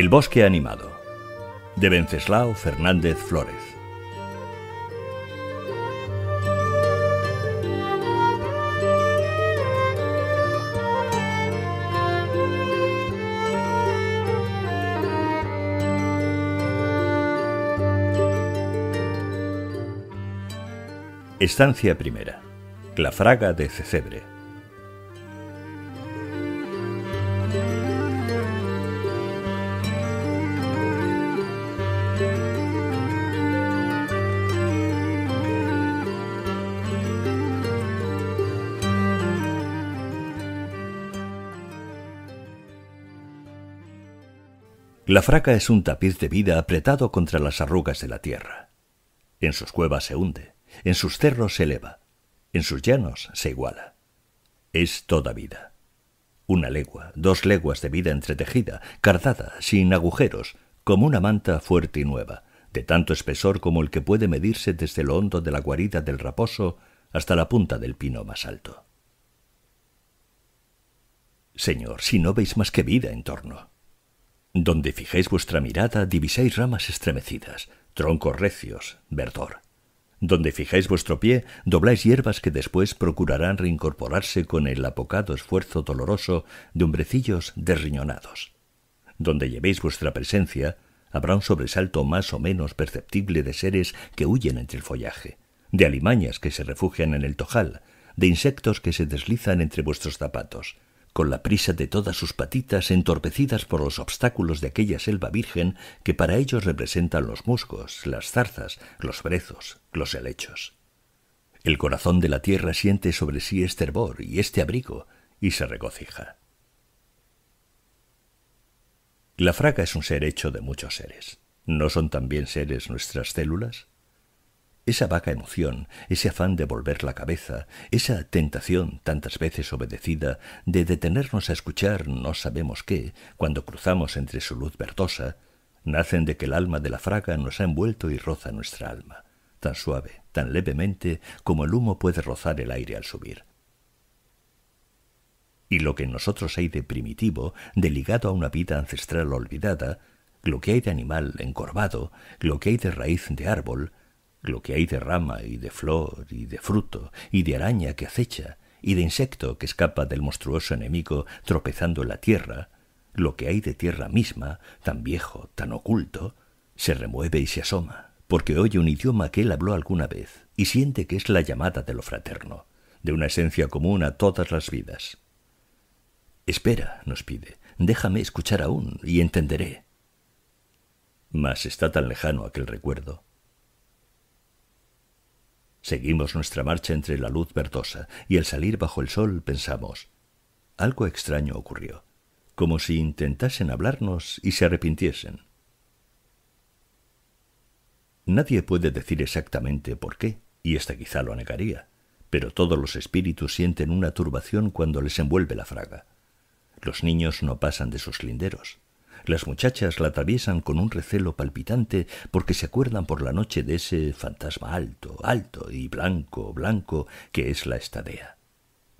El bosque animado de Venceslao Fernández Flores. Estancia Primera, fraga de Cecebre. La fraca es un tapiz de vida apretado contra las arrugas de la tierra. En sus cuevas se hunde, en sus cerros se eleva, en sus llanos se iguala. Es toda vida. Una legua, dos leguas de vida entretejida, cardada, sin agujeros, como una manta fuerte y nueva, de tanto espesor como el que puede medirse desde lo hondo de la guarida del raposo hasta la punta del pino más alto. Señor, si no veis más que vida en torno, donde fijéis vuestra mirada divisáis ramas estremecidas, troncos recios, verdor. Donde fijáis vuestro pie, dobláis hierbas que después procurarán reincorporarse con el apocado esfuerzo doloroso de hombrecillos desriñonados. Donde llevéis vuestra presencia, habrá un sobresalto más o menos perceptible de seres que huyen entre el follaje, de alimañas que se refugian en el tojal, de insectos que se deslizan entre vuestros zapatos, con la prisa de todas sus patitas entorpecidas por los obstáculos de aquella selva virgen que para ellos representan los musgos, las zarzas, los brezos, los helechos. El corazón de la tierra siente sobre sí este hervor y este abrigo y se regocija. La fraga es un ser hecho de muchos seres. ¿No son también seres nuestras células? Esa vaga emoción, ese afán de volver la cabeza, esa tentación tantas veces obedecida de detenernos a escuchar no sabemos qué cuando cruzamos entre su luz verdosa, nacen de que el alma de la fraga nos ha envuelto y roza nuestra alma, tan suave, tan levemente como el humo puede rozar el aire al subir. Y lo que en nosotros hay de primitivo, de ligado a una vida ancestral olvidada, lo que hay de animal encorvado, lo que hay de raíz de árbol, lo que hay de rama y de flor y de fruto y de araña que acecha y de insecto que escapa del monstruoso enemigo tropezando en la tierra, lo que hay de tierra misma, tan viejo, tan oculto, se remueve y se asoma, porque oye un idioma que él habló alguna vez y siente que es la llamada de lo fraterno, de una esencia común a todas las vidas. Espera, nos pide, déjame escuchar aún y entenderé. Mas está tan lejano aquel recuerdo Seguimos nuestra marcha entre la luz verdosa y al salir bajo el sol pensamos algo extraño ocurrió, como si intentasen hablarnos y se arrepintiesen. Nadie puede decir exactamente por qué, y esta quizá lo anegaría, pero todos los espíritus sienten una turbación cuando les envuelve la fraga. Los niños no pasan de sus linderos. Las muchachas la atraviesan con un recelo palpitante porque se acuerdan por la noche de ese fantasma alto, alto y blanco, blanco que es la estadea.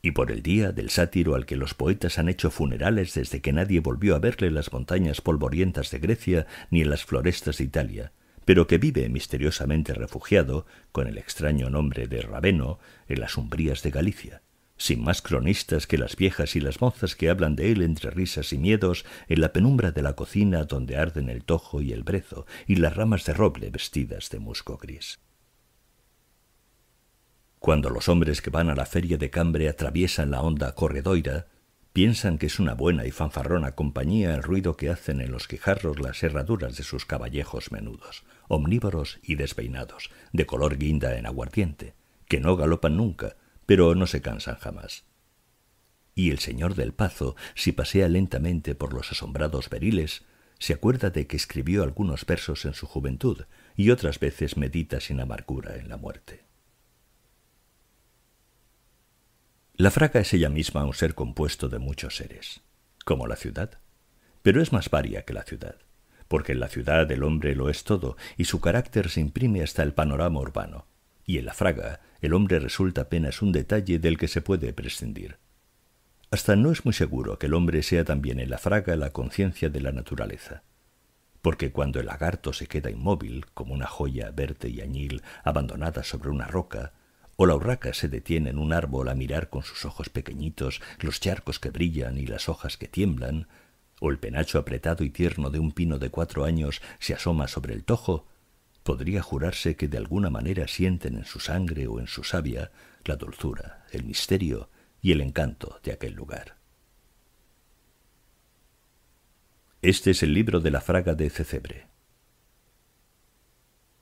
Y por el día del sátiro al que los poetas han hecho funerales desde que nadie volvió a verle en las montañas polvorientas de Grecia ni en las florestas de Italia, pero que vive misteriosamente refugiado, con el extraño nombre de Raveno, en las umbrías de Galicia sin más cronistas que las viejas y las mozas que hablan de él entre risas y miedos en la penumbra de la cocina donde arden el tojo y el brezo y las ramas de roble vestidas de musgo gris. Cuando los hombres que van a la feria de Cambre atraviesan la onda corredoira, piensan que es una buena y fanfarrona compañía el ruido que hacen en los quijarros las herraduras de sus caballejos menudos, omnívoros y despeinados, de color guinda en aguardiente, que no galopan nunca, pero no se cansan jamás. Y el señor del Pazo, si pasea lentamente por los asombrados veriles, se acuerda de que escribió algunos versos en su juventud y otras veces medita sin amargura en la muerte. La fraca es ella misma un ser compuesto de muchos seres, como la ciudad, pero es más varia que la ciudad, porque en la ciudad el hombre lo es todo y su carácter se imprime hasta el panorama urbano, y en la fraga el hombre resulta apenas un detalle del que se puede prescindir. Hasta no es muy seguro que el hombre sea también en la fraga la conciencia de la naturaleza. Porque cuando el lagarto se queda inmóvil, como una joya verde y añil abandonada sobre una roca, o la urraca se detiene en un árbol a mirar con sus ojos pequeñitos los charcos que brillan y las hojas que tiemblan, o el penacho apretado y tierno de un pino de cuatro años se asoma sobre el tojo, Podría jurarse que de alguna manera sienten en su sangre o en su savia la dulzura, el misterio y el encanto de aquel lugar. Este es el libro de la Fraga de Cecebre.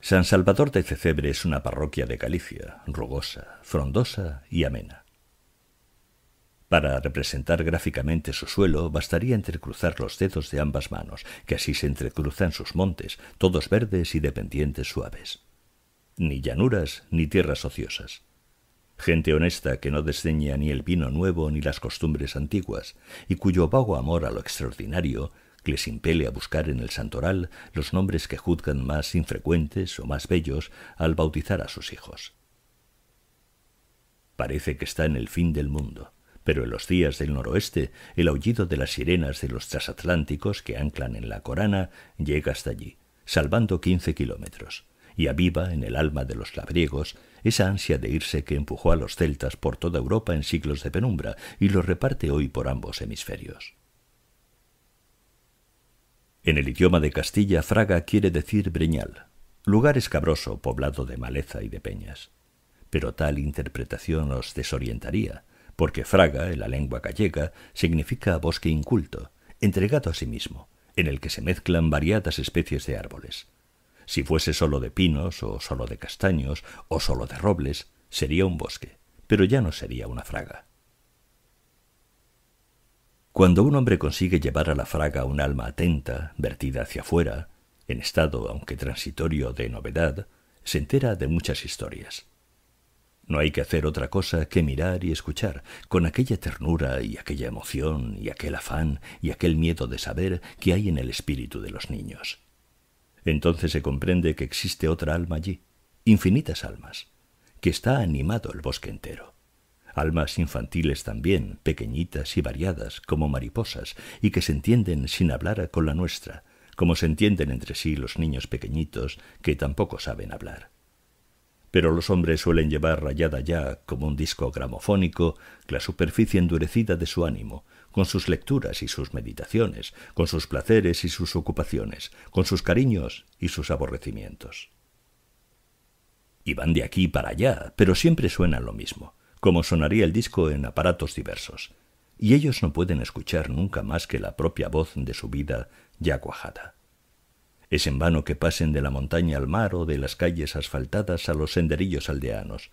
San Salvador de Cecebre es una parroquia de Galicia, rugosa, frondosa y amena. Para representar gráficamente su suelo bastaría entrecruzar los dedos de ambas manos, que así se entrecruzan sus montes, todos verdes y de pendientes suaves. Ni llanuras ni tierras ociosas. Gente honesta que no desdeña ni el vino nuevo ni las costumbres antiguas, y cuyo vago amor a lo extraordinario les impele a buscar en el santoral los nombres que juzgan más infrecuentes o más bellos al bautizar a sus hijos. Parece que está en el fin del mundo. Pero en los días del noroeste, el aullido de las sirenas de los transatlánticos que anclan en la Corana llega hasta allí, salvando quince kilómetros, y aviva en el alma de los labriegos esa ansia de irse que empujó a los celtas por toda Europa en siglos de penumbra y los reparte hoy por ambos hemisferios. En el idioma de Castilla, Fraga quiere decir breñal, lugar escabroso poblado de maleza y de peñas. Pero tal interpretación os desorientaría, porque fraga, en la lengua gallega, significa bosque inculto, entregado a sí mismo, en el que se mezclan variadas especies de árboles. Si fuese solo de pinos, o solo de castaños, o solo de robles, sería un bosque, pero ya no sería una fraga. Cuando un hombre consigue llevar a la fraga un alma atenta, vertida hacia afuera, en estado, aunque transitorio, de novedad, se entera de muchas historias. No hay que hacer otra cosa que mirar y escuchar, con aquella ternura y aquella emoción y aquel afán y aquel miedo de saber que hay en el espíritu de los niños. Entonces se comprende que existe otra alma allí, infinitas almas, que está animado el bosque entero. Almas infantiles también, pequeñitas y variadas, como mariposas, y que se entienden sin hablar con la nuestra, como se entienden entre sí los niños pequeñitos que tampoco saben hablar pero los hombres suelen llevar rayada ya, como un disco gramofónico, la superficie endurecida de su ánimo, con sus lecturas y sus meditaciones, con sus placeres y sus ocupaciones, con sus cariños y sus aborrecimientos. Y van de aquí para allá, pero siempre suena lo mismo, como sonaría el disco en aparatos diversos, y ellos no pueden escuchar nunca más que la propia voz de su vida ya cuajada. Es en vano que pasen de la montaña al mar o de las calles asfaltadas a los senderillos aldeanos,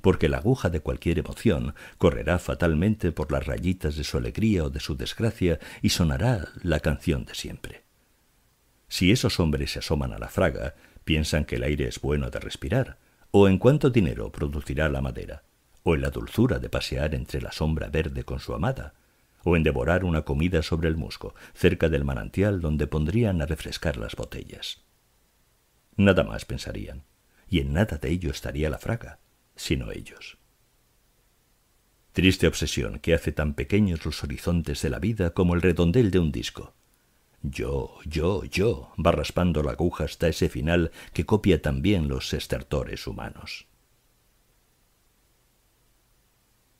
porque la aguja de cualquier emoción correrá fatalmente por las rayitas de su alegría o de su desgracia y sonará la canción de siempre. Si esos hombres se asoman a la fraga, piensan que el aire es bueno de respirar, o en cuánto dinero producirá la madera, o en la dulzura de pasear entre la sombra verde con su amada, o en devorar una comida sobre el musgo, cerca del manantial donde pondrían a refrescar las botellas. Nada más pensarían, y en nada de ello estaría la fraga, sino ellos. Triste obsesión que hace tan pequeños los horizontes de la vida como el redondel de un disco. Yo, yo, yo, va raspando la aguja hasta ese final que copia también los estertores humanos.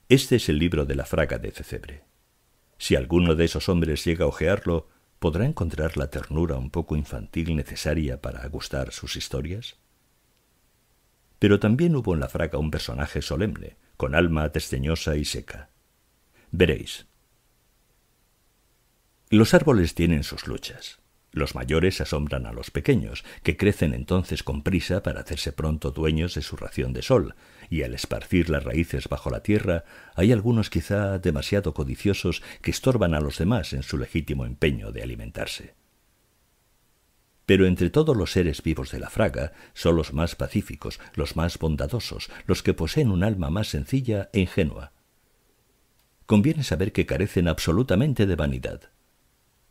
Este es el libro de la fraga de Cecebre. Si alguno de esos hombres llega a ojearlo, ¿podrá encontrar la ternura un poco infantil necesaria para gustar sus historias? Pero también hubo en la fraga un personaje solemne, con alma testeñosa y seca. Veréis. Los árboles tienen sus luchas. Los mayores asombran a los pequeños, que crecen entonces con prisa para hacerse pronto dueños de su ración de sol, y al esparcir las raíces bajo la tierra hay algunos quizá demasiado codiciosos que estorban a los demás en su legítimo empeño de alimentarse. Pero entre todos los seres vivos de la fraga son los más pacíficos, los más bondadosos, los que poseen un alma más sencilla e ingenua. Conviene saber que carecen absolutamente de vanidad.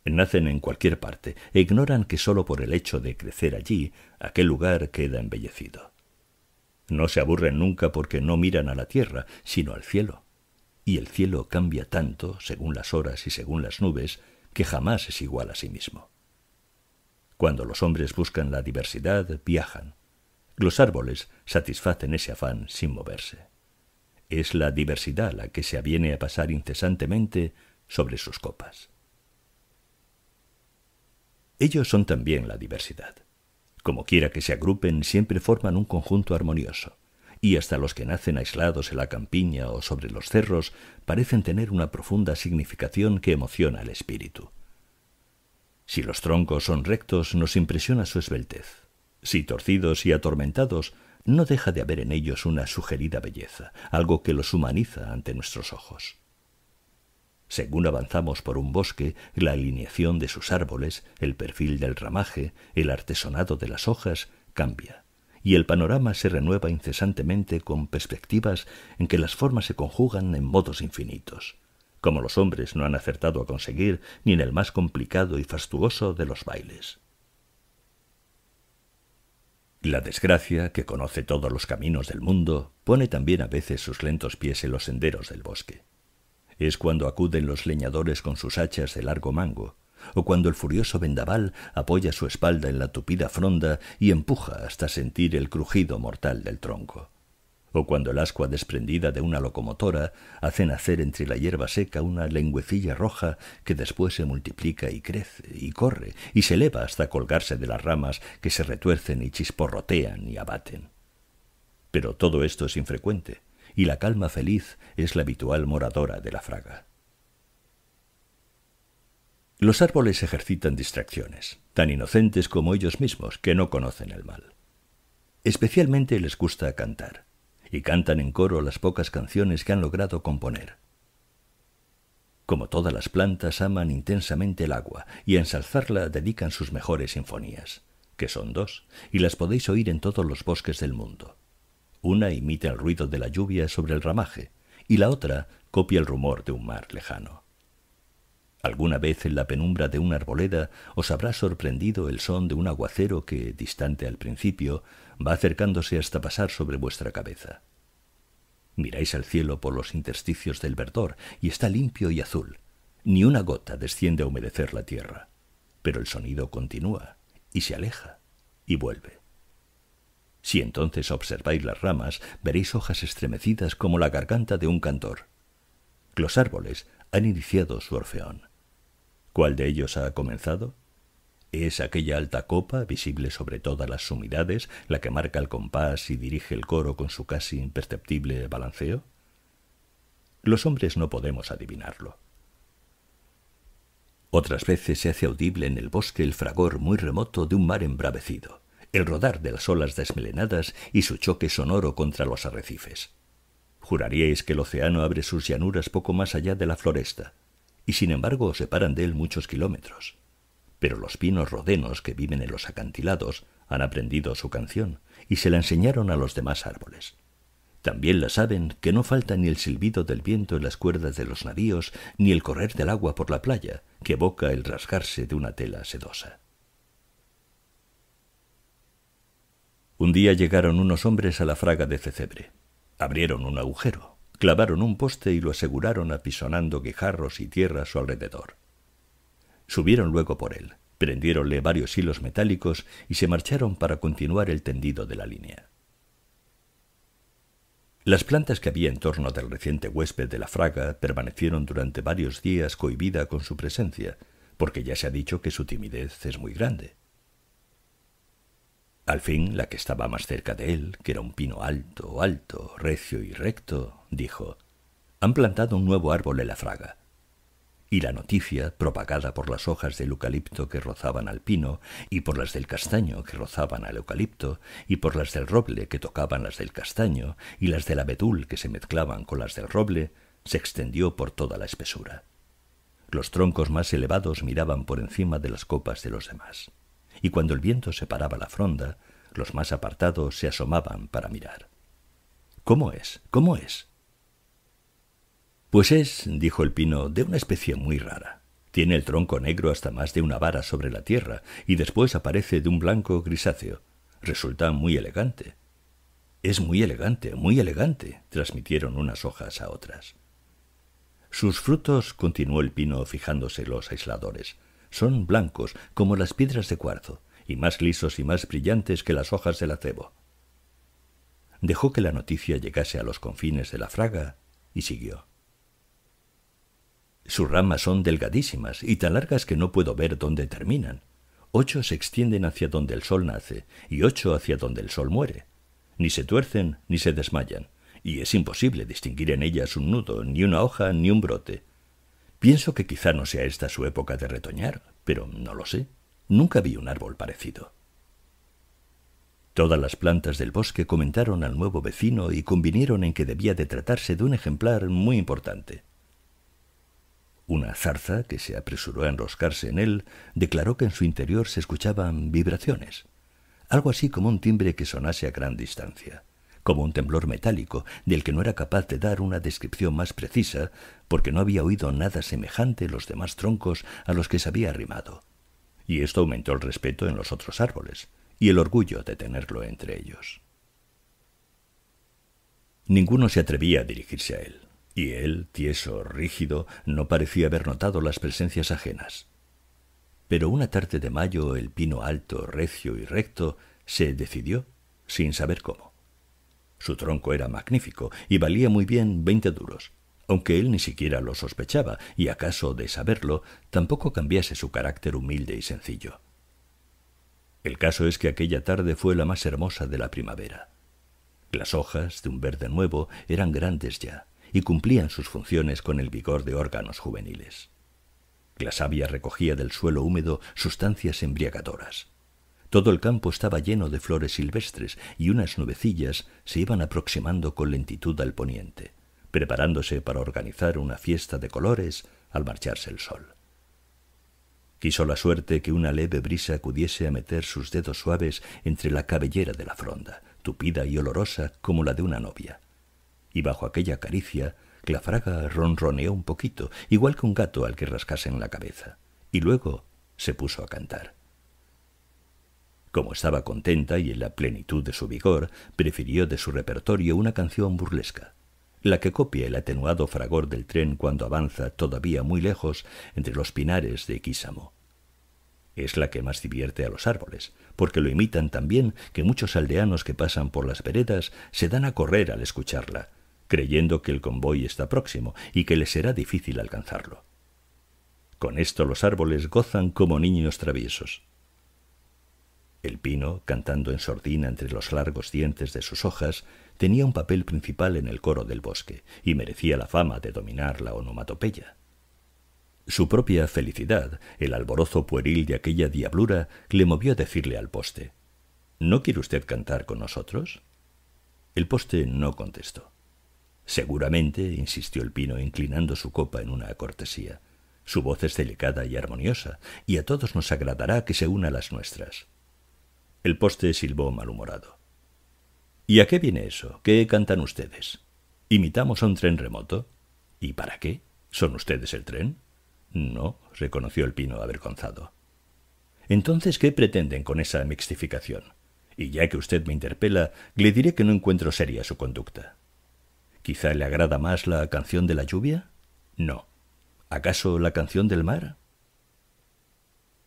Nacen en cualquier parte e ignoran que sólo por el hecho de crecer allí, aquel lugar queda embellecido. No se aburren nunca porque no miran a la tierra, sino al cielo. Y el cielo cambia tanto, según las horas y según las nubes, que jamás es igual a sí mismo. Cuando los hombres buscan la diversidad, viajan. Los árboles satisfacen ese afán sin moverse. Es la diversidad la que se aviene a pasar incesantemente sobre sus copas. Ellos son también la diversidad. Como quiera que se agrupen, siempre forman un conjunto armonioso, y hasta los que nacen aislados en la campiña o sobre los cerros parecen tener una profunda significación que emociona al espíritu. Si los troncos son rectos, nos impresiona su esbeltez. Si torcidos y atormentados, no deja de haber en ellos una sugerida belleza, algo que los humaniza ante nuestros ojos. Según avanzamos por un bosque, la alineación de sus árboles, el perfil del ramaje, el artesonado de las hojas cambia, y el panorama se renueva incesantemente con perspectivas en que las formas se conjugan en modos infinitos, como los hombres no han acertado a conseguir ni en el más complicado y fastuoso de los bailes. La desgracia, que conoce todos los caminos del mundo, pone también a veces sus lentos pies en los senderos del bosque. Es cuando acuden los leñadores con sus hachas de largo mango, o cuando el furioso vendaval apoya su espalda en la tupida fronda y empuja hasta sentir el crujido mortal del tronco, o cuando el ascua desprendida de una locomotora hace nacer entre la hierba seca una lengüecilla roja que después se multiplica y crece y corre y se eleva hasta colgarse de las ramas que se retuercen y chisporrotean y abaten. Pero todo esto es infrecuente y la calma feliz es la habitual moradora de la fraga. Los árboles ejercitan distracciones, tan inocentes como ellos mismos, que no conocen el mal. Especialmente les gusta cantar, y cantan en coro las pocas canciones que han logrado componer. Como todas las plantas aman intensamente el agua, y a ensalzarla dedican sus mejores sinfonías, que son dos, y las podéis oír en todos los bosques del mundo. Una imita el ruido de la lluvia sobre el ramaje y la otra copia el rumor de un mar lejano. Alguna vez en la penumbra de una arboleda os habrá sorprendido el son de un aguacero que, distante al principio, va acercándose hasta pasar sobre vuestra cabeza. Miráis al cielo por los intersticios del verdor y está limpio y azul. Ni una gota desciende a humedecer la tierra. Pero el sonido continúa y se aleja y vuelve. Si entonces observáis las ramas, veréis hojas estremecidas como la garganta de un cantor. Los árboles han iniciado su orfeón. ¿Cuál de ellos ha comenzado? Es aquella alta copa, visible sobre todas las sumidades, la que marca el compás y dirige el coro con su casi imperceptible balanceo? Los hombres no podemos adivinarlo. Otras veces se hace audible en el bosque el fragor muy remoto de un mar embravecido el rodar de las olas desmelenadas y su choque sonoro contra los arrecifes. Juraríais que el océano abre sus llanuras poco más allá de la floresta, y sin embargo se separan de él muchos kilómetros. Pero los pinos rodenos que viven en los acantilados han aprendido su canción y se la enseñaron a los demás árboles. También la saben que no falta ni el silbido del viento en las cuerdas de los navíos, ni el correr del agua por la playa, que evoca el rasgarse de una tela sedosa. Un día llegaron unos hombres a la fraga de Cecebre. Abrieron un agujero, clavaron un poste y lo aseguraron apisonando guijarros y tierra a su alrededor. Subieron luego por él, prendiéronle varios hilos metálicos y se marcharon para continuar el tendido de la línea. Las plantas que había en torno del reciente huésped de la fraga permanecieron durante varios días cohibida con su presencia, porque ya se ha dicho que su timidez es muy grande. Al fin, la que estaba más cerca de él, que era un pino alto, alto, recio y recto, dijo Han plantado un nuevo árbol en la fraga. Y la noticia, propagada por las hojas del eucalipto que rozaban al pino, y por las del castaño que rozaban al eucalipto, y por las del roble que tocaban las del castaño, y las del abedul que se mezclaban con las del roble, se extendió por toda la espesura. Los troncos más elevados miraban por encima de las copas de los demás y cuando el viento separaba la fronda, los más apartados se asomaban para mirar. ¿Cómo es? ¿Cómo es? Pues es, dijo el pino, de una especie muy rara. Tiene el tronco negro hasta más de una vara sobre la tierra y después aparece de un blanco grisáceo. Resulta muy elegante. Es muy elegante, muy elegante, transmitieron unas hojas a otras. Sus frutos, continuó el pino fijándose los aisladores, son blancos como las piedras de cuarzo, y más lisos y más brillantes que las hojas del acebo. Dejó que la noticia llegase a los confines de la fraga y siguió. Sus ramas son delgadísimas y tan largas que no puedo ver dónde terminan. Ocho se extienden hacia donde el sol nace y ocho hacia donde el sol muere. Ni se tuercen ni se desmayan, y es imposible distinguir en ellas un nudo, ni una hoja, ni un brote. Pienso que quizá no sea esta su época de retoñar, pero no lo sé. Nunca vi un árbol parecido. Todas las plantas del bosque comentaron al nuevo vecino y convinieron en que debía de tratarse de un ejemplar muy importante. Una zarza, que se apresuró a enroscarse en él, declaró que en su interior se escuchaban vibraciones, algo así como un timbre que sonase a gran distancia como un temblor metálico, del que no era capaz de dar una descripción más precisa, porque no había oído nada semejante los demás troncos a los que se había arrimado. Y esto aumentó el respeto en los otros árboles, y el orgullo de tenerlo entre ellos. Ninguno se atrevía a dirigirse a él, y él, tieso, rígido, no parecía haber notado las presencias ajenas. Pero una tarde de mayo el pino alto, recio y recto, se decidió, sin saber cómo. Su tronco era magnífico y valía muy bien veinte duros, aunque él ni siquiera lo sospechaba, y acaso de saberlo, tampoco cambiase su carácter humilde y sencillo. El caso es que aquella tarde fue la más hermosa de la primavera. Las hojas, de un verde nuevo, eran grandes ya, y cumplían sus funciones con el vigor de órganos juveniles. La savia recogía del suelo húmedo sustancias embriagadoras. Todo el campo estaba lleno de flores silvestres y unas nubecillas se iban aproximando con lentitud al poniente, preparándose para organizar una fiesta de colores al marcharse el sol. Quiso la suerte que una leve brisa acudiese a meter sus dedos suaves entre la cabellera de la fronda, tupida y olorosa como la de una novia. Y bajo aquella caricia, la fraga ronroneó un poquito, igual que un gato al que en la cabeza, y luego se puso a cantar. Como estaba contenta y en la plenitud de su vigor, prefirió de su repertorio una canción burlesca, la que copia el atenuado fragor del tren cuando avanza todavía muy lejos entre los pinares de Quísamo. Es la que más divierte a los árboles, porque lo imitan tan bien que muchos aldeanos que pasan por las veredas se dan a correr al escucharla, creyendo que el convoy está próximo y que les será difícil alcanzarlo. Con esto los árboles gozan como niños traviesos. El pino, cantando en sordina entre los largos dientes de sus hojas, tenía un papel principal en el coro del bosque y merecía la fama de dominar la onomatopeya. Su propia felicidad, el alborozo pueril de aquella diablura, le movió a decirle al poste ¿No quiere usted cantar con nosotros? El poste no contestó. Seguramente, insistió el pino, inclinando su copa en una cortesía. Su voz es delicada y armoniosa, y a todos nos agradará que se una a las nuestras. El poste silbó malhumorado. ¿Y a qué viene eso? ¿Qué cantan ustedes? ¿Imitamos a un tren remoto? ¿Y para qué? ¿Son ustedes el tren? No, reconoció el pino avergonzado. Entonces, ¿qué pretenden con esa mixtificación? Y ya que usted me interpela, le diré que no encuentro seria su conducta. ¿Quizá le agrada más la canción de la lluvia? No. ¿Acaso la canción del mar?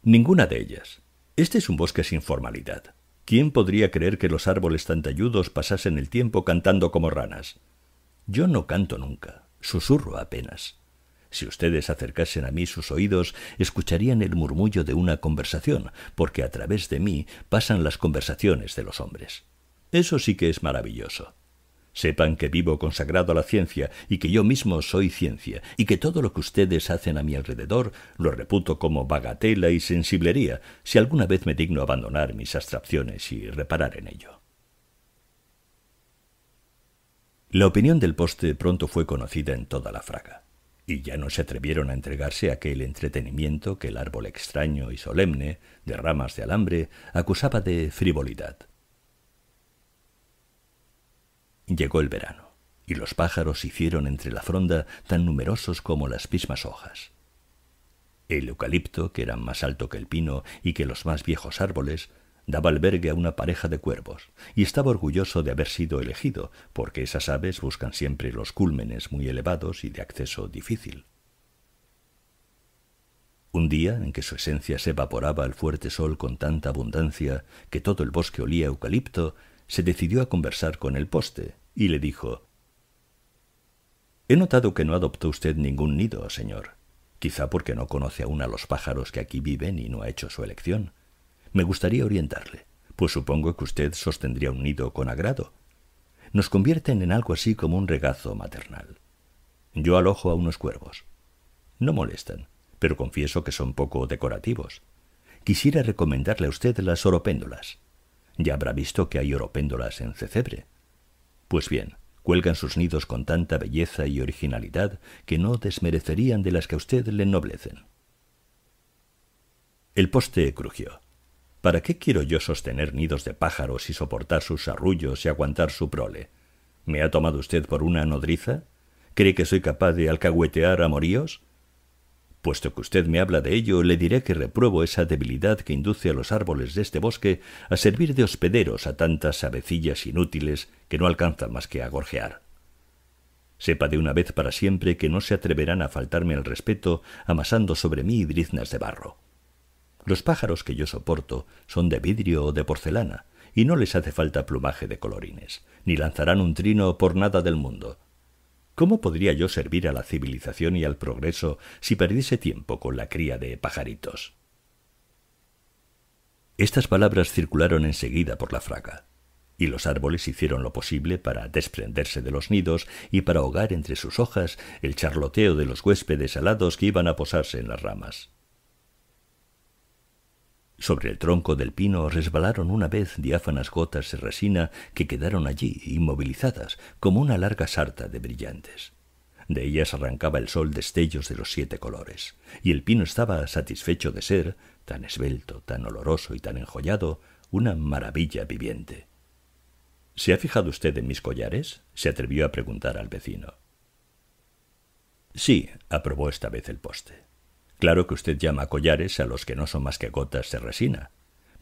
Ninguna de ellas. Este es un bosque sin formalidad. ¿Quién podría creer que los árboles tan talludos pasasen el tiempo cantando como ranas? Yo no canto nunca, susurro apenas. Si ustedes acercasen a mí sus oídos, escucharían el murmullo de una conversación, porque a través de mí pasan las conversaciones de los hombres. Eso sí que es maravilloso. Sepan que vivo consagrado a la ciencia y que yo mismo soy ciencia y que todo lo que ustedes hacen a mi alrededor lo reputo como bagatela y sensiblería si alguna vez me digno abandonar mis abstracciones y reparar en ello. La opinión del poste pronto fue conocida en toda la fraga, y ya no se atrevieron a entregarse a aquel entretenimiento que el árbol extraño y solemne, de ramas de alambre, acusaba de frivolidad. Llegó el verano, y los pájaros hicieron entre la fronda tan numerosos como las mismas hojas. El eucalipto, que era más alto que el pino y que los más viejos árboles, daba albergue a una pareja de cuervos, y estaba orgulloso de haber sido elegido, porque esas aves buscan siempre los cúlmenes muy elevados y de acceso difícil. Un día en que su esencia se evaporaba al fuerte sol con tanta abundancia que todo el bosque olía eucalipto, se decidió a conversar con el poste, y le dijo, He notado que no adoptó usted ningún nido, señor, quizá porque no conoce aún a los pájaros que aquí viven y no ha hecho su elección. Me gustaría orientarle, pues supongo que usted sostendría un nido con agrado. Nos convierten en algo así como un regazo maternal. Yo alojo a unos cuervos. No molestan, pero confieso que son poco decorativos. Quisiera recomendarle a usted las oropéndolas. Ya habrá visto que hay oropéndolas en Cecebre. Pues bien, cuelgan sus nidos con tanta belleza y originalidad que no desmerecerían de las que a usted le ennoblecen. El poste crujió. ¿Para qué quiero yo sostener nidos de pájaros y soportar sus arrullos y aguantar su prole? ¿Me ha tomado usted por una nodriza? ¿Cree que soy capaz de alcahuetear moríos Puesto que usted me habla de ello, le diré que repruebo esa debilidad que induce a los árboles de este bosque a servir de hospederos a tantas avecillas inútiles que no alcanzan más que a gorjear. Sepa de una vez para siempre que no se atreverán a faltarme el respeto amasando sobre mí briznas de barro. Los pájaros que yo soporto son de vidrio o de porcelana, y no les hace falta plumaje de colorines, ni lanzarán un trino por nada del mundo. ¿Cómo podría yo servir a la civilización y al progreso si perdiese tiempo con la cría de pajaritos? Estas palabras circularon enseguida por la fraga, y los árboles hicieron lo posible para desprenderse de los nidos y para ahogar entre sus hojas el charloteo de los huéspedes alados que iban a posarse en las ramas. Sobre el tronco del pino resbalaron una vez diáfanas gotas de resina que quedaron allí, inmovilizadas, como una larga sarta de brillantes. De ellas arrancaba el sol destellos de los siete colores, y el pino estaba satisfecho de ser, tan esbelto, tan oloroso y tan enjollado, una maravilla viviente. ¿Se ha fijado usted en mis collares? se atrevió a preguntar al vecino. Sí, aprobó esta vez el poste. Claro que usted llama collares a los que no son más que gotas de resina.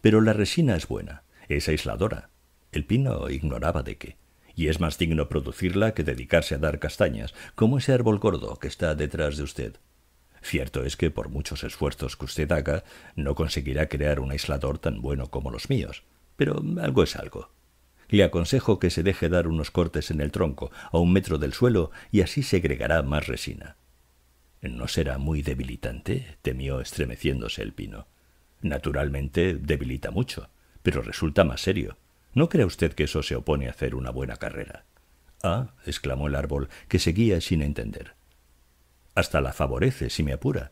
Pero la resina es buena, es aisladora. El pino ignoraba de qué. Y es más digno producirla que dedicarse a dar castañas, como ese árbol gordo que está detrás de usted. Cierto es que por muchos esfuerzos que usted haga, no conseguirá crear un aislador tan bueno como los míos. Pero algo es algo. Le aconsejo que se deje dar unos cortes en el tronco, a un metro del suelo, y así segregará más resina. ¿No será muy debilitante? temió estremeciéndose el pino. Naturalmente debilita mucho, pero resulta más serio. ¿No cree usted que eso se opone a hacer una buena carrera? Ah, exclamó el árbol, que seguía sin entender. Hasta la favorece, si me apura.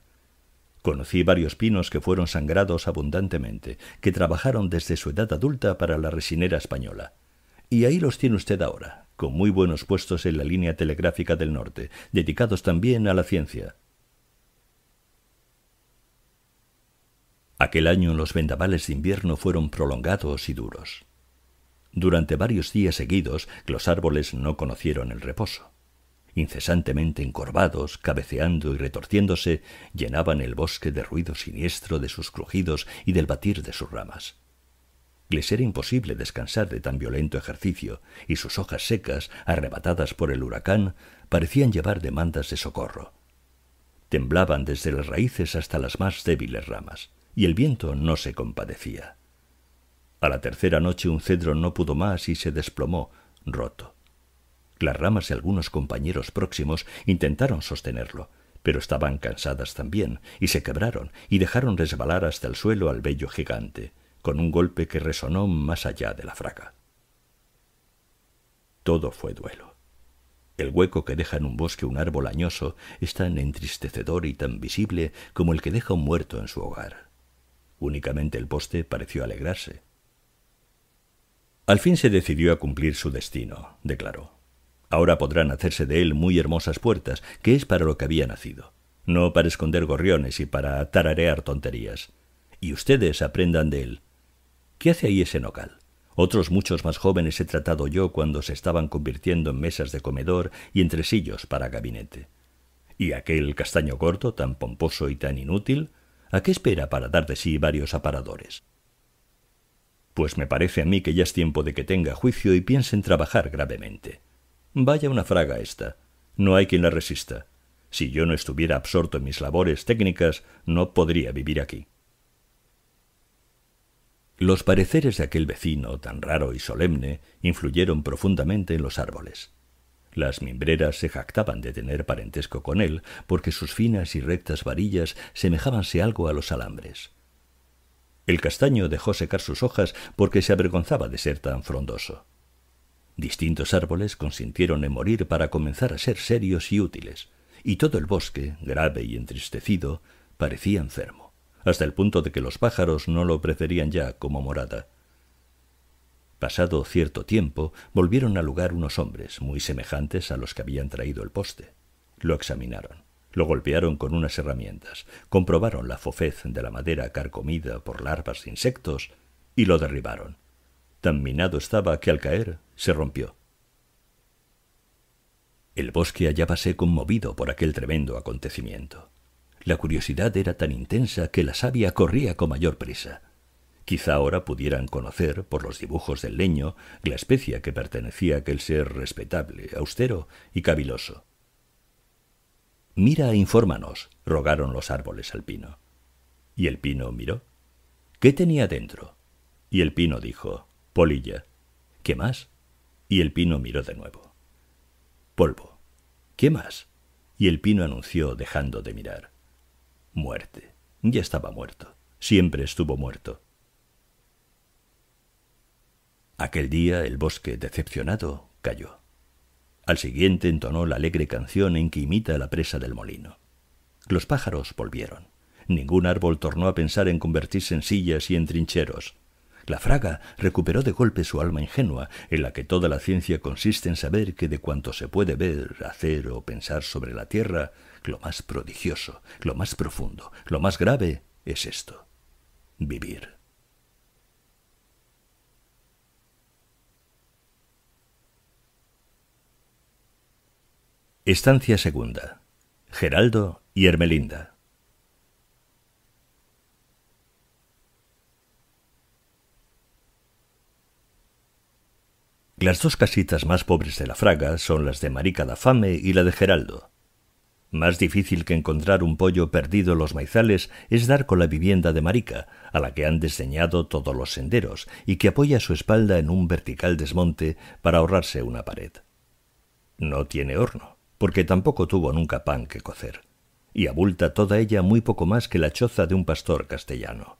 Conocí varios pinos que fueron sangrados abundantemente, que trabajaron desde su edad adulta para la resinera española. Y ahí los tiene usted ahora, con muy buenos puestos en la línea telegráfica del norte, dedicados también a la ciencia. Aquel año los vendavales de invierno fueron prolongados y duros. Durante varios días seguidos los árboles no conocieron el reposo. Incesantemente encorvados, cabeceando y retorciéndose, llenaban el bosque de ruido siniestro de sus crujidos y del batir de sus ramas. Les era imposible descansar de tan violento ejercicio, y sus hojas secas, arrebatadas por el huracán, parecían llevar demandas de socorro. Temblaban desde las raíces hasta las más débiles ramas, y el viento no se compadecía. A la tercera noche un cedro no pudo más y se desplomó, roto. Las ramas y algunos compañeros próximos intentaron sostenerlo, pero estaban cansadas también, y se quebraron y dejaron resbalar hasta el suelo al bello gigante, con un golpe que resonó más allá de la fraca. Todo fue duelo. El hueco que deja en un bosque un árbol añoso es tan entristecedor y tan visible como el que deja un muerto en su hogar. Únicamente el poste pareció alegrarse. Al fin se decidió a cumplir su destino, declaró. Ahora podrán hacerse de él muy hermosas puertas, que es para lo que había nacido, no para esconder gorriones y para tararear tonterías. Y ustedes aprendan de él, ¿Qué hace ahí ese nocal? Otros muchos más jóvenes he tratado yo cuando se estaban convirtiendo en mesas de comedor y entresillos para gabinete. ¿Y aquel castaño corto, tan pomposo y tan inútil? ¿A qué espera para dar de sí varios aparadores? Pues me parece a mí que ya es tiempo de que tenga juicio y piense en trabajar gravemente. Vaya una fraga esta. No hay quien la resista. Si yo no estuviera absorto en mis labores técnicas, no podría vivir aquí. Los pareceres de aquel vecino tan raro y solemne influyeron profundamente en los árboles. Las mimbreras se jactaban de tener parentesco con él, porque sus finas y rectas varillas semejábanse algo a los alambres. El castaño dejó secar sus hojas porque se avergonzaba de ser tan frondoso. Distintos árboles consintieron en morir para comenzar a ser serios y útiles, y todo el bosque, grave y entristecido, parecía enfermo hasta el punto de que los pájaros no lo preferían ya como morada. Pasado cierto tiempo, volvieron al lugar unos hombres, muy semejantes a los que habían traído el poste. Lo examinaron, lo golpearon con unas herramientas, comprobaron la fofez de la madera carcomida por larvas de insectos y lo derribaron. Tan minado estaba que al caer se rompió. El bosque hallábase conmovido por aquel tremendo acontecimiento. La curiosidad era tan intensa que la sabia corría con mayor prisa. Quizá ahora pudieran conocer, por los dibujos del leño, la especie que pertenecía a aquel ser respetable, austero y caviloso. Mira e infórmanos, rogaron los árboles al pino. Y el pino miró. ¿Qué tenía dentro? Y el pino dijo, polilla. ¿Qué más? Y el pino miró de nuevo. Polvo. ¿Qué más? Y el pino anunció, dejando de mirar. Muerte. Ya estaba muerto. Siempre estuvo muerto. Aquel día el bosque, decepcionado, cayó. Al siguiente entonó la alegre canción en que imita la presa del molino. Los pájaros volvieron. Ningún árbol tornó a pensar en convertirse en sillas y en trincheros. La fraga recuperó de golpe su alma ingenua, en la que toda la ciencia consiste en saber que de cuanto se puede ver, hacer o pensar sobre la tierra, lo más prodigioso, lo más profundo, lo más grave es esto, vivir. Estancia segunda. Geraldo y Hermelinda. Las dos casitas más pobres de la fraga son las de Marica da Fame y la de Geraldo. Más difícil que encontrar un pollo perdido en los maizales es dar con la vivienda de Marica, a la que han desdeñado todos los senderos y que apoya su espalda en un vertical desmonte para ahorrarse una pared. No tiene horno, porque tampoco tuvo nunca pan que cocer, y abulta toda ella muy poco más que la choza de un pastor castellano.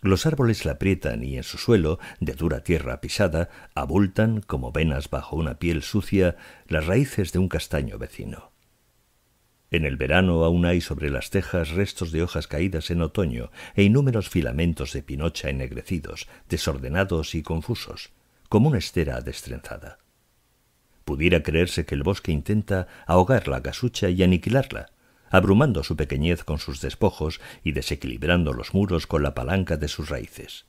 Los árboles la aprietan y en su suelo, de dura tierra pisada, abultan, como venas bajo una piel sucia, las raíces de un castaño vecino. En el verano aún hay sobre las tejas restos de hojas caídas en otoño e inúmeros filamentos de pinocha ennegrecidos, desordenados y confusos, como una estera destrenzada. Pudiera creerse que el bosque intenta ahogar la casucha y aniquilarla, abrumando su pequeñez con sus despojos y desequilibrando los muros con la palanca de sus raíces.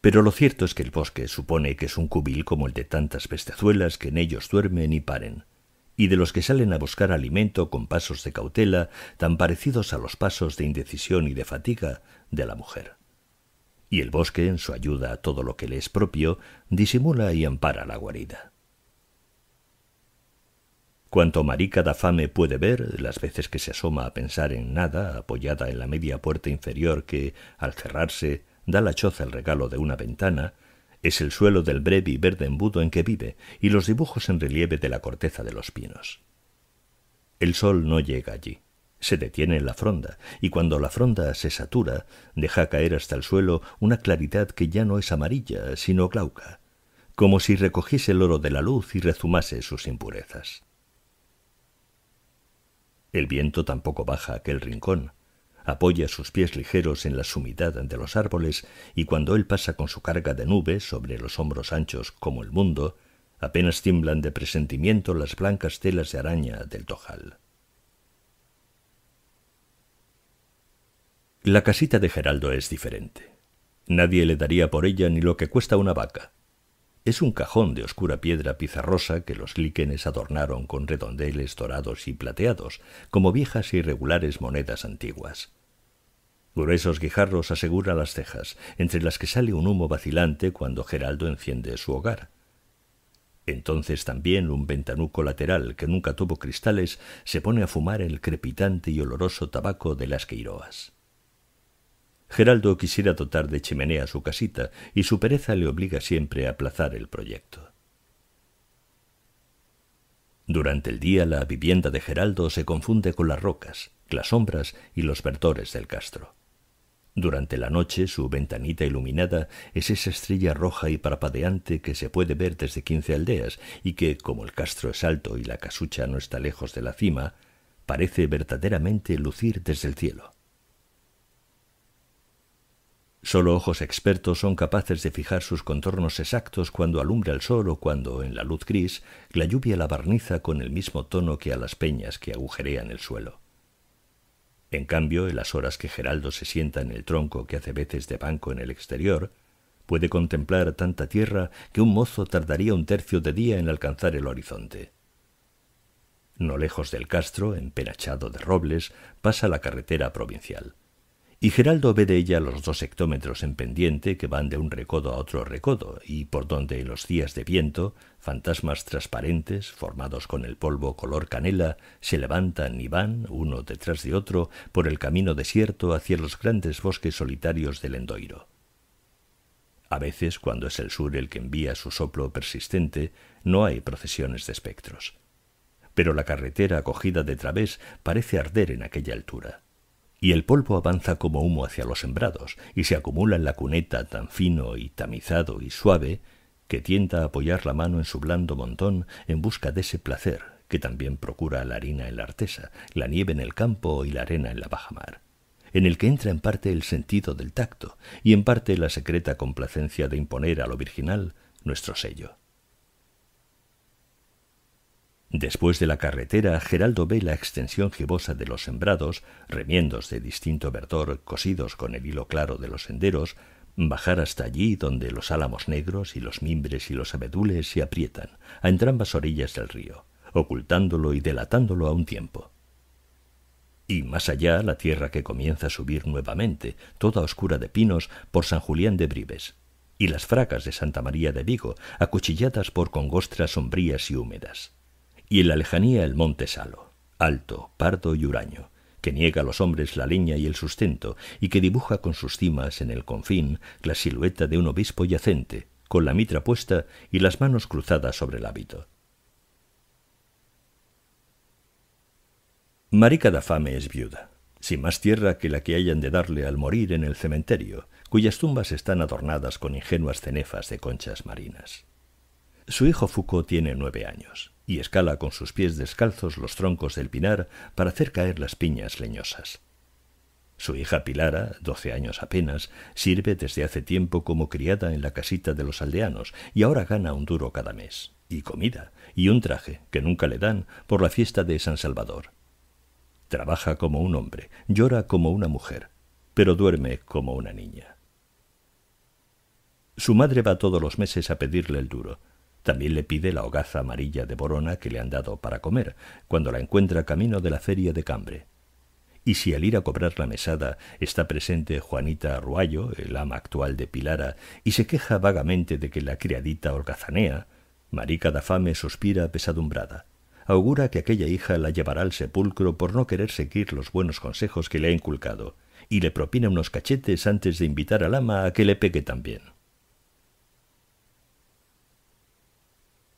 Pero lo cierto es que el bosque supone que es un cubil como el de tantas pestezuelas que en ellos duermen y paren y de los que salen a buscar alimento con pasos de cautela tan parecidos a los pasos de indecisión y de fatiga de la mujer. Y el bosque, en su ayuda a todo lo que le es propio, disimula y ampara la guarida. Cuanto Marica da Fame puede ver, las veces que se asoma a pensar en nada, apoyada en la media puerta inferior que, al cerrarse, da la choza el regalo de una ventana, es el suelo del breve y verde embudo en que vive y los dibujos en relieve de la corteza de los pinos. El sol no llega allí. Se detiene en la fronda, y cuando la fronda se satura, deja caer hasta el suelo una claridad que ya no es amarilla, sino glauca, como si recogiese el oro de la luz y rezumase sus impurezas. El viento tampoco baja aquel rincón, apoya sus pies ligeros en la sumidad ante los árboles y cuando él pasa con su carga de nubes sobre los hombros anchos como el mundo, apenas tiemblan de presentimiento las blancas telas de araña del tojal. La casita de Geraldo es diferente. Nadie le daría por ella ni lo que cuesta una vaca. Es un cajón de oscura piedra pizarrosa que los líquenes adornaron con redondeles dorados y plateados, como viejas y irregulares monedas antiguas. Gruesos guijarros asegura las cejas, entre las que sale un humo vacilante cuando Geraldo enciende su hogar. Entonces también un ventanuco lateral, que nunca tuvo cristales, se pone a fumar el crepitante y oloroso tabaco de las queiroas. Geraldo quisiera dotar de chimenea su casita, y su pereza le obliga siempre a aplazar el proyecto. Durante el día la vivienda de Geraldo se confunde con las rocas, las sombras y los verdores del castro. Durante la noche su ventanita iluminada es esa estrella roja y parpadeante que se puede ver desde quince aldeas y que, como el castro es alto y la casucha no está lejos de la cima, parece verdaderamente lucir desde el cielo. Solo ojos expertos son capaces de fijar sus contornos exactos cuando alumbra el sol o cuando, en la luz gris, la lluvia la barniza con el mismo tono que a las peñas que agujerean el suelo. En cambio, en las horas que Geraldo se sienta en el tronco que hace veces de banco en el exterior, puede contemplar tanta tierra que un mozo tardaría un tercio de día en alcanzar el horizonte. No lejos del castro, empenachado de robles, pasa la carretera provincial y Geraldo ve de ella los dos hectómetros en pendiente que van de un recodo a otro recodo, y por donde en los días de viento, fantasmas transparentes, formados con el polvo color canela, se levantan y van, uno detrás de otro, por el camino desierto hacia los grandes bosques solitarios del Endoiro. A veces, cuando es el sur el que envía su soplo persistente, no hay procesiones de espectros. Pero la carretera acogida de través parece arder en aquella altura y el polvo avanza como humo hacia los sembrados y se acumula en la cuneta tan fino y tamizado y suave que tienta a apoyar la mano en su blando montón en busca de ese placer que también procura la harina en la artesa, la nieve en el campo y la arena en la baja mar, en el que entra en parte el sentido del tacto y en parte la secreta complacencia de imponer a lo virginal nuestro sello. Después de la carretera, Geraldo ve la extensión gibosa de los sembrados, remiendos de distinto verdor cosidos con el hilo claro de los senderos, bajar hasta allí donde los álamos negros y los mimbres y los abedules se aprietan, a entrambas orillas del río, ocultándolo y delatándolo a un tiempo. Y más allá la tierra que comienza a subir nuevamente, toda oscura de pinos, por San Julián de Brives, y las fracas de Santa María de Vigo, acuchilladas por congostras sombrías y húmedas y en la lejanía el monte Salo, alto, pardo y huraño, que niega a los hombres la leña y el sustento, y que dibuja con sus cimas en el confín la silueta de un obispo yacente, con la mitra puesta y las manos cruzadas sobre el hábito. Marica da Fame es viuda, sin más tierra que la que hayan de darle al morir en el cementerio, cuyas tumbas están adornadas con ingenuas cenefas de conchas marinas. Su hijo Foucault tiene nueve años y escala con sus pies descalzos los troncos del pinar para hacer caer las piñas leñosas. Su hija Pilara, doce años apenas, sirve desde hace tiempo como criada en la casita de los aldeanos y ahora gana un duro cada mes, y comida, y un traje que nunca le dan por la fiesta de San Salvador. Trabaja como un hombre, llora como una mujer, pero duerme como una niña. Su madre va todos los meses a pedirle el duro, también le pide la hogaza amarilla de Borona que le han dado para comer, cuando la encuentra camino de la feria de Cambre. Y si al ir a cobrar la mesada está presente Juanita Arruayo, el ama actual de Pilara, y se queja vagamente de que la criadita holgazanea, Marica da Fame suspira pesadumbrada. Augura que aquella hija la llevará al sepulcro por no querer seguir los buenos consejos que le ha inculcado, y le propina unos cachetes antes de invitar al ama a que le pegue también.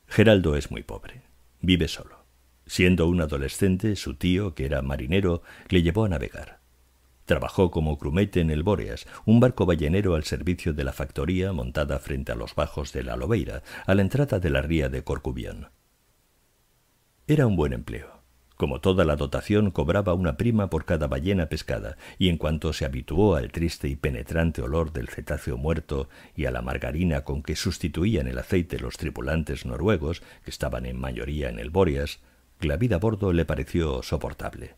Geraldo es muy pobre. Vive solo. Siendo un adolescente, su tío, que era marinero, le llevó a navegar. Trabajó como crumete en el Bóreas, un barco ballenero al servicio de la factoría montada frente a los bajos de la Lobeira, a la entrada de la ría de Corcubión. Era un buen empleo. Como toda la dotación, cobraba una prima por cada ballena pescada, y en cuanto se habituó al triste y penetrante olor del cetáceo muerto y a la margarina con que sustituían el aceite los tripulantes noruegos, que estaban en mayoría en el Bóreas, la vida a bordo le pareció soportable.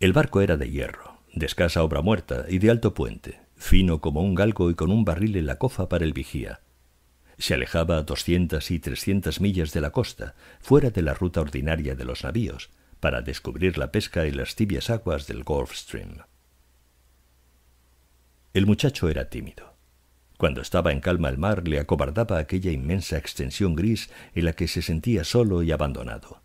El barco era de hierro, de escasa obra muerta y de alto puente, fino como un galgo y con un barril en la cofa para el vigía, se alejaba a 200 y 300 millas de la costa, fuera de la ruta ordinaria de los navíos, para descubrir la pesca y las tibias aguas del Gulf Stream. El muchacho era tímido. Cuando estaba en calma el mar le acobardaba aquella inmensa extensión gris en la que se sentía solo y abandonado.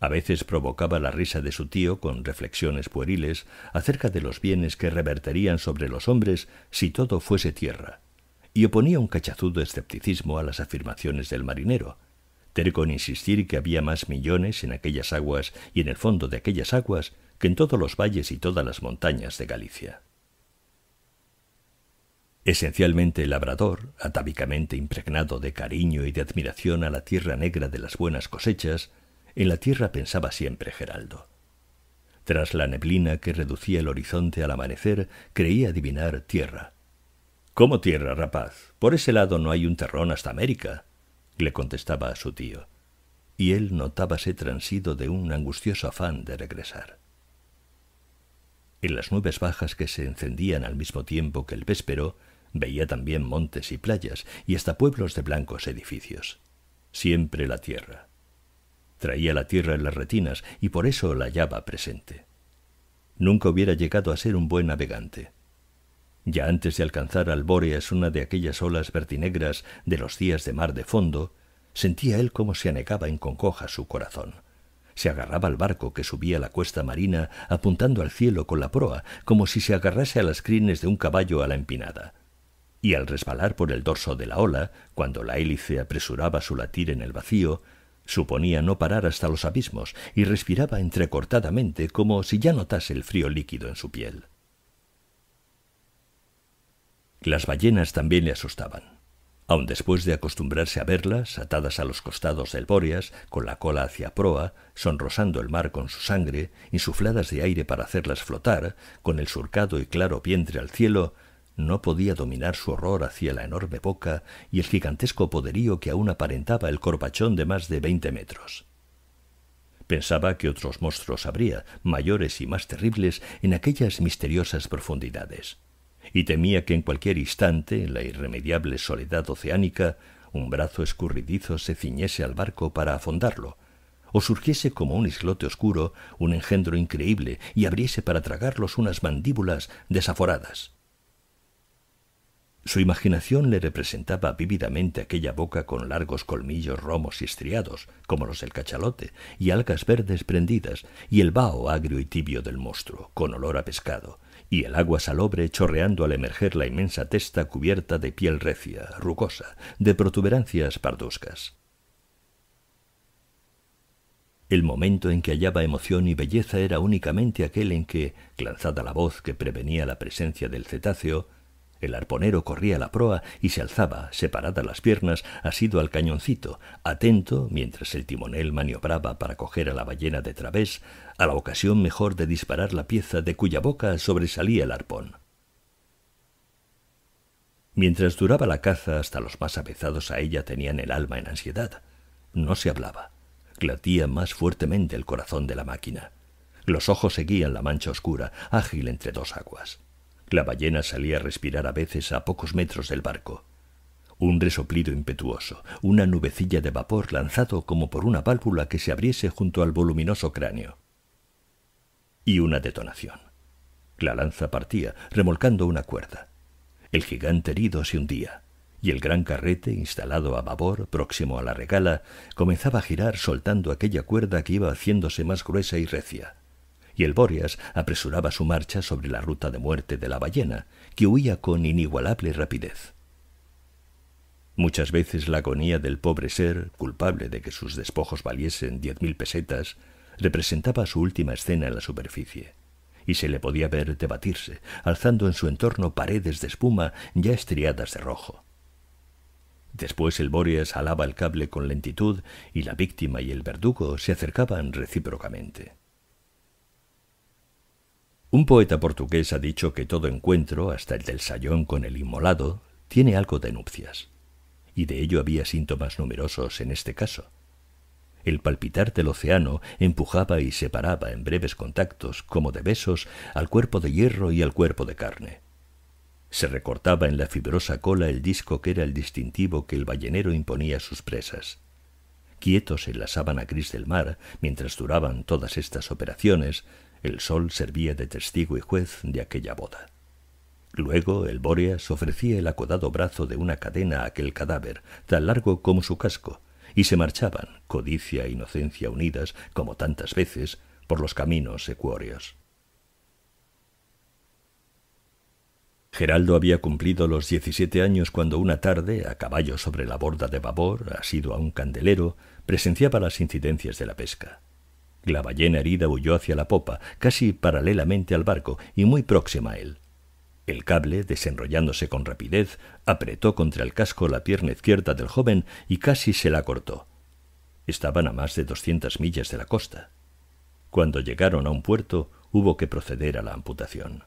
A veces provocaba la risa de su tío con reflexiones pueriles acerca de los bienes que reverterían sobre los hombres si todo fuese tierra, y oponía un cachazudo escepticismo a las afirmaciones del marinero, terco en insistir que había más millones en aquellas aguas y en el fondo de aquellas aguas que en todos los valles y todas las montañas de Galicia. Esencialmente labrador, atávicamente impregnado de cariño y de admiración a la tierra negra de las buenas cosechas, en la tierra pensaba siempre Geraldo. Tras la neblina que reducía el horizonte al amanecer, creía adivinar tierra, ¿Cómo tierra, rapaz? Por ese lado no hay un terrón hasta América, le contestaba a su tío, y él notábase transido de un angustioso afán de regresar. En las nubes bajas que se encendían al mismo tiempo que el véspero, veía también montes y playas, y hasta pueblos de blancos edificios. Siempre la tierra. Traía la tierra en las retinas, y por eso la hallaba presente. Nunca hubiera llegado a ser un buen navegante ya antes de alcanzar al Bóreas una de aquellas olas vertinegras de los días de mar de fondo, sentía él como se anegaba en concoja su corazón. Se agarraba al barco que subía la cuesta marina apuntando al cielo con la proa, como si se agarrase a las crines de un caballo a la empinada. Y al resbalar por el dorso de la ola, cuando la hélice apresuraba su latir en el vacío, suponía no parar hasta los abismos y respiraba entrecortadamente como si ya notase el frío líquido en su piel. Las ballenas también le asustaban. Aun después de acostumbrarse a verlas, atadas a los costados del bóreas, con la cola hacia proa, sonrosando el mar con su sangre, insufladas de aire para hacerlas flotar, con el surcado y claro vientre al cielo, no podía dominar su horror hacia la enorme boca y el gigantesco poderío que aún aparentaba el corpachón de más de veinte metros. Pensaba que otros monstruos habría, mayores y más terribles, en aquellas misteriosas profundidades y temía que en cualquier instante, en la irremediable soledad oceánica, un brazo escurridizo se ciñese al barco para afondarlo, o surgiese como un islote oscuro un engendro increíble y abriese para tragarlos unas mandíbulas desaforadas. Su imaginación le representaba vívidamente aquella boca con largos colmillos romos y estriados, como los del cachalote, y algas verdes prendidas, y el vaho agrio y tibio del monstruo, con olor a pescado, y el agua salobre chorreando al emerger la inmensa testa cubierta de piel recia, rugosa, de protuberancias parduscas. El momento en que hallaba emoción y belleza era únicamente aquel en que, lanzada la voz que prevenía la presencia del cetáceo, el arponero corría la proa y se alzaba, separadas las piernas, asido al cañoncito, atento, mientras el timonel maniobraba para coger a la ballena de través, a la ocasión mejor de disparar la pieza de cuya boca sobresalía el arpón. Mientras duraba la caza, hasta los más avezados a ella tenían el alma en ansiedad. No se hablaba. Glatía más fuertemente el corazón de la máquina. Los ojos seguían la mancha oscura, ágil entre dos aguas. La ballena salía a respirar a veces a pocos metros del barco. Un resoplido impetuoso, una nubecilla de vapor lanzado como por una válvula que se abriese junto al voluminoso cráneo. Y una detonación. La lanza partía, remolcando una cuerda. El gigante herido se hundía, y el gran carrete, instalado a vapor, próximo a la regala, comenzaba a girar soltando aquella cuerda que iba haciéndose más gruesa y recia y el Bóreas apresuraba su marcha sobre la ruta de muerte de la ballena, que huía con inigualable rapidez. Muchas veces la agonía del pobre ser, culpable de que sus despojos valiesen diez mil pesetas, representaba su última escena en la superficie, y se le podía ver debatirse, alzando en su entorno paredes de espuma ya estriadas de rojo. Después el Bóreas alaba el cable con lentitud y la víctima y el verdugo se acercaban recíprocamente. Un poeta portugués ha dicho que todo encuentro, hasta el del sayón con el inmolado, tiene algo de nupcias, y de ello había síntomas numerosos en este caso. El palpitar del océano empujaba y separaba en breves contactos, como de besos, al cuerpo de hierro y al cuerpo de carne. Se recortaba en la fibrosa cola el disco que era el distintivo que el ballenero imponía a sus presas. Quietos en la sábana gris del mar, mientras duraban todas estas operaciones, el sol servía de testigo y juez de aquella boda. Luego el Bóreas ofrecía el acodado brazo de una cadena a aquel cadáver, tan largo como su casco, y se marchaban, codicia e inocencia unidas, como tantas veces, por los caminos ecuóreos. Geraldo había cumplido los diecisiete años cuando una tarde, a caballo sobre la borda de babor, asido a un candelero, presenciaba las incidencias de la pesca. La ballena herida huyó hacia la popa, casi paralelamente al barco y muy próxima a él. El cable, desenrollándose con rapidez, apretó contra el casco la pierna izquierda del joven y casi se la cortó. Estaban a más de doscientas millas de la costa. Cuando llegaron a un puerto, hubo que proceder a la amputación.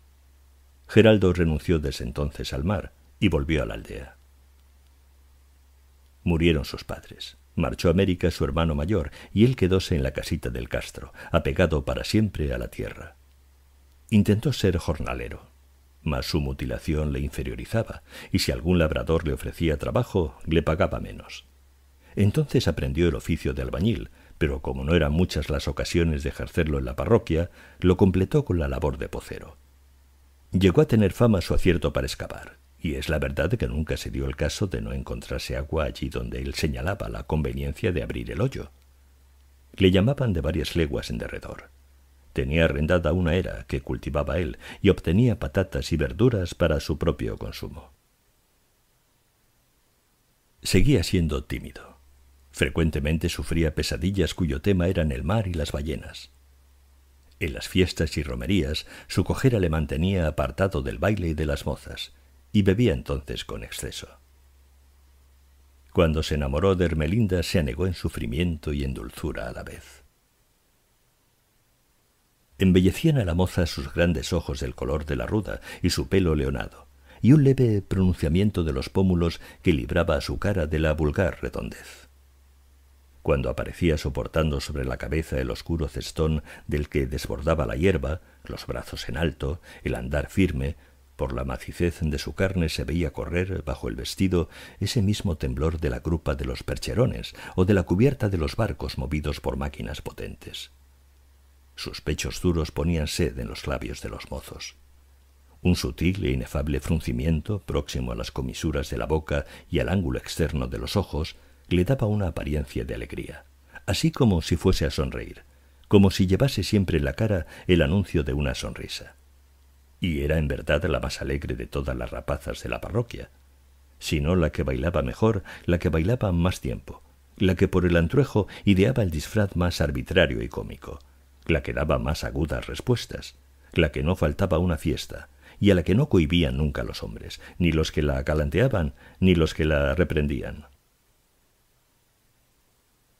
Geraldo renunció desde entonces al mar y volvió a la aldea. Murieron sus padres. Marchó a América su hermano mayor y él quedóse en la casita del Castro, apegado para siempre a la tierra. Intentó ser jornalero, mas su mutilación le inferiorizaba, y si algún labrador le ofrecía trabajo, le pagaba menos. Entonces aprendió el oficio de albañil, pero como no eran muchas las ocasiones de ejercerlo en la parroquia, lo completó con la labor de pocero. Llegó a tener fama su acierto para escapar y es la verdad que nunca se dio el caso de no encontrarse agua allí donde él señalaba la conveniencia de abrir el hoyo. Le llamaban de varias leguas en derredor. Tenía arrendada una era que cultivaba él y obtenía patatas y verduras para su propio consumo. Seguía siendo tímido. Frecuentemente sufría pesadillas cuyo tema eran el mar y las ballenas. En las fiestas y romerías, su cojera le mantenía apartado del baile y de las mozas, y bebía entonces con exceso. Cuando se enamoró de Ermelinda se anegó en sufrimiento y en dulzura a la vez. Embellecían a la moza sus grandes ojos del color de la ruda y su pelo leonado, y un leve pronunciamiento de los pómulos que libraba a su cara de la vulgar redondez. Cuando aparecía soportando sobre la cabeza el oscuro cestón del que desbordaba la hierba, los brazos en alto, el andar firme, por la macizez de su carne se veía correr, bajo el vestido, ese mismo temblor de la grupa de los percherones o de la cubierta de los barcos movidos por máquinas potentes. Sus pechos duros ponían sed en los labios de los mozos. Un sutil e inefable fruncimiento, próximo a las comisuras de la boca y al ángulo externo de los ojos, le daba una apariencia de alegría, así como si fuese a sonreír, como si llevase siempre en la cara el anuncio de una sonrisa y era en verdad la más alegre de todas las rapazas de la parroquia, sino la que bailaba mejor, la que bailaba más tiempo, la que por el antruejo ideaba el disfraz más arbitrario y cómico, la que daba más agudas respuestas, la que no faltaba una fiesta, y a la que no cohibían nunca los hombres, ni los que la galanteaban, ni los que la reprendían.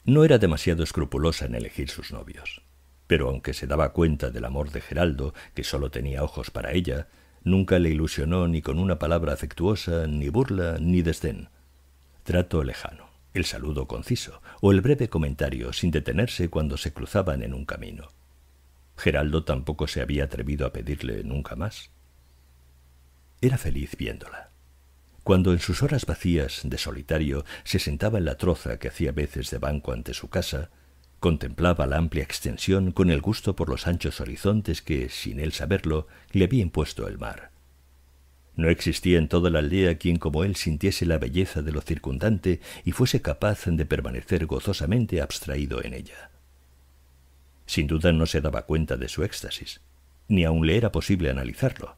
No era demasiado escrupulosa en elegir sus novios pero aunque se daba cuenta del amor de Geraldo, que sólo tenía ojos para ella, nunca le ilusionó ni con una palabra afectuosa, ni burla, ni desdén. Trato lejano, el saludo conciso, o el breve comentario sin detenerse cuando se cruzaban en un camino. Geraldo tampoco se había atrevido a pedirle nunca más. Era feliz viéndola. Cuando en sus horas vacías de solitario se sentaba en la troza que hacía veces de banco ante su casa, Contemplaba la amplia extensión con el gusto por los anchos horizontes que, sin él saberlo, le había impuesto el mar. No existía en toda la aldea quien como él sintiese la belleza de lo circundante y fuese capaz de permanecer gozosamente abstraído en ella. Sin duda no se daba cuenta de su éxtasis, ni aun le era posible analizarlo.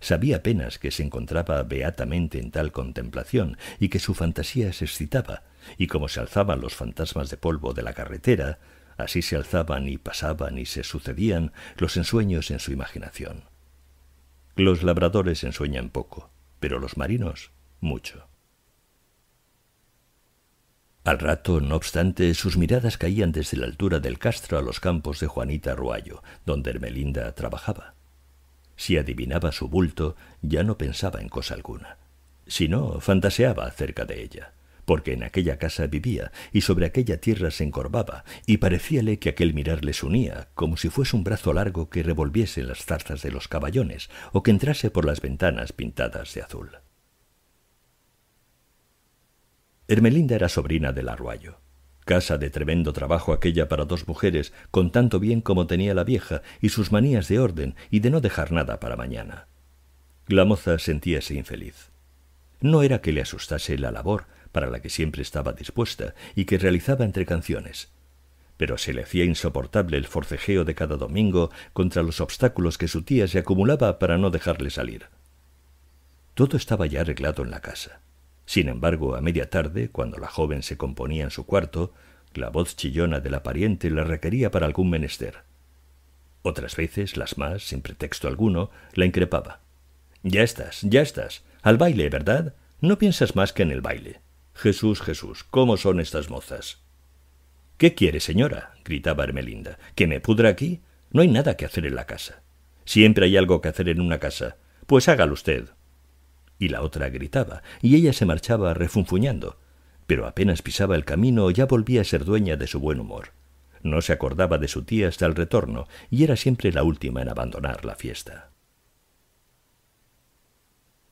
Sabía apenas que se encontraba beatamente en tal contemplación y que su fantasía se excitaba, y como se alzaban los fantasmas de polvo de la carretera, así se alzaban y pasaban y se sucedían los ensueños en su imaginación. Los labradores ensueñan poco, pero los marinos mucho. Al rato, no obstante, sus miradas caían desde la altura del castro a los campos de Juanita Ruallo, donde Ermelinda trabajaba. Si adivinaba su bulto, ya no pensaba en cosa alguna. Si no, fantaseaba acerca de ella porque en aquella casa vivía y sobre aquella tierra se encorvaba, y parecíale que aquel mirar les unía, como si fuese un brazo largo que revolviese las zarzas de los caballones o que entrase por las ventanas pintadas de azul. Hermelinda era sobrina del Arroyo. Casa de tremendo trabajo aquella para dos mujeres, con tanto bien como tenía la vieja y sus manías de orden y de no dejar nada para mañana. La moza sentíase infeliz. No era que le asustase la labor, para la que siempre estaba dispuesta y que realizaba entre canciones. Pero se le hacía insoportable el forcejeo de cada domingo contra los obstáculos que su tía se acumulaba para no dejarle salir. Todo estaba ya arreglado en la casa. Sin embargo, a media tarde, cuando la joven se componía en su cuarto, la voz chillona de la pariente la requería para algún menester. Otras veces, las más, sin pretexto alguno, la increpaba. Ya estás, ya estás. Al baile, ¿verdad? No piensas más que en el baile. Jesús, Jesús, ¿cómo son estas mozas? ¿Qué quiere, señora? gritaba Ermelinda. ¿Que me pudra aquí? No hay nada que hacer en la casa. Siempre hay algo que hacer en una casa. Pues hágalo usted. Y la otra gritaba, y ella se marchaba refunfuñando. Pero apenas pisaba el camino ya volvía a ser dueña de su buen humor. No se acordaba de su tía hasta el retorno, y era siempre la última en abandonar la fiesta.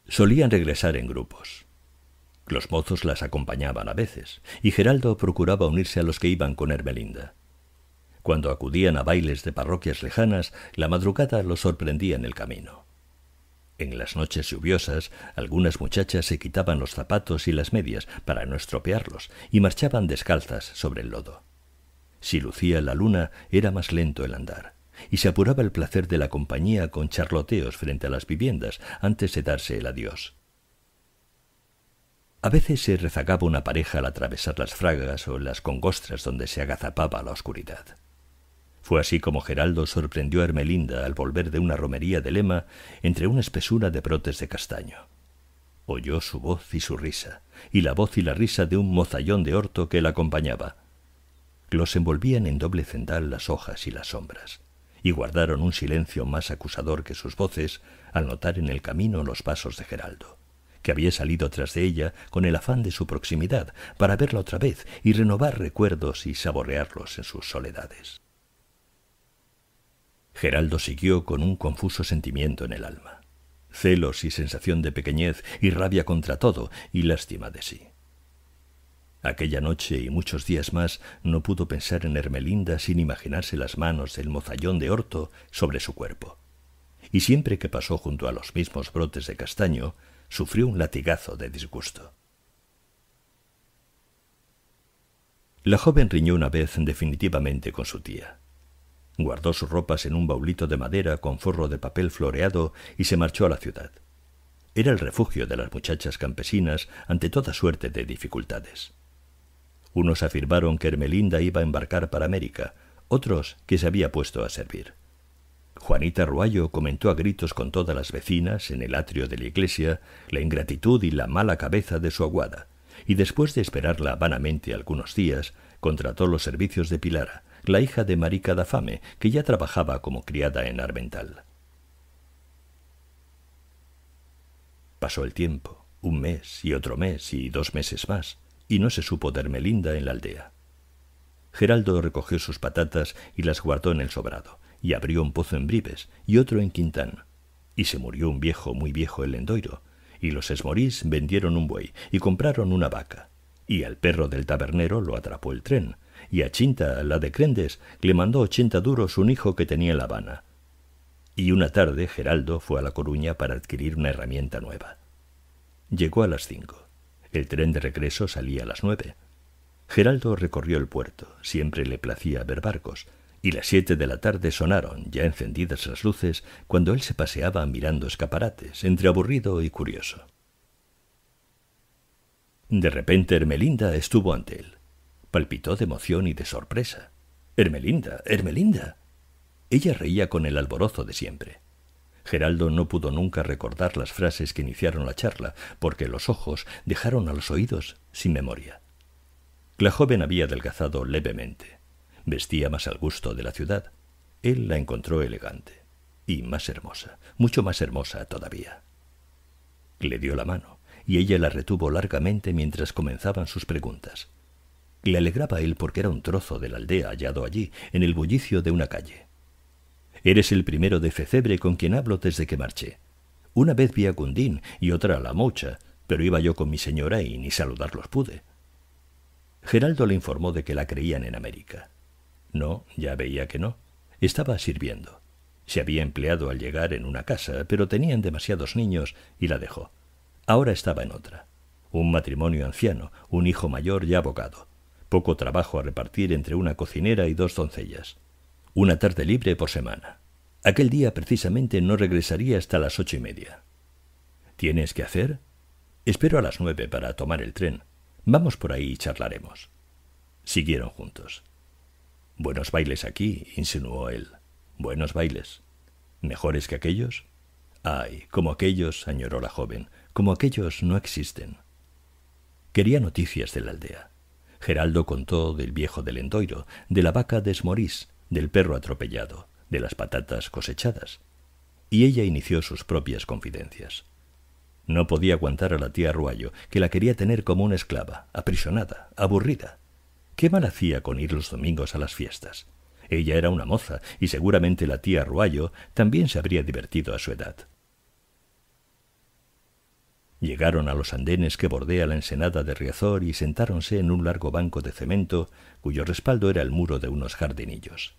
Solían regresar en grupos. Los mozos las acompañaban a veces, y Geraldo procuraba unirse a los que iban con Hermelinda. Cuando acudían a bailes de parroquias lejanas, la madrugada los sorprendía en el camino. En las noches lluviosas, algunas muchachas se quitaban los zapatos y las medias para no estropearlos y marchaban descalzas sobre el lodo. Si lucía la luna, era más lento el andar, y se apuraba el placer de la compañía con charloteos frente a las viviendas antes de darse el adiós. A veces se rezagaba una pareja al atravesar las fragas o las congostras donde se agazapaba la oscuridad. Fue así como Geraldo sorprendió a Hermelinda al volver de una romería de lema entre una espesura de brotes de castaño. Oyó su voz y su risa, y la voz y la risa de un mozallón de orto que la acompañaba. Los envolvían en doble cendal las hojas y las sombras, y guardaron un silencio más acusador que sus voces al notar en el camino los pasos de Geraldo que había salido tras de ella con el afán de su proximidad, para verla otra vez y renovar recuerdos y saborearlos en sus soledades. Geraldo siguió con un confuso sentimiento en el alma, celos y sensación de pequeñez y rabia contra todo y lástima de sí. Aquella noche y muchos días más no pudo pensar en Hermelinda sin imaginarse las manos del mozallón de orto sobre su cuerpo. Y siempre que pasó junto a los mismos brotes de castaño, sufrió un latigazo de disgusto. La joven riñó una vez definitivamente con su tía. Guardó sus ropas en un baulito de madera con forro de papel floreado y se marchó a la ciudad. Era el refugio de las muchachas campesinas ante toda suerte de dificultades. Unos afirmaron que Hermelinda iba a embarcar para América, otros que se había puesto a servir. Juanita Ruallo comentó a gritos con todas las vecinas, en el atrio de la iglesia, la ingratitud y la mala cabeza de su aguada, y después de esperarla vanamente algunos días, contrató los servicios de Pilara, la hija de Marica Fame, que ya trabajaba como criada en Armental. Pasó el tiempo, un mes y otro mes y dos meses más, y no se supo de Ermelinda en la aldea. Geraldo recogió sus patatas y las guardó en el sobrado y abrió un pozo en Bribes y otro en Quintán. Y se murió un viejo muy viejo el endoiro, y los esmorís vendieron un buey y compraron una vaca. Y al perro del tabernero lo atrapó el tren, y a Chinta, la de Crendes, le mandó ochenta duros un hijo que tenía en La Habana. Y una tarde Geraldo fue a La Coruña para adquirir una herramienta nueva. Llegó a las cinco. El tren de regreso salía a las nueve. Geraldo recorrió el puerto, siempre le placía ver barcos, y las siete de la tarde sonaron, ya encendidas las luces, cuando él se paseaba mirando escaparates, entre aburrido y curioso. De repente Hermelinda estuvo ante él. Palpitó de emoción y de sorpresa. Hermelinda, Hermelinda. Ella reía con el alborozo de siempre. Geraldo no pudo nunca recordar las frases que iniciaron la charla, porque los ojos dejaron a los oídos sin memoria. La joven había adelgazado levemente. Vestía más al gusto de la ciudad. Él la encontró elegante y más hermosa, mucho más hermosa todavía. Le dio la mano y ella la retuvo largamente mientras comenzaban sus preguntas. Le alegraba él porque era un trozo de la aldea hallado allí, en el bullicio de una calle. Eres el primero de Fecebre con quien hablo desde que marché. Una vez vi a Gundín y otra a la mocha, pero iba yo con mi señora y ni saludarlos pude. Geraldo le informó de que la creían en América. No, ya veía que no. Estaba sirviendo. Se había empleado al llegar en una casa, pero tenían demasiados niños y la dejó. Ahora estaba en otra. Un matrimonio anciano, un hijo mayor y abogado. Poco trabajo a repartir entre una cocinera y dos doncellas. Una tarde libre por semana. Aquel día precisamente no regresaría hasta las ocho y media. ¿Tienes que hacer? Espero a las nueve para tomar el tren. Vamos por ahí y charlaremos. Siguieron juntos. Buenos bailes aquí, insinuó él. Buenos bailes. ¿Mejores que aquellos? Ay, como aquellos, añoró la joven, como aquellos no existen. Quería noticias de la aldea. Geraldo contó del viejo del Endoiro, de la vaca desmorís, del perro atropellado, de las patatas cosechadas. Y ella inició sus propias confidencias. No podía aguantar a la tía Ruallo, que la quería tener como una esclava, aprisionada, aburrida. ¿Qué mal hacía con ir los domingos a las fiestas? Ella era una moza y seguramente la tía Ruayo también se habría divertido a su edad. Llegaron a los andenes que bordea la ensenada de Riazor y sentáronse en un largo banco de cemento cuyo respaldo era el muro de unos jardinillos.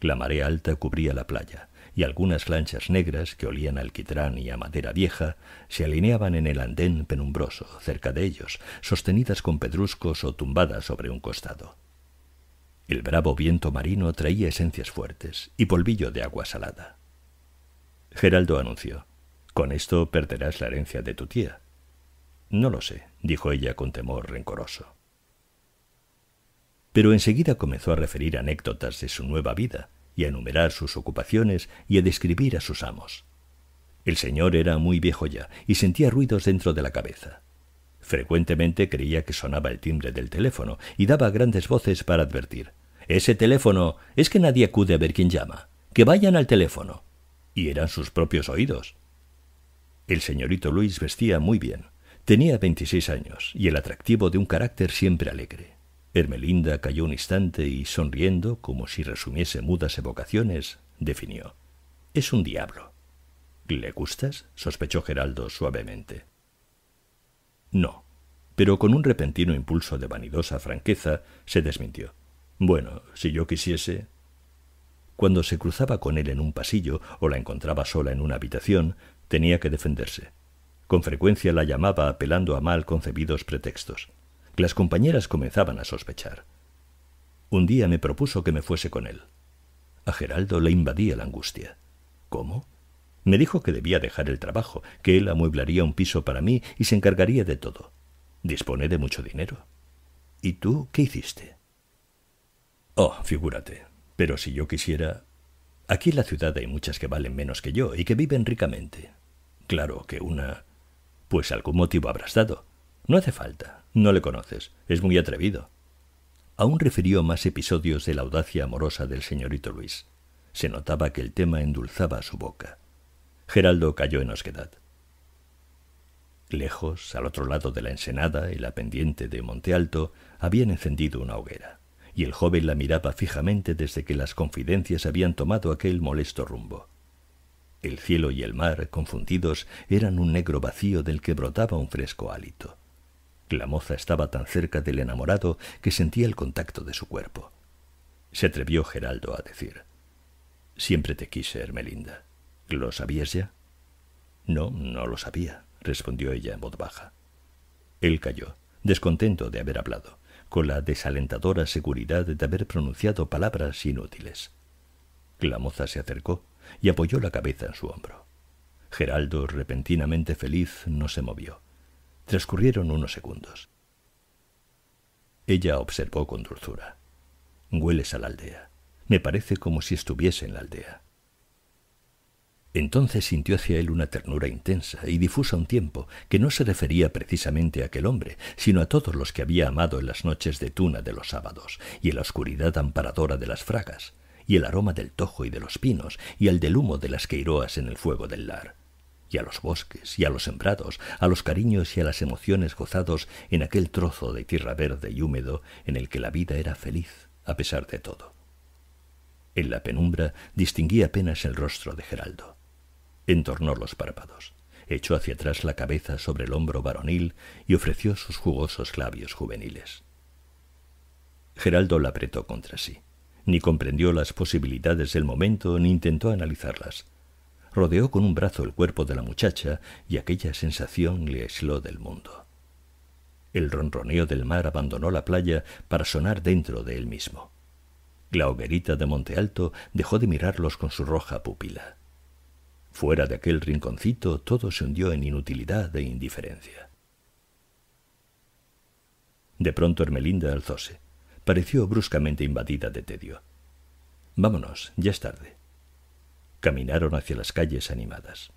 La marea alta cubría la playa y algunas lanchas negras que olían a alquitrán y a madera vieja se alineaban en el andén penumbroso cerca de ellos, sostenidas con pedruscos o tumbadas sobre un costado. El bravo viento marino traía esencias fuertes y polvillo de agua salada. Geraldo anunció, con esto perderás la herencia de tu tía. No lo sé, dijo ella con temor rencoroso. Pero enseguida comenzó a referir anécdotas de su nueva vida, y a enumerar sus ocupaciones y a describir a sus amos. El señor era muy viejo ya y sentía ruidos dentro de la cabeza. Frecuentemente creía que sonaba el timbre del teléfono y daba grandes voces para advertir. Ese teléfono. es que nadie acude a ver quién llama. Que vayan al teléfono. Y eran sus propios oídos. El señorito Luis vestía muy bien. Tenía 26 años y el atractivo de un carácter siempre alegre. Hermelinda calló un instante y, sonriendo, como si resumiese mudas evocaciones, definió. Es un diablo. ¿Le gustas? sospechó Geraldo suavemente. No, pero con un repentino impulso de vanidosa franqueza se desmintió. Bueno, si yo quisiese. Cuando se cruzaba con él en un pasillo o la encontraba sola en una habitación, tenía que defenderse. Con frecuencia la llamaba apelando a mal concebidos pretextos las compañeras comenzaban a sospechar. Un día me propuso que me fuese con él. A Geraldo le invadía la angustia. ¿Cómo? Me dijo que debía dejar el trabajo, que él amueblaría un piso para mí y se encargaría de todo. Dispone de mucho dinero. ¿Y tú qué hiciste? Oh, figúrate. Pero si yo quisiera... Aquí en la ciudad hay muchas que valen menos que yo y que viven ricamente. Claro que una... Pues algún motivo habrás dado. No hace falta, no le conoces, es muy atrevido. Aún refirió más episodios de la audacia amorosa del señorito Luis. Se notaba que el tema endulzaba su boca. Geraldo cayó en osquedad. Lejos, al otro lado de la ensenada y la pendiente de Monte Alto, habían encendido una hoguera, y el joven la miraba fijamente desde que las confidencias habían tomado aquel molesto rumbo. El cielo y el mar, confundidos, eran un negro vacío del que brotaba un fresco hálito. La moza estaba tan cerca del enamorado que sentía el contacto de su cuerpo. Se atrevió Geraldo a decir Siempre te quise, Hermelinda. ¿Lo sabías ya? No, no lo sabía, respondió ella en voz baja. Él calló, descontento de haber hablado, con la desalentadora seguridad de haber pronunciado palabras inútiles. La moza se acercó y apoyó la cabeza en su hombro. Geraldo, repentinamente feliz, no se movió. Transcurrieron unos segundos. Ella observó con dulzura. Hueles a la aldea. Me parece como si estuviese en la aldea. Entonces sintió hacia él una ternura intensa y difusa un tiempo que no se refería precisamente a aquel hombre, sino a todos los que había amado en las noches de tuna de los sábados y en la oscuridad amparadora de las fragas, y el aroma del tojo y de los pinos y al del humo de las queiroas en el fuego del lar y a los bosques y a los sembrados, a los cariños y a las emociones gozados en aquel trozo de tierra verde y húmedo en el que la vida era feliz a pesar de todo. En la penumbra distinguí apenas el rostro de Geraldo. Entornó los párpados, echó hacia atrás la cabeza sobre el hombro varonil y ofreció sus jugosos labios juveniles. Geraldo la apretó contra sí. Ni comprendió las posibilidades del momento ni intentó analizarlas rodeó con un brazo el cuerpo de la muchacha y aquella sensación le aisló del mundo. El ronroneo del mar abandonó la playa para sonar dentro de él mismo. La hoguerita de Monte Alto dejó de mirarlos con su roja pupila. Fuera de aquel rinconcito todo se hundió en inutilidad e indiferencia. De pronto Hermelinda alzóse. Pareció bruscamente invadida de tedio. Vámonos, ya es tarde. Caminaron hacia las calles animadas.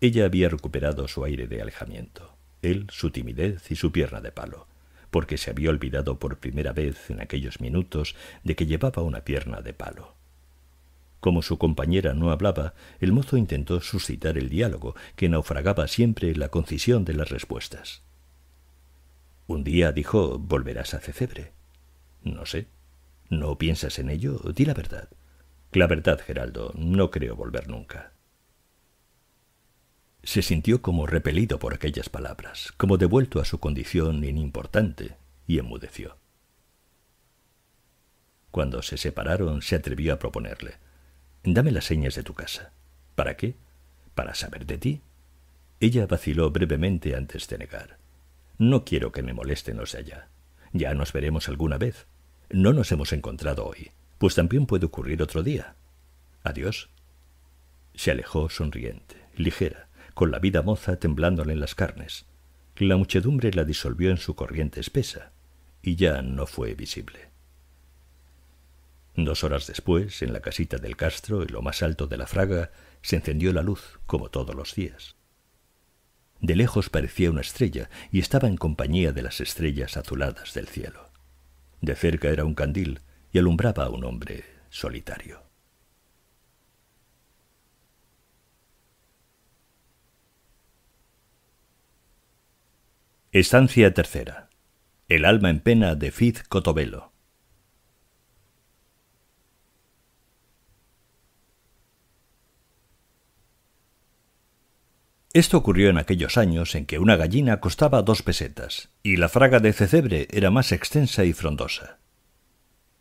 Ella había recuperado su aire de alejamiento, él su timidez y su pierna de palo, porque se había olvidado por primera vez en aquellos minutos de que llevaba una pierna de palo. Como su compañera no hablaba, el mozo intentó suscitar el diálogo, que naufragaba siempre la concisión de las respuestas. Un día dijo, volverás a Cecebre. No sé. ¿No piensas en ello? Di la verdad. La verdad, Geraldo, no creo volver nunca. Se sintió como repelido por aquellas palabras, como devuelto a su condición inimportante, y enmudeció. Cuando se separaron, se atrevió a proponerle, Dame las señas de tu casa. ¿Para qué? Para saber de ti. Ella vaciló brevemente antes de negar. No quiero que me molesten los de allá. Ya nos veremos alguna vez. No nos hemos encontrado hoy. Pues también puede ocurrir otro día. Adiós. Se alejó sonriente, ligera, con la vida moza temblándole en las carnes. La muchedumbre la disolvió en su corriente espesa, y ya no fue visible. Dos horas después, en la casita del Castro, en lo más alto de la fraga, se encendió la luz, como todos los días. De lejos parecía una estrella y estaba en compañía de las estrellas azuladas del cielo. De cerca era un candil, y alumbraba a un hombre solitario. Estancia tercera. El alma en pena de Fitz Cotovelo. Esto ocurrió en aquellos años en que una gallina costaba dos pesetas y la fraga de cecebre era más extensa y frondosa.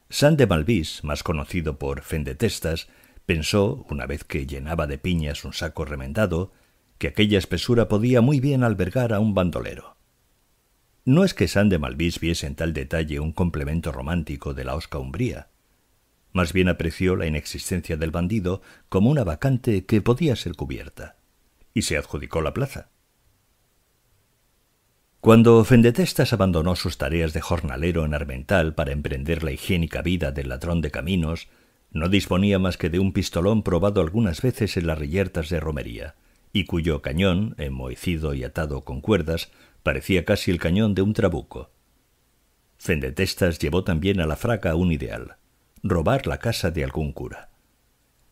San de Malvis, más conocido por Fendetestas, pensó, una vez que llenaba de piñas un saco remendado, que aquella espesura podía muy bien albergar a un bandolero. No es que San de Malvis viese en tal detalle un complemento romántico de la osca umbría. Más bien apreció la inexistencia del bandido como una vacante que podía ser cubierta, y se adjudicó la plaza. Cuando Fendetestas abandonó sus tareas de jornalero en Armental para emprender la higiénica vida del ladrón de caminos, no disponía más que de un pistolón probado algunas veces en las reyertas de romería, y cuyo cañón, enmohecido y atado con cuerdas, parecía casi el cañón de un trabuco. Fendetestas llevó también a la fraca un ideal, robar la casa de algún cura.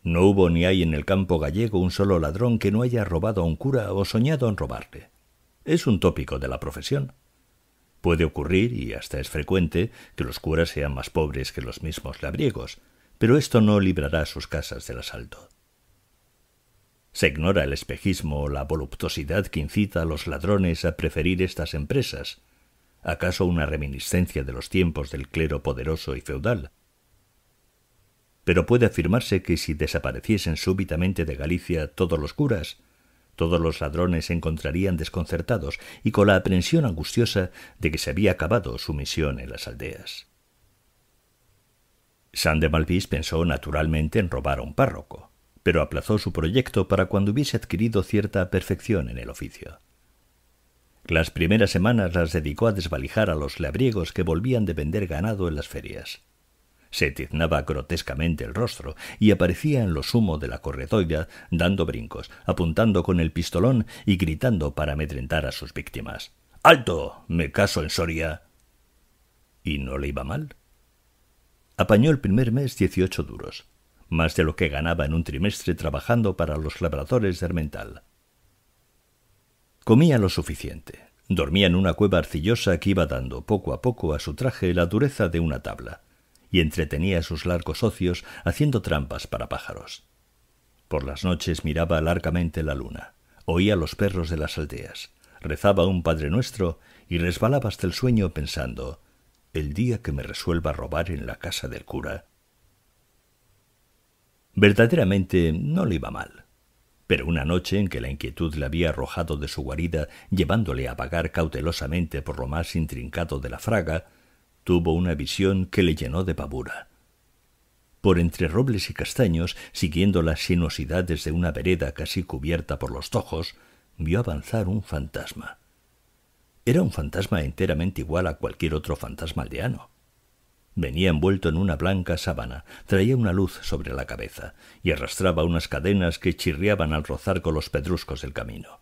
No hubo ni hay en el campo gallego un solo ladrón que no haya robado a un cura o soñado en robarle. Es un tópico de la profesión. Puede ocurrir, y hasta es frecuente, que los curas sean más pobres que los mismos labriegos, pero esto no librará sus casas del asalto. Se ignora el espejismo o la voluptuosidad que incita a los ladrones a preferir estas empresas, acaso una reminiscencia de los tiempos del clero poderoso y feudal. Pero puede afirmarse que si desapareciesen súbitamente de Galicia todos los curas, todos los ladrones se encontrarían desconcertados y con la aprensión angustiosa de que se había acabado su misión en las aldeas. San de Malvis pensó naturalmente en robar a un párroco, pero aplazó su proyecto para cuando hubiese adquirido cierta perfección en el oficio. Las primeras semanas las dedicó a desvalijar a los labriegos que volvían de vender ganado en las ferias se tiznaba grotescamente el rostro y aparecía en lo sumo de la corredoida dando brincos, apuntando con el pistolón y gritando para amedrentar a sus víctimas. ¡Alto! Me caso en Soria. Y no le iba mal. Apañó el primer mes dieciocho duros, más de lo que ganaba en un trimestre trabajando para los labradores de Armental. Comía lo suficiente. Dormía en una cueva arcillosa que iba dando poco a poco a su traje la dureza de una tabla y entretenía a sus largos ocios haciendo trampas para pájaros. Por las noches miraba largamente la luna, oía los perros de las aldeas, rezaba un Padre Nuestro y resbalaba hasta el sueño pensando el día que me resuelva robar en la casa del cura. Verdaderamente no le iba mal, pero una noche en que la inquietud le había arrojado de su guarida llevándole a vagar cautelosamente por lo más intrincado de la fraga, tuvo una visión que le llenó de pavura. Por entre robles y castaños, siguiendo las sinuosidades de una vereda casi cubierta por los tojos, vio avanzar un fantasma. Era un fantasma enteramente igual a cualquier otro fantasma aldeano. Venía envuelto en una blanca sábana, traía una luz sobre la cabeza y arrastraba unas cadenas que chirriaban al rozar con los pedruscos del camino.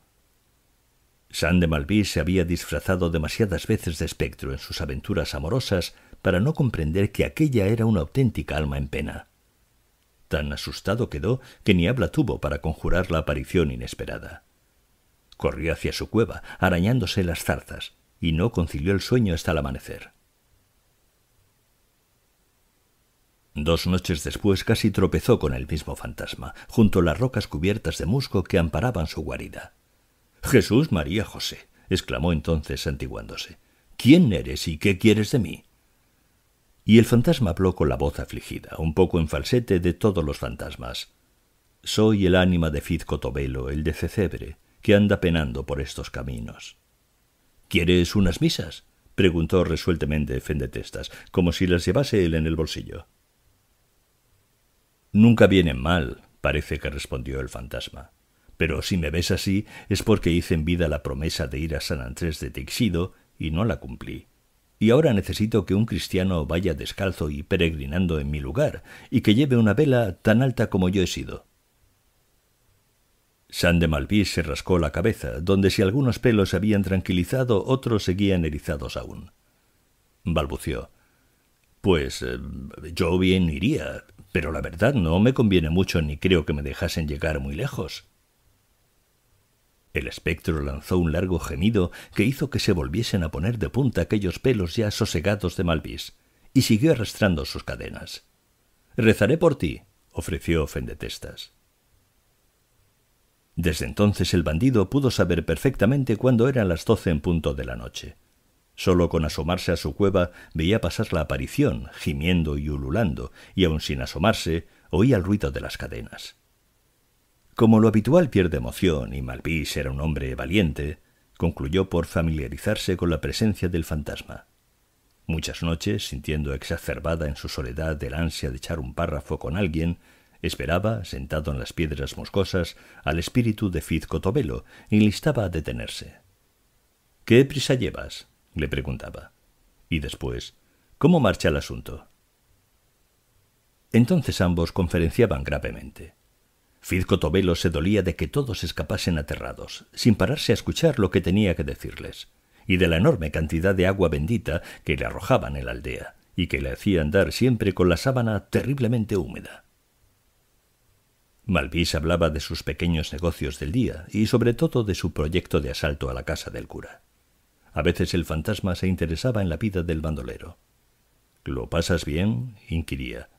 San de Malví se había disfrazado demasiadas veces de espectro en sus aventuras amorosas para no comprender que aquella era una auténtica alma en pena. Tan asustado quedó que ni habla tuvo para conjurar la aparición inesperada. Corrió hacia su cueva, arañándose las zarzas, y no concilió el sueño hasta el amanecer. Dos noches después casi tropezó con el mismo fantasma, junto a las rocas cubiertas de musgo que amparaban su guarida. Jesús María José, exclamó entonces santiguándose. ¿Quién eres y qué quieres de mí? Y el fantasma habló con la voz afligida, un poco en falsete de todos los fantasmas. Soy el ánima de Fiz Cotobelo, el de Cecebre, que anda penando por estos caminos. ¿Quieres unas misas? preguntó resueltamente Fendetestas, como si las llevase él en el bolsillo. Nunca vienen mal, parece que respondió el fantasma. Pero si me ves así es porque hice en vida la promesa de ir a San Andrés de Texido y no la cumplí. Y ahora necesito que un cristiano vaya descalzo y peregrinando en mi lugar, y que lleve una vela tan alta como yo he sido. San de Malvís se rascó la cabeza, donde si algunos pelos se habían tranquilizado, otros seguían erizados aún. Balbució. Pues eh, yo bien iría, pero la verdad no me conviene mucho ni creo que me dejasen llegar muy lejos. El espectro lanzó un largo gemido que hizo que se volviesen a poner de punta aquellos pelos ya sosegados de Malvis, y siguió arrastrando sus cadenas. Rezaré por ti, ofreció Fendetestas. Desde entonces el bandido pudo saber perfectamente cuándo eran las doce en punto de la noche. Solo con asomarse a su cueva veía pasar la aparición, gimiendo y ululando, y aun sin asomarse, oía el ruido de las cadenas. Como lo habitual pierde emoción y Malpís era un hombre valiente, concluyó por familiarizarse con la presencia del fantasma. Muchas noches, sintiendo exacerbada en su soledad el ansia de echar un párrafo con alguien, esperaba, sentado en las piedras moscosas, al espíritu de Fiz y listaba a detenerse. ¿Qué prisa llevas? le preguntaba. Y después, ¿cómo marcha el asunto? Entonces ambos conferenciaban gravemente. Fiz Tobelo se dolía de que todos escapasen aterrados, sin pararse a escuchar lo que tenía que decirles, y de la enorme cantidad de agua bendita que le arrojaban en la aldea, y que le hacía andar siempre con la sábana terriblemente húmeda. Malvis hablaba de sus pequeños negocios del día y sobre todo de su proyecto de asalto a la casa del cura. A veces el fantasma se interesaba en la vida del bandolero. ¿Lo pasas bien? inquiría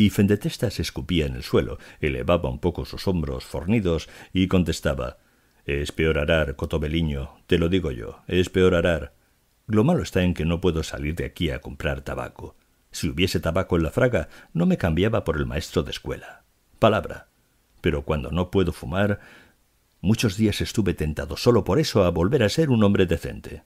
y Fendetesta se escupía en el suelo, elevaba un poco sus hombros fornidos y contestaba Es peor arar, Cotobeliño, te lo digo yo, es peor arar. Lo malo está en que no puedo salir de aquí a comprar tabaco. Si hubiese tabaco en la fraga, no me cambiaba por el maestro de escuela. Palabra. Pero cuando no puedo fumar, muchos días estuve tentado solo por eso a volver a ser un hombre decente.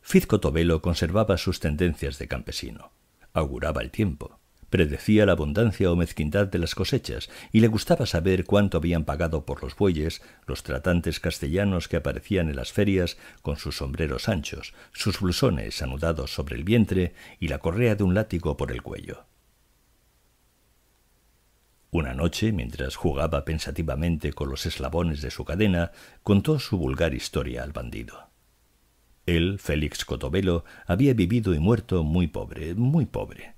Fiz Cotobelo conservaba sus tendencias de campesino auguraba el tiempo, predecía la abundancia o mezquindad de las cosechas y le gustaba saber cuánto habían pagado por los bueyes los tratantes castellanos que aparecían en las ferias con sus sombreros anchos, sus blusones anudados sobre el vientre y la correa de un látigo por el cuello. Una noche, mientras jugaba pensativamente con los eslabones de su cadena, contó su vulgar historia al bandido. Él, Félix Cotobelo, había vivido y muerto muy pobre, muy pobre.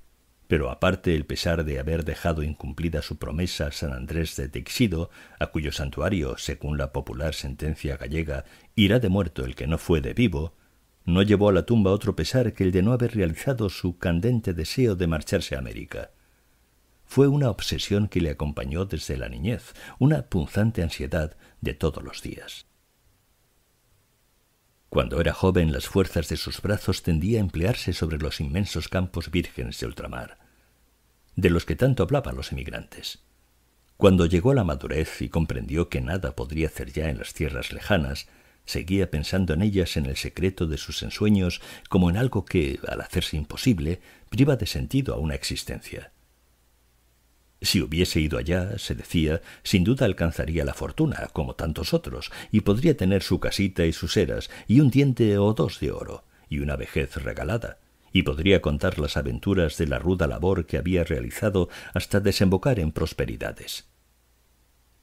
Pero aparte el pesar de haber dejado incumplida su promesa a San Andrés de Texido, a cuyo santuario, según la popular sentencia gallega, irá de muerto el que no fue de vivo, no llevó a la tumba otro pesar que el de no haber realizado su candente deseo de marcharse a América. Fue una obsesión que le acompañó desde la niñez, una punzante ansiedad de todos los días. Cuando era joven las fuerzas de sus brazos tendía a emplearse sobre los inmensos campos vírgenes de ultramar, de los que tanto hablaban los emigrantes. Cuando llegó a la madurez y comprendió que nada podría hacer ya en las tierras lejanas, seguía pensando en ellas en el secreto de sus ensueños como en algo que, al hacerse imposible, priva de sentido a una existencia. Si hubiese ido allá, se decía, sin duda alcanzaría la fortuna, como tantos otros, y podría tener su casita y sus eras, y un diente o dos de oro, y una vejez regalada, y podría contar las aventuras de la ruda labor que había realizado hasta desembocar en prosperidades.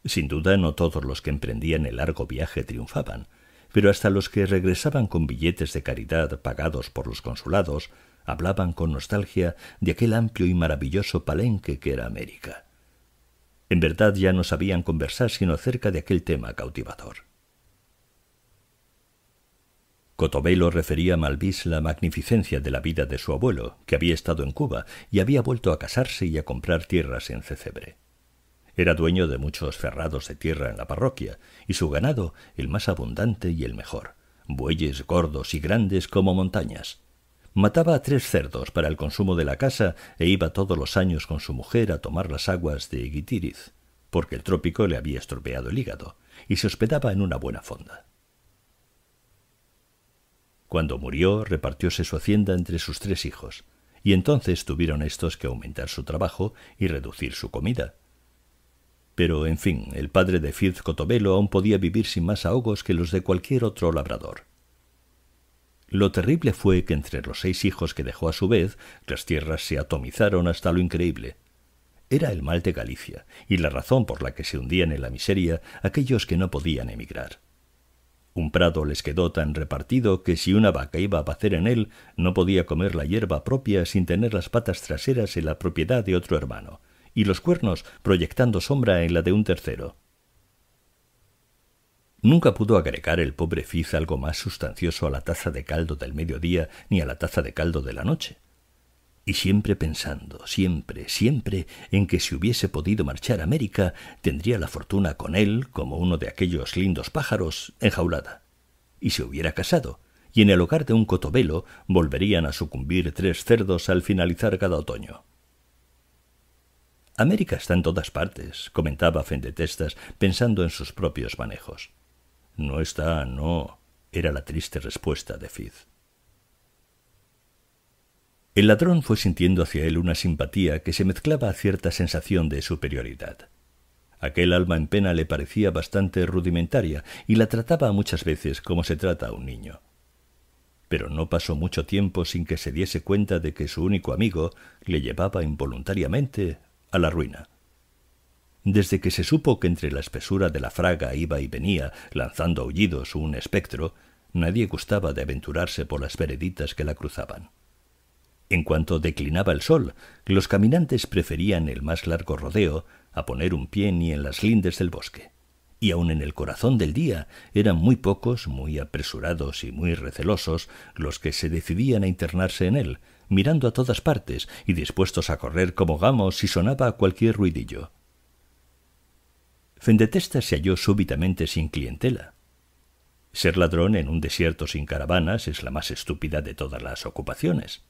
Sin duda no todos los que emprendían el largo viaje triunfaban, pero hasta los que regresaban con billetes de caridad pagados por los consulados hablaban con nostalgia de aquel amplio y maravilloso palenque que era América. En verdad ya no sabían conversar sino acerca de aquel tema cautivador. Cotobelo refería a Malvis la magnificencia de la vida de su abuelo, que había estado en Cuba y había vuelto a casarse y a comprar tierras en Cecebre. Era dueño de muchos ferrados de tierra en la parroquia, y su ganado el más abundante y el mejor, bueyes gordos y grandes como montañas, Mataba a tres cerdos para el consumo de la casa e iba todos los años con su mujer a tomar las aguas de Guitiriz, porque el trópico le había estropeado el hígado, y se hospedaba en una buena fonda. Cuando murió, repartióse su hacienda entre sus tres hijos, y entonces tuvieron estos que aumentar su trabajo y reducir su comida. Pero, en fin, el padre de Fitz Cotobelo aún podía vivir sin más ahogos que los de cualquier otro labrador. Lo terrible fue que entre los seis hijos que dejó a su vez, las tierras se atomizaron hasta lo increíble. Era el mal de Galicia, y la razón por la que se hundían en la miseria aquellos que no podían emigrar. Un prado les quedó tan repartido que si una vaca iba a pacer en él, no podía comer la hierba propia sin tener las patas traseras en la propiedad de otro hermano, y los cuernos proyectando sombra en la de un tercero. Nunca pudo agregar el pobre Fiz algo más sustancioso a la taza de caldo del mediodía ni a la taza de caldo de la noche. Y siempre pensando, siempre, siempre, en que si hubiese podido marchar a América, tendría la fortuna con él, como uno de aquellos lindos pájaros, enjaulada. Y se hubiera casado, y en el hogar de un cotobelo volverían a sucumbir tres cerdos al finalizar cada otoño. América está en todas partes, comentaba Fendetestas, pensando en sus propios manejos. No está, no, era la triste respuesta de Fitz. El ladrón fue sintiendo hacia él una simpatía que se mezclaba a cierta sensación de superioridad. Aquel alma en pena le parecía bastante rudimentaria y la trataba muchas veces como se trata a un niño. Pero no pasó mucho tiempo sin que se diese cuenta de que su único amigo le llevaba involuntariamente a la ruina. Desde que se supo que entre la espesura de la fraga iba y venía, lanzando aullidos un espectro, nadie gustaba de aventurarse por las vereditas que la cruzaban. En cuanto declinaba el sol, los caminantes preferían el más largo rodeo a poner un pie ni en las lindes del bosque. Y aun en el corazón del día eran muy pocos, muy apresurados y muy recelosos los que se decidían a internarse en él, mirando a todas partes y dispuestos a correr como gamos si sonaba cualquier ruidillo. Fendetesta se halló súbitamente sin clientela. Ser ladrón en un desierto sin caravanas es la más estúpida de todas las ocupaciones.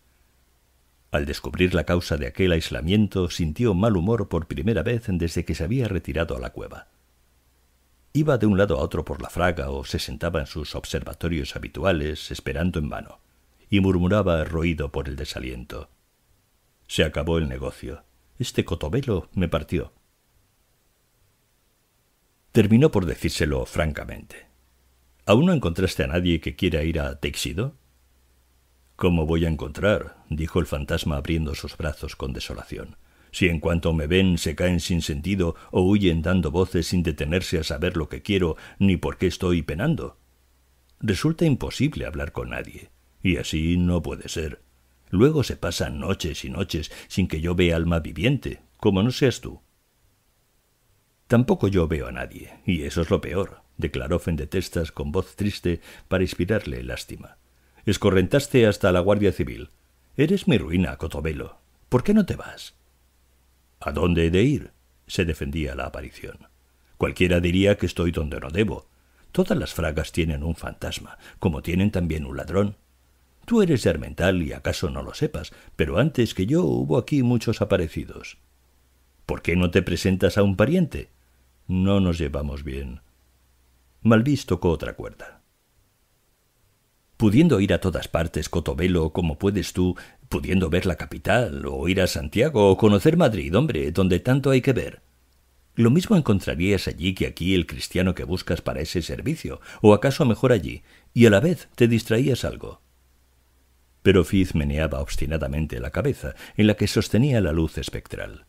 Al descubrir la causa de aquel aislamiento, sintió mal humor por primera vez desde que se había retirado a la cueva. Iba de un lado a otro por la fraga o se sentaba en sus observatorios habituales, esperando en vano, y murmuraba roído por el desaliento. Se acabó el negocio. Este cotovelo me partió terminó por decírselo francamente. ¿Aún no encontraste a nadie que quiera ir a Texido? ¿Cómo voy a encontrar? dijo el fantasma abriendo sus brazos con desolación. Si en cuanto me ven se caen sin sentido o huyen dando voces sin detenerse a saber lo que quiero ni por qué estoy penando. Resulta imposible hablar con nadie. Y así no puede ser. Luego se pasan noches y noches sin que yo vea alma viviente, como no seas tú. Tampoco yo veo a nadie, y eso es lo peor, declaró Fendetestas con voz triste para inspirarle lástima. Escorrentaste hasta la Guardia Civil. Eres mi ruina, Cotovelo. ¿Por qué no te vas? ¿A dónde he de ir? se defendía la aparición. Cualquiera diría que estoy donde no debo. Todas las fragas tienen un fantasma, como tienen también un ladrón. Tú eres de Armental y acaso no lo sepas, pero antes que yo hubo aquí muchos aparecidos. ¿Por qué no te presentas a un pariente? No nos llevamos bien. Malvis tocó otra cuerda. Pudiendo ir a todas partes, Cotovelo, como puedes tú, pudiendo ver la capital, o ir a Santiago, o conocer Madrid, hombre, donde tanto hay que ver. Lo mismo encontrarías allí que aquí el cristiano que buscas para ese servicio, o acaso mejor allí, y a la vez te distraías algo. Pero Fiz meneaba obstinadamente la cabeza, en la que sostenía la luz espectral.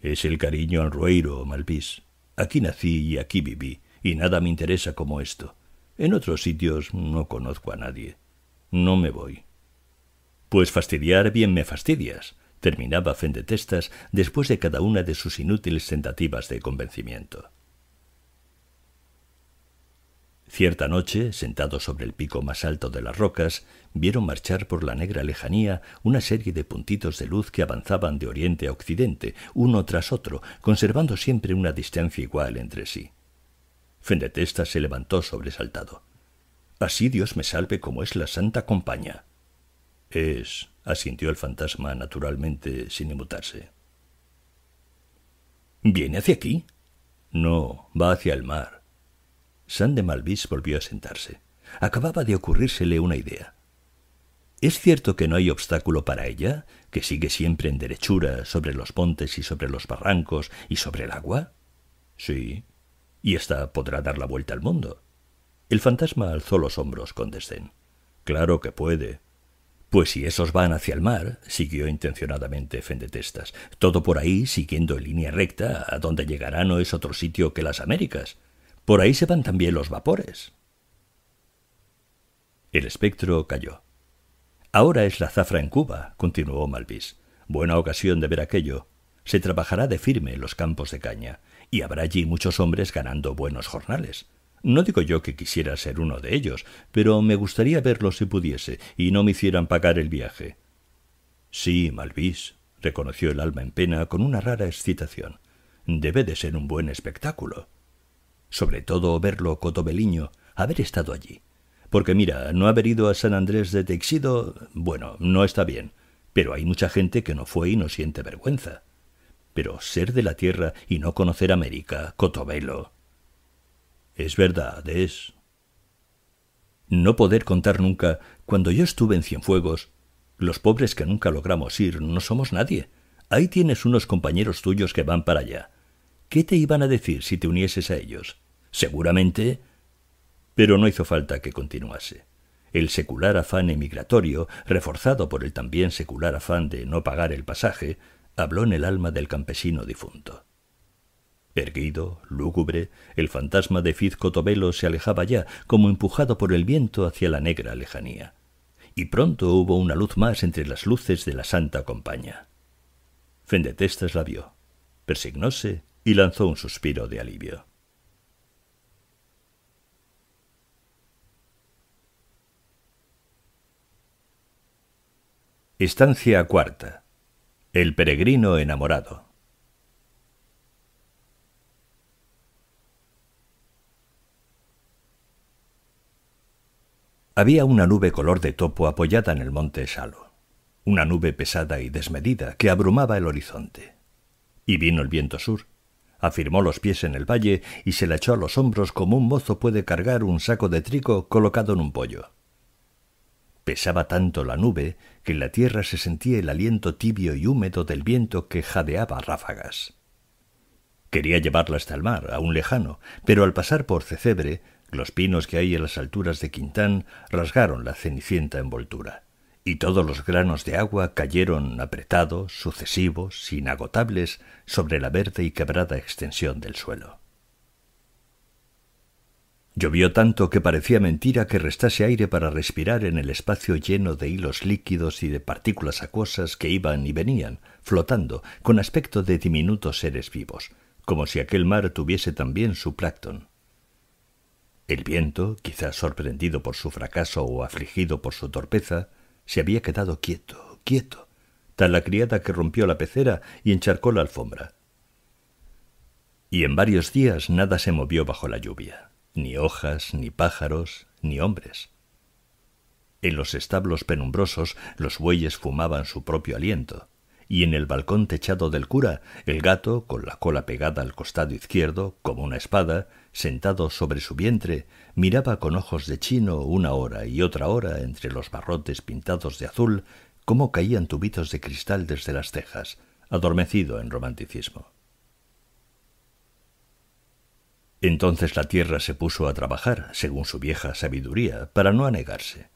Es el cariño al rueiro, Malvís. Aquí nací y aquí viví, y nada me interesa como esto. En otros sitios no conozco a nadie. No me voy. Pues fastidiar bien me fastidias, terminaba Fendetestas después de cada una de sus inútiles tentativas de convencimiento. Cierta noche, sentados sobre el pico más alto de las rocas, vieron marchar por la negra lejanía una serie de puntitos de luz que avanzaban de oriente a occidente, uno tras otro, conservando siempre una distancia igual entre sí. Fendetesta se levantó sobresaltado. Así Dios me salve como es la santa compañía. Es, asintió el fantasma naturalmente, sin inmutarse. ¿Viene hacia aquí? No, va hacia el mar. San de Malvis volvió a sentarse. Acababa de ocurrírsele una idea. ¿Es cierto que no hay obstáculo para ella, que sigue siempre en derechura sobre los montes y sobre los barrancos y sobre el agua? Sí. Y ésta podrá dar la vuelta al mundo. El fantasma alzó los hombros con desdén. Claro que puede. Pues si esos van hacia el mar, siguió intencionadamente Fendetestas, todo por ahí siguiendo en línea recta, a donde llegará no es otro sitio que las Américas. Por ahí se van también los vapores. El espectro cayó. Ahora es la zafra en Cuba, continuó Malvis. Buena ocasión de ver aquello. Se trabajará de firme en los campos de caña, y habrá allí muchos hombres ganando buenos jornales. No digo yo que quisiera ser uno de ellos, pero me gustaría verlo si pudiese, y no me hicieran pagar el viaje. Sí, Malvis, reconoció el alma en pena con una rara excitación. Debe de ser un buen espectáculo sobre todo verlo cotobeliño, haber estado allí. Porque mira, no haber ido a San Andrés de Texido, bueno, no está bien, pero hay mucha gente que no fue y no siente vergüenza. Pero ser de la tierra y no conocer América, Cotobelo. Es verdad, es. No poder contar nunca, cuando yo estuve en Cienfuegos, los pobres que nunca logramos ir no somos nadie. Ahí tienes unos compañeros tuyos que van para allá. ¿Qué te iban a decir si te unieses a ellos? Seguramente. Pero no hizo falta que continuase. El secular afán emigratorio, reforzado por el también secular afán de no pagar el pasaje, habló en el alma del campesino difunto. Erguido, lúgubre, el fantasma de Cotobelo se alejaba ya, como empujado por el viento hacia la negra lejanía. Y pronto hubo una luz más entre las luces de la Santa Compañía. Fendetestas la vio, persignóse y lanzó un suspiro de alivio. Estancia cuarta. El peregrino enamorado. Había una nube color de topo apoyada en el monte Salo, una nube pesada y desmedida que abrumaba el horizonte. Y vino el viento sur, afirmó los pies en el valle y se la echó a los hombros como un mozo puede cargar un saco de trigo colocado en un pollo. Pesaba tanto la nube que en la tierra se sentía el aliento tibio y húmedo del viento que jadeaba ráfagas. Quería llevarla hasta el mar, aún lejano, pero al pasar por Cecebre, los pinos que hay en las alturas de Quintán rasgaron la cenicienta envoltura, y todos los granos de agua cayeron apretados, sucesivos, inagotables, sobre la verde y quebrada extensión del suelo. Llovió tanto que parecía mentira que restase aire para respirar en el espacio lleno de hilos líquidos y de partículas acuosas que iban y venían, flotando, con aspecto de diminutos seres vivos, como si aquel mar tuviese también su plancton. El viento, quizás sorprendido por su fracaso o afligido por su torpeza, se había quedado quieto, quieto, tal la criada que rompió la pecera y encharcó la alfombra. Y en varios días nada se movió bajo la lluvia ni hojas, ni pájaros, ni hombres. En los establos penumbrosos los bueyes fumaban su propio aliento, y en el balcón techado del cura el gato, con la cola pegada al costado izquierdo, como una espada, sentado sobre su vientre, miraba con ojos de chino una hora y otra hora entre los barrotes pintados de azul cómo caían tubitos de cristal desde las cejas, adormecido en romanticismo. Entonces la tierra se puso a trabajar, según su vieja sabiduría, para no anegarse,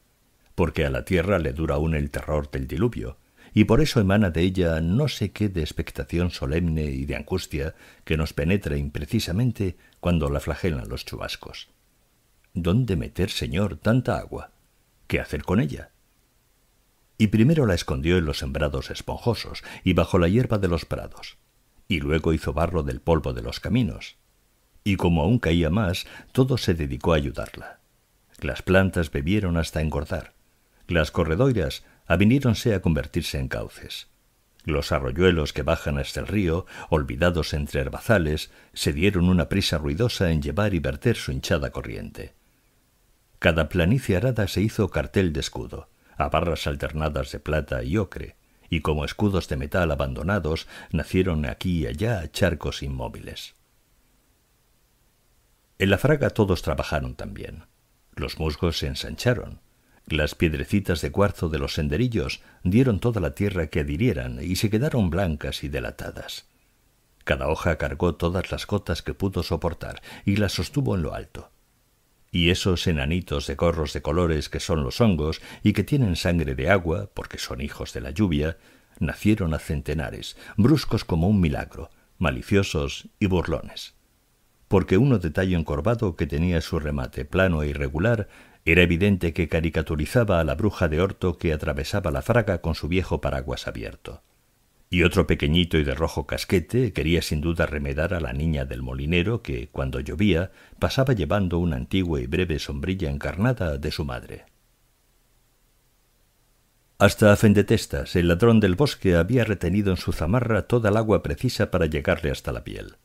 porque a la tierra le dura aún el terror del diluvio, y por eso emana de ella no sé qué de expectación solemne y de angustia que nos penetra imprecisamente cuando la flagelan los chubascos. ¿Dónde meter, señor, tanta agua? ¿Qué hacer con ella? Y primero la escondió en los sembrados esponjosos y bajo la hierba de los prados, y luego hizo barro del polvo de los caminos, y como aún caía más, todo se dedicó a ayudarla. Las plantas bebieron hasta engordar. Las corredoiras aviniéronse a convertirse en cauces. Los arroyuelos que bajan hasta el río, olvidados entre herbazales, se dieron una prisa ruidosa en llevar y verter su hinchada corriente. Cada planicie arada se hizo cartel de escudo, a barras alternadas de plata y ocre, y como escudos de metal abandonados nacieron aquí y allá charcos inmóviles. En la fraga todos trabajaron también. Los musgos se ensancharon. Las piedrecitas de cuarzo de los senderillos dieron toda la tierra que adhirieran y se quedaron blancas y delatadas. Cada hoja cargó todas las gotas que pudo soportar y las sostuvo en lo alto. Y esos enanitos de gorros de colores que son los hongos y que tienen sangre de agua, porque son hijos de la lluvia, nacieron a centenares, bruscos como un milagro, maliciosos y burlones porque uno de tallo encorvado que tenía su remate plano e irregular era evidente que caricaturizaba a la bruja de orto que atravesaba la fraga con su viejo paraguas abierto. Y otro pequeñito y de rojo casquete quería sin duda remedar a la niña del molinero que, cuando llovía, pasaba llevando una antigua y breve sombrilla encarnada de su madre. Hasta a Fendetestas, el ladrón del bosque había retenido en su zamarra toda el agua precisa para llegarle hasta la piel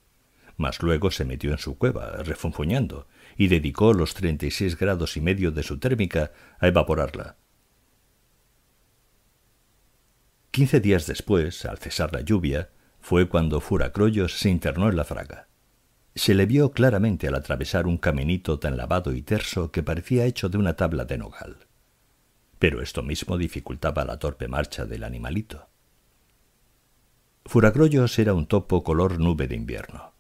mas luego se metió en su cueva, refunfuñando, y dedicó los treinta y seis grados y medio de su térmica a evaporarla. Quince días después, al cesar la lluvia, fue cuando Furacroyos se internó en la fraga. Se le vio claramente al atravesar un caminito tan lavado y terso que parecía hecho de una tabla de nogal. Pero esto mismo dificultaba la torpe marcha del animalito. Furacroyos era un topo color nube de invierno.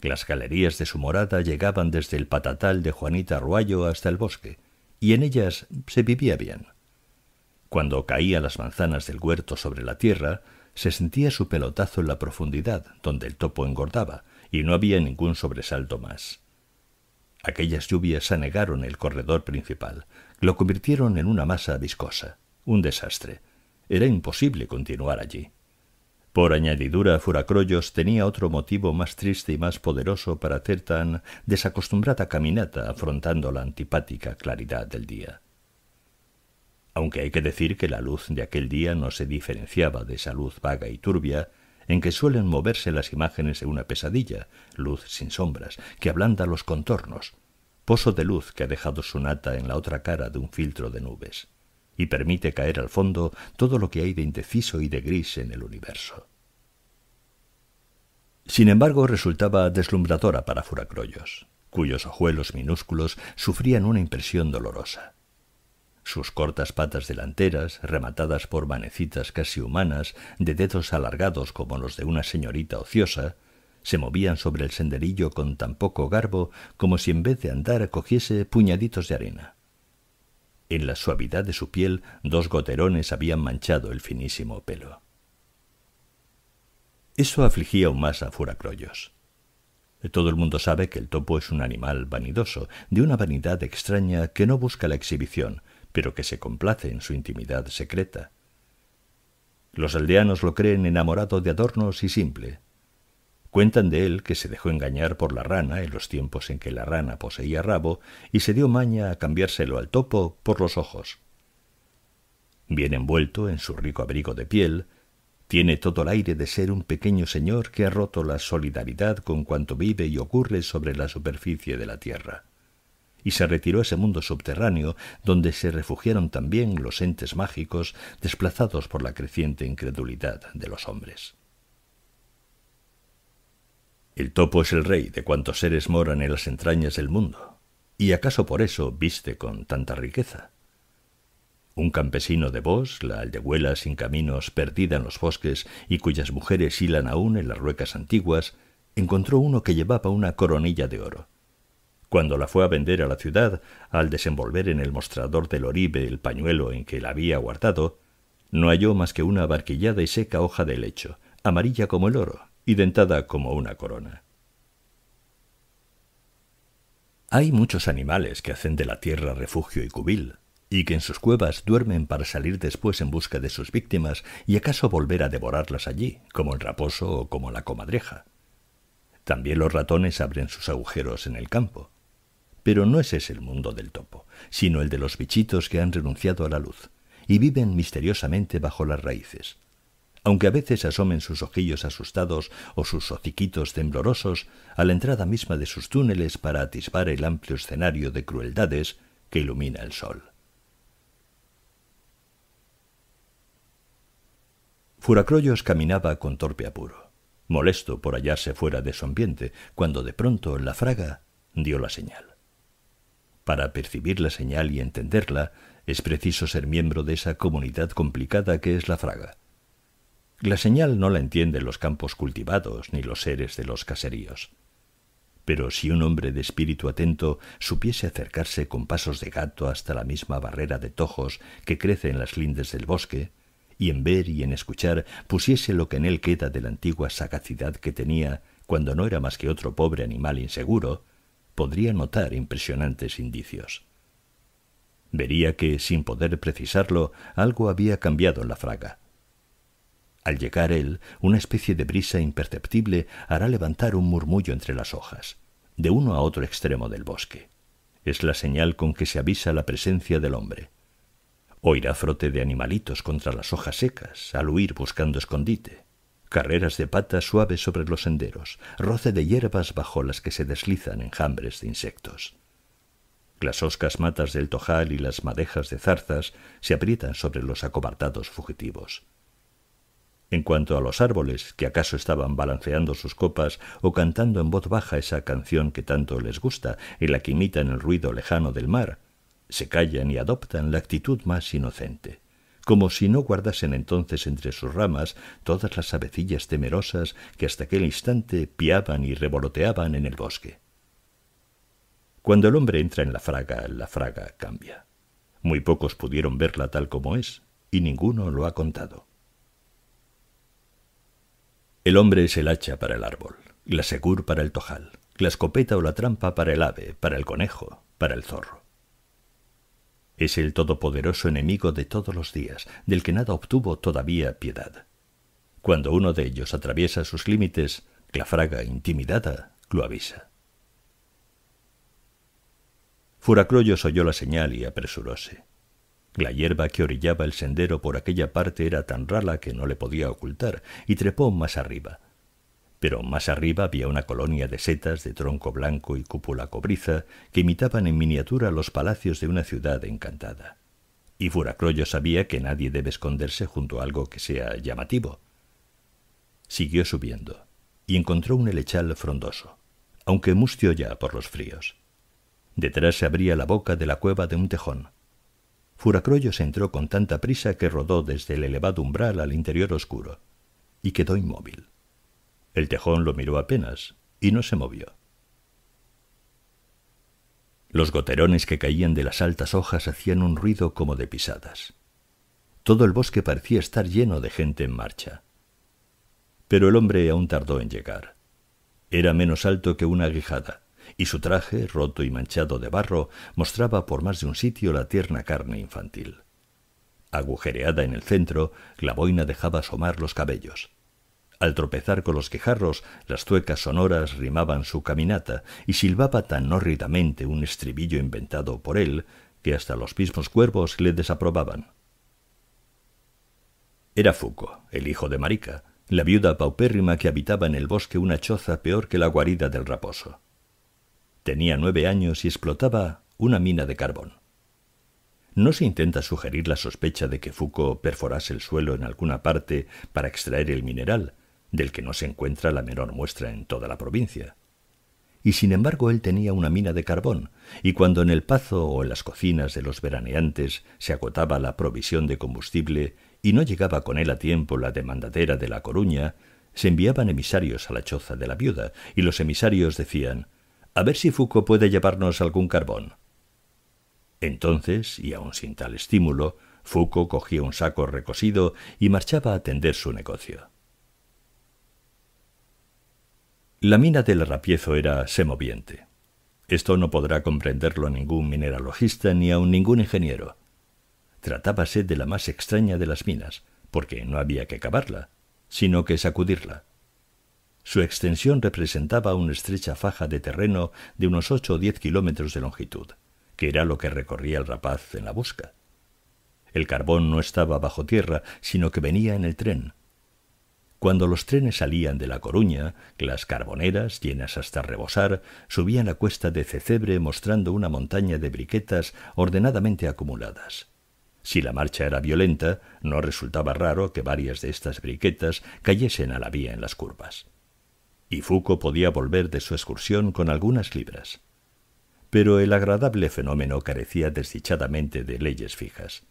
Las galerías de su morada llegaban desde el patatal de Juanita Ruallo hasta el bosque, y en ellas se vivía bien. Cuando caían las manzanas del huerto sobre la tierra, se sentía su pelotazo en la profundidad, donde el topo engordaba, y no había ningún sobresalto más. Aquellas lluvias anegaron el corredor principal, lo convirtieron en una masa viscosa, un desastre. Era imposible continuar allí. Por añadidura, Furacroyos tenía otro motivo más triste y más poderoso para hacer tan desacostumbrada caminata afrontando la antipática claridad del día. Aunque hay que decir que la luz de aquel día no se diferenciaba de esa luz vaga y turbia en que suelen moverse las imágenes de una pesadilla, luz sin sombras, que ablanda los contornos, pozo de luz que ha dejado su nata en la otra cara de un filtro de nubes, y permite caer al fondo todo lo que hay de indeciso y de gris en el universo. Sin embargo, resultaba deslumbradora para Furacroyos, cuyos ojuelos minúsculos sufrían una impresión dolorosa. Sus cortas patas delanteras, rematadas por manecitas casi humanas, de dedos alargados como los de una señorita ociosa, se movían sobre el senderillo con tan poco garbo como si en vez de andar cogiese puñaditos de arena. En la suavidad de su piel dos goterones habían manchado el finísimo pelo. Eso afligía aún más a Furacroyos. Todo el mundo sabe que el topo es un animal vanidoso, de una vanidad extraña que no busca la exhibición, pero que se complace en su intimidad secreta. Los aldeanos lo creen enamorado de adornos y simple. Cuentan de él que se dejó engañar por la rana en los tiempos en que la rana poseía rabo y se dio maña a cambiárselo al topo por los ojos. Bien envuelto en su rico abrigo de piel, tiene todo el aire de ser un pequeño señor que ha roto la solidaridad con cuanto vive y ocurre sobre la superficie de la tierra. Y se retiró a ese mundo subterráneo donde se refugiaron también los entes mágicos desplazados por la creciente incredulidad de los hombres. El topo es el rey de cuantos seres moran en las entrañas del mundo. ¿Y acaso por eso viste con tanta riqueza? Un campesino de bos, la aldehuela sin caminos perdida en los bosques y cuyas mujeres hilan aún en las ruecas antiguas, encontró uno que llevaba una coronilla de oro. Cuando la fue a vender a la ciudad, al desenvolver en el mostrador del oribe el pañuelo en que la había guardado, no halló más que una barquillada y seca hoja de lecho, amarilla como el oro y dentada como una corona. Hay muchos animales que hacen de la tierra refugio y cubil, y que en sus cuevas duermen para salir después en busca de sus víctimas y acaso volver a devorarlas allí, como el raposo o como la comadreja. También los ratones abren sus agujeros en el campo. Pero no ese es el mundo del topo, sino el de los bichitos que han renunciado a la luz y viven misteriosamente bajo las raíces. Aunque a veces asomen sus ojillos asustados o sus hociquitos temblorosos a la entrada misma de sus túneles para atisbar el amplio escenario de crueldades que ilumina el sol. Furacroyos caminaba con torpe apuro, molesto por hallarse fuera de su ambiente, cuando de pronto la fraga dio la señal. Para percibir la señal y entenderla, es preciso ser miembro de esa comunidad complicada que es la fraga. La señal no la entienden los campos cultivados ni los seres de los caseríos. Pero si un hombre de espíritu atento supiese acercarse con pasos de gato hasta la misma barrera de tojos que crece en las lindes del bosque, y en ver y en escuchar pusiese lo que en él queda de la antigua sagacidad que tenía cuando no era más que otro pobre animal inseguro, podría notar impresionantes indicios. Vería que, sin poder precisarlo, algo había cambiado en la fraga. Al llegar él, una especie de brisa imperceptible hará levantar un murmullo entre las hojas, de uno a otro extremo del bosque. Es la señal con que se avisa la presencia del hombre. Oirá frote de animalitos contra las hojas secas al huir buscando escondite. Carreras de patas suaves sobre los senderos, roce de hierbas bajo las que se deslizan enjambres de insectos. Las oscas matas del tojal y las madejas de zarzas se aprietan sobre los acobardados fugitivos. En cuanto a los árboles, que acaso estaban balanceando sus copas o cantando en voz baja esa canción que tanto les gusta y la que imitan el ruido lejano del mar, se callan y adoptan la actitud más inocente, como si no guardasen entonces entre sus ramas todas las avecillas temerosas que hasta aquel instante piaban y revoloteaban en el bosque. Cuando el hombre entra en la fraga, la fraga cambia. Muy pocos pudieron verla tal como es, y ninguno lo ha contado. El hombre es el hacha para el árbol, la segur para el tojal, la escopeta o la trampa para el ave, para el conejo, para el zorro. Es el todopoderoso enemigo de todos los días, del que nada obtuvo todavía piedad. Cuando uno de ellos atraviesa sus límites, fraga intimidada, lo avisa. Furacroyos oyó la señal y apresuróse. La hierba que orillaba el sendero por aquella parte era tan rala que no le podía ocultar, y trepó más arriba, pero más arriba había una colonia de setas de tronco blanco y cúpula cobriza que imitaban en miniatura los palacios de una ciudad encantada. Y Furacroyo sabía que nadie debe esconderse junto a algo que sea llamativo. Siguió subiendo y encontró un helechal frondoso, aunque mustio ya por los fríos. Detrás se abría la boca de la cueva de un tejón. Furacroyo se entró con tanta prisa que rodó desde el elevado umbral al interior oscuro y quedó inmóvil el tejón lo miró apenas y no se movió. Los goterones que caían de las altas hojas hacían un ruido como de pisadas. Todo el bosque parecía estar lleno de gente en marcha. Pero el hombre aún tardó en llegar. Era menos alto que una aguijada, y su traje, roto y manchado de barro, mostraba por más de un sitio la tierna carne infantil. Agujereada en el centro, la boina dejaba asomar los cabellos. Al tropezar con los quejarros, las tuecas sonoras rimaban su caminata y silbaba tan hórridamente un estribillo inventado por él que hasta los mismos cuervos le desaprobaban. Era Fuco, el hijo de Marica, la viuda paupérrima que habitaba en el bosque una choza peor que la guarida del raposo. Tenía nueve años y explotaba una mina de carbón. ¿No se intenta sugerir la sospecha de que Fuco perforase el suelo en alguna parte para extraer el mineral, del que no se encuentra la menor muestra en toda la provincia. Y sin embargo él tenía una mina de carbón, y cuando en el pazo o en las cocinas de los veraneantes se agotaba la provisión de combustible y no llegaba con él a tiempo la demandadera de La Coruña, se enviaban emisarios a la choza de la viuda, y los emisarios decían A ver si Foucault puede llevarnos algún carbón. Entonces, y aun sin tal estímulo, Foucault cogía un saco recosido y marchaba a atender su negocio. La mina del rapiezo era semoviente. Esto no podrá comprenderlo ningún mineralogista ni aun ningún ingeniero. Tratábase de la más extraña de las minas, porque no había que cavarla, sino que sacudirla. Su extensión representaba una estrecha faja de terreno de unos ocho o diez kilómetros de longitud, que era lo que recorría el rapaz en la busca. El carbón no estaba bajo tierra, sino que venía en el tren, cuando los trenes salían de La Coruña, las carboneras, llenas hasta rebosar, subían la cuesta de Cecebre mostrando una montaña de briquetas ordenadamente acumuladas. Si la marcha era violenta, no resultaba raro que varias de estas briquetas cayesen a la vía en las curvas. Y Foucault podía volver de su excursión con algunas libras. Pero el agradable fenómeno carecía desdichadamente de leyes fijas.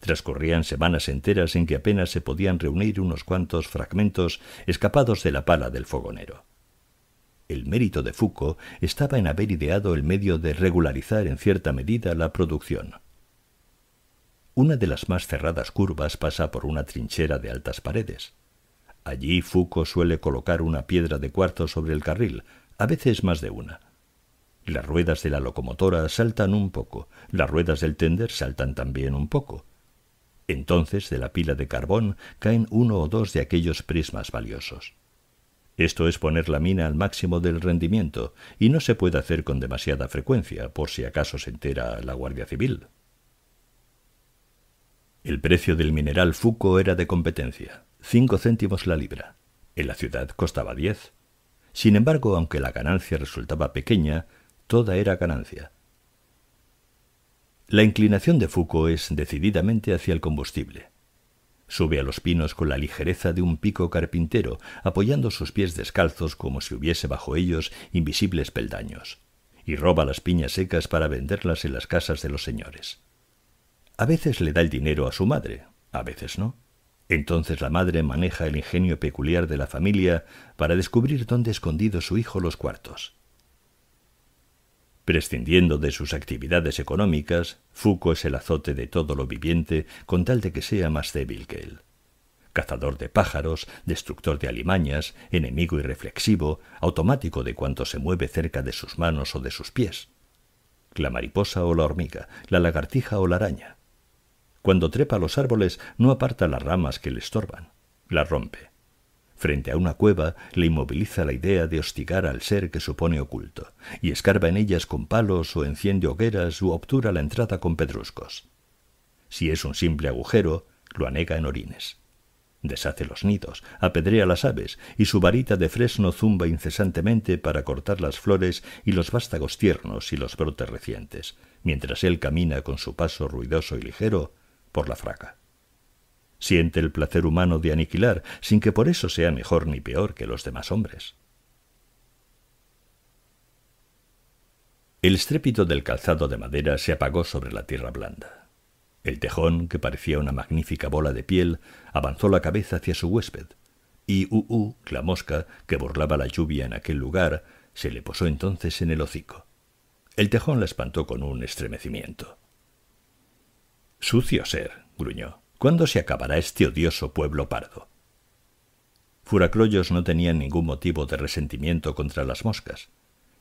Transcurrían semanas enteras en que apenas se podían reunir unos cuantos fragmentos escapados de la pala del fogonero. El mérito de Foucault estaba en haber ideado el medio de regularizar en cierta medida la producción. Una de las más cerradas curvas pasa por una trinchera de altas paredes. Allí Foucault suele colocar una piedra de cuarto sobre el carril, a veces más de una. Las ruedas de la locomotora saltan un poco, las ruedas del tender saltan también un poco, entonces de la pila de carbón caen uno o dos de aquellos prismas valiosos. Esto es poner la mina al máximo del rendimiento, y no se puede hacer con demasiada frecuencia, por si acaso se entera la Guardia Civil. El precio del mineral Fuco era de competencia, cinco céntimos la libra. En la ciudad costaba diez. Sin embargo, aunque la ganancia resultaba pequeña, toda era ganancia, la inclinación de Foucault es decididamente hacia el combustible. Sube a los pinos con la ligereza de un pico carpintero, apoyando sus pies descalzos como si hubiese bajo ellos invisibles peldaños, y roba las piñas secas para venderlas en las casas de los señores. A veces le da el dinero a su madre, a veces no. Entonces la madre maneja el ingenio peculiar de la familia para descubrir dónde escondido su hijo los cuartos. Prescindiendo de sus actividades económicas, Fuco es el azote de todo lo viviente con tal de que sea más débil que él. Cazador de pájaros, destructor de alimañas, enemigo irreflexivo, automático de cuanto se mueve cerca de sus manos o de sus pies. La mariposa o la hormiga, la lagartija o la araña. Cuando trepa los árboles no aparta las ramas que le estorban, la rompe. Frente a una cueva le inmoviliza la idea de hostigar al ser que supone oculto, y escarba en ellas con palos o enciende hogueras u obtura la entrada con pedruscos. Si es un simple agujero, lo anega en orines. Deshace los nidos, apedrea las aves, y su varita de fresno zumba incesantemente para cortar las flores y los vástagos tiernos y los brotes recientes, mientras él camina con su paso ruidoso y ligero por la fraca. Siente el placer humano de aniquilar, sin que por eso sea mejor ni peor que los demás hombres. El estrépito del calzado de madera se apagó sobre la tierra blanda. El tejón, que parecía una magnífica bola de piel, avanzó la cabeza hacia su huésped, y U-U, la mosca, que burlaba la lluvia en aquel lugar, se le posó entonces en el hocico. El tejón la espantó con un estremecimiento. Sucio ser, gruñó. ¿Cuándo se acabará este odioso pueblo pardo? Furacloyos no tenía ningún motivo de resentimiento contra las moscas.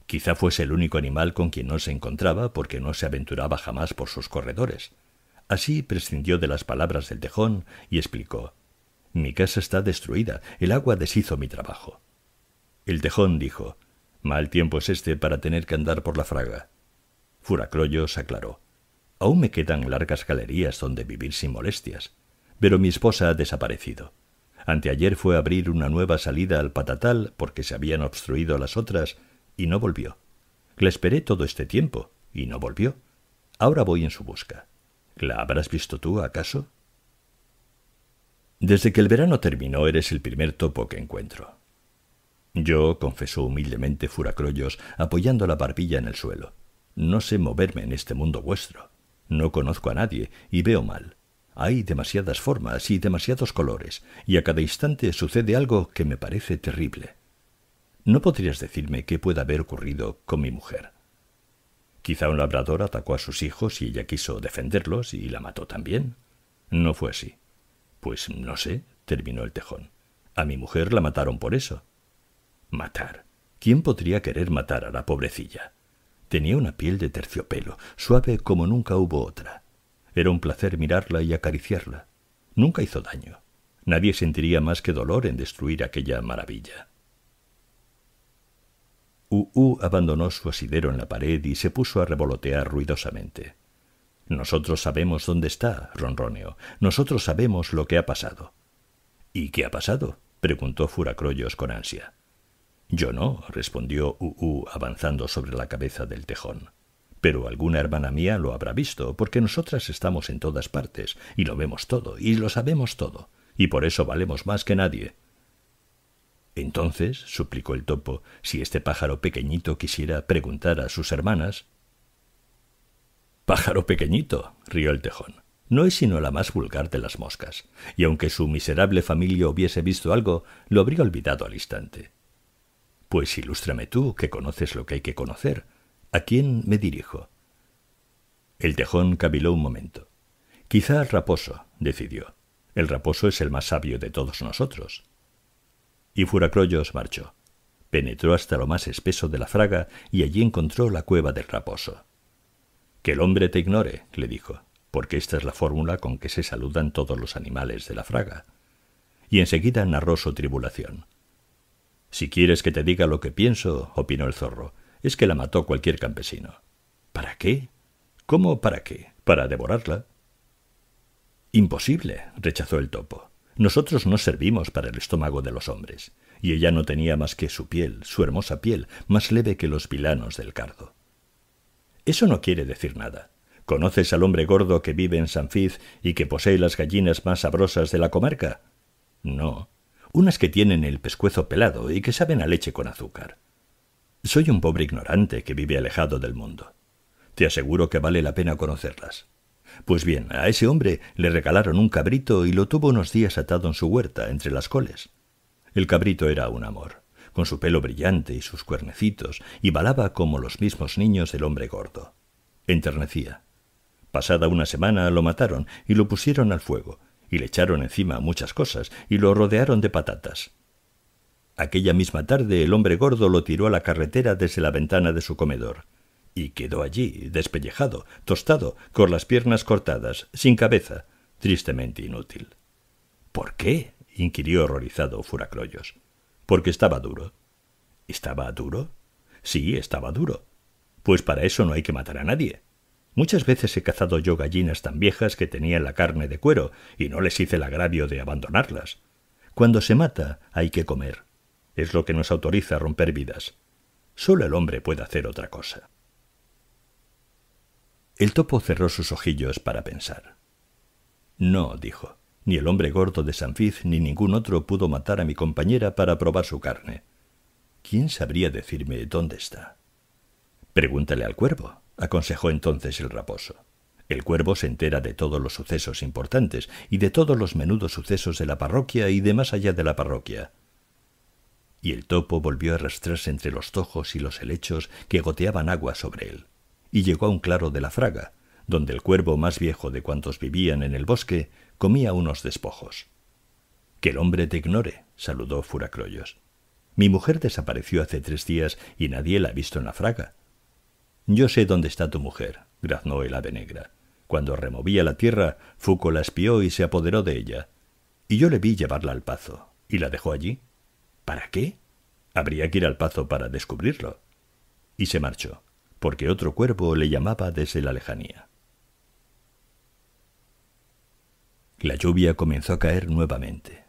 Quizá fuese el único animal con quien no se encontraba porque no se aventuraba jamás por sus corredores. Así prescindió de las palabras del tejón y explicó Mi casa está destruida, el agua deshizo mi trabajo. El tejón dijo Mal tiempo es este para tener que andar por la fraga. Furacloyos aclaró Aún me quedan largas galerías donde vivir sin molestias, pero mi esposa ha desaparecido. Anteayer fue a abrir una nueva salida al patatal porque se habían obstruido las otras y no volvió. La esperé todo este tiempo y no volvió. Ahora voy en su busca. ¿La habrás visto tú, acaso? Desde que el verano terminó eres el primer topo que encuentro. Yo, confesó humildemente Furacroyos, apoyando la barbilla en el suelo. No sé moverme en este mundo vuestro. No conozco a nadie y veo mal. Hay demasiadas formas y demasiados colores, y a cada instante sucede algo que me parece terrible. No podrías decirme qué puede haber ocurrido con mi mujer. Quizá un labrador atacó a sus hijos y ella quiso defenderlos y la mató también. No fue así. Pues no sé, terminó el tejón. A mi mujer la mataron por eso. Matar. ¿Quién podría querer matar a la pobrecilla? Tenía una piel de terciopelo, suave como nunca hubo otra. Era un placer mirarla y acariciarla. Nunca hizo daño. Nadie sentiría más que dolor en destruir aquella maravilla. Uu abandonó su asidero en la pared y se puso a revolotear ruidosamente. Nosotros sabemos dónde está, ronroneo. Nosotros sabemos lo que ha pasado. ¿Y qué ha pasado? preguntó Furacroyos con ansia. Yo no, respondió Uu avanzando sobre la cabeza del tejón. Pero alguna hermana mía lo habrá visto, porque nosotras estamos en todas partes, y lo vemos todo, y lo sabemos todo, y por eso valemos más que nadie. Entonces, suplicó el topo, si este pájaro pequeñito quisiera preguntar a sus hermanas. Pájaro pequeñito, rió el tejón. No es sino la más vulgar de las moscas, y aunque su miserable familia hubiese visto algo, lo habría olvidado al instante. Pues ilústrame tú, que conoces lo que hay que conocer. ¿A quién me dirijo? El tejón caviló un momento. Quizá al raposo, decidió. El raposo es el más sabio de todos nosotros. Y Furacroyos marchó. Penetró hasta lo más espeso de la fraga y allí encontró la cueva del raposo. Que el hombre te ignore, le dijo, porque esta es la fórmula con que se saludan todos los animales de la fraga. Y enseguida narró su tribulación. Si quieres que te diga lo que pienso, opinó el zorro, es que la mató cualquier campesino. ¿Para qué? ¿Cómo para qué? ¿Para devorarla? Imposible, rechazó el topo. Nosotros no servimos para el estómago de los hombres, y ella no tenía más que su piel, su hermosa piel, más leve que los vilanos del cardo. Eso no quiere decir nada. ¿Conoces al hombre gordo que vive en Sanfiz y que posee las gallinas más sabrosas de la comarca? No, unas que tienen el pescuezo pelado y que saben a leche con azúcar. Soy un pobre ignorante que vive alejado del mundo. Te aseguro que vale la pena conocerlas. Pues bien, a ese hombre le regalaron un cabrito y lo tuvo unos días atado en su huerta, entre las coles. El cabrito era un amor, con su pelo brillante y sus cuernecitos, y balaba como los mismos niños del hombre gordo. Enternecía. Pasada una semana lo mataron y lo pusieron al fuego, y le echaron encima muchas cosas y lo rodearon de patatas. Aquella misma tarde el hombre gordo lo tiró a la carretera desde la ventana de su comedor y quedó allí, despellejado, tostado, con las piernas cortadas, sin cabeza, tristemente inútil. ¿Por qué? inquirió horrorizado Furacroyos. Porque estaba duro. ¿Estaba duro? Sí, estaba duro. Pues para eso no hay que matar a nadie. Muchas veces he cazado yo gallinas tan viejas que tenían la carne de cuero, y no les hice el agravio de abandonarlas. Cuando se mata hay que comer. Es lo que nos autoriza a romper vidas. Solo el hombre puede hacer otra cosa. El topo cerró sus ojillos para pensar. No, dijo, ni el hombre gordo de Sanfiz ni ningún otro pudo matar a mi compañera para probar su carne. ¿Quién sabría decirme dónde está? Pregúntale al cuervo aconsejó entonces el raposo. El cuervo se entera de todos los sucesos importantes y de todos los menudos sucesos de la parroquia y de más allá de la parroquia. Y el topo volvió a arrastrarse entre los tojos y los helechos que goteaban agua sobre él, y llegó a un claro de la fraga, donde el cuervo más viejo de cuantos vivían en el bosque comía unos despojos. Que el hombre te ignore, saludó Furacroyos. Mi mujer desapareció hace tres días y nadie la ha visto en la fraga. Yo sé dónde está tu mujer, graznó el ave negra. Cuando removía la tierra, Foucault la espió y se apoderó de ella. Y yo le vi llevarla al pazo. ¿Y la dejó allí? ¿Para qué? Habría que ir al pazo para descubrirlo. Y se marchó, porque otro cuervo le llamaba desde la lejanía. La lluvia comenzó a caer nuevamente.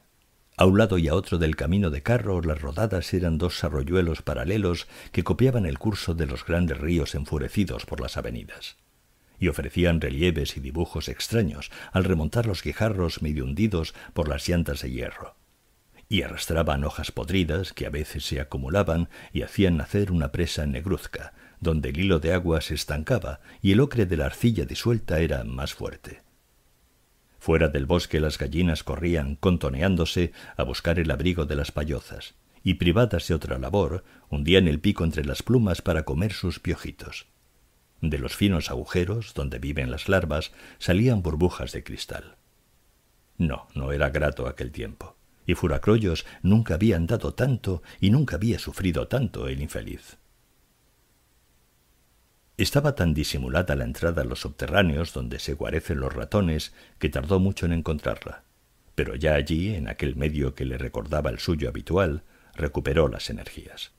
A un lado y a otro del camino de carro, las rodadas eran dos arroyuelos paralelos que copiaban el curso de los grandes ríos enfurecidos por las avenidas, y ofrecían relieves y dibujos extraños al remontar los guijarros medio hundidos por las llantas de hierro, y arrastraban hojas podridas que a veces se acumulaban y hacían nacer una presa negruzca, donde el hilo de agua se estancaba y el ocre de la arcilla disuelta era más fuerte. Fuera del bosque las gallinas corrían, contoneándose, a buscar el abrigo de las payozas, y privadas de otra labor, hundían el pico entre las plumas para comer sus piojitos. De los finos agujeros donde viven las larvas salían burbujas de cristal. No, no era grato aquel tiempo, y Furacroyos nunca habían dado tanto y nunca había sufrido tanto el infeliz. Estaba tan disimulada la entrada a los subterráneos donde se guarecen los ratones que tardó mucho en encontrarla. Pero ya allí, en aquel medio que le recordaba el suyo habitual, recuperó las energías.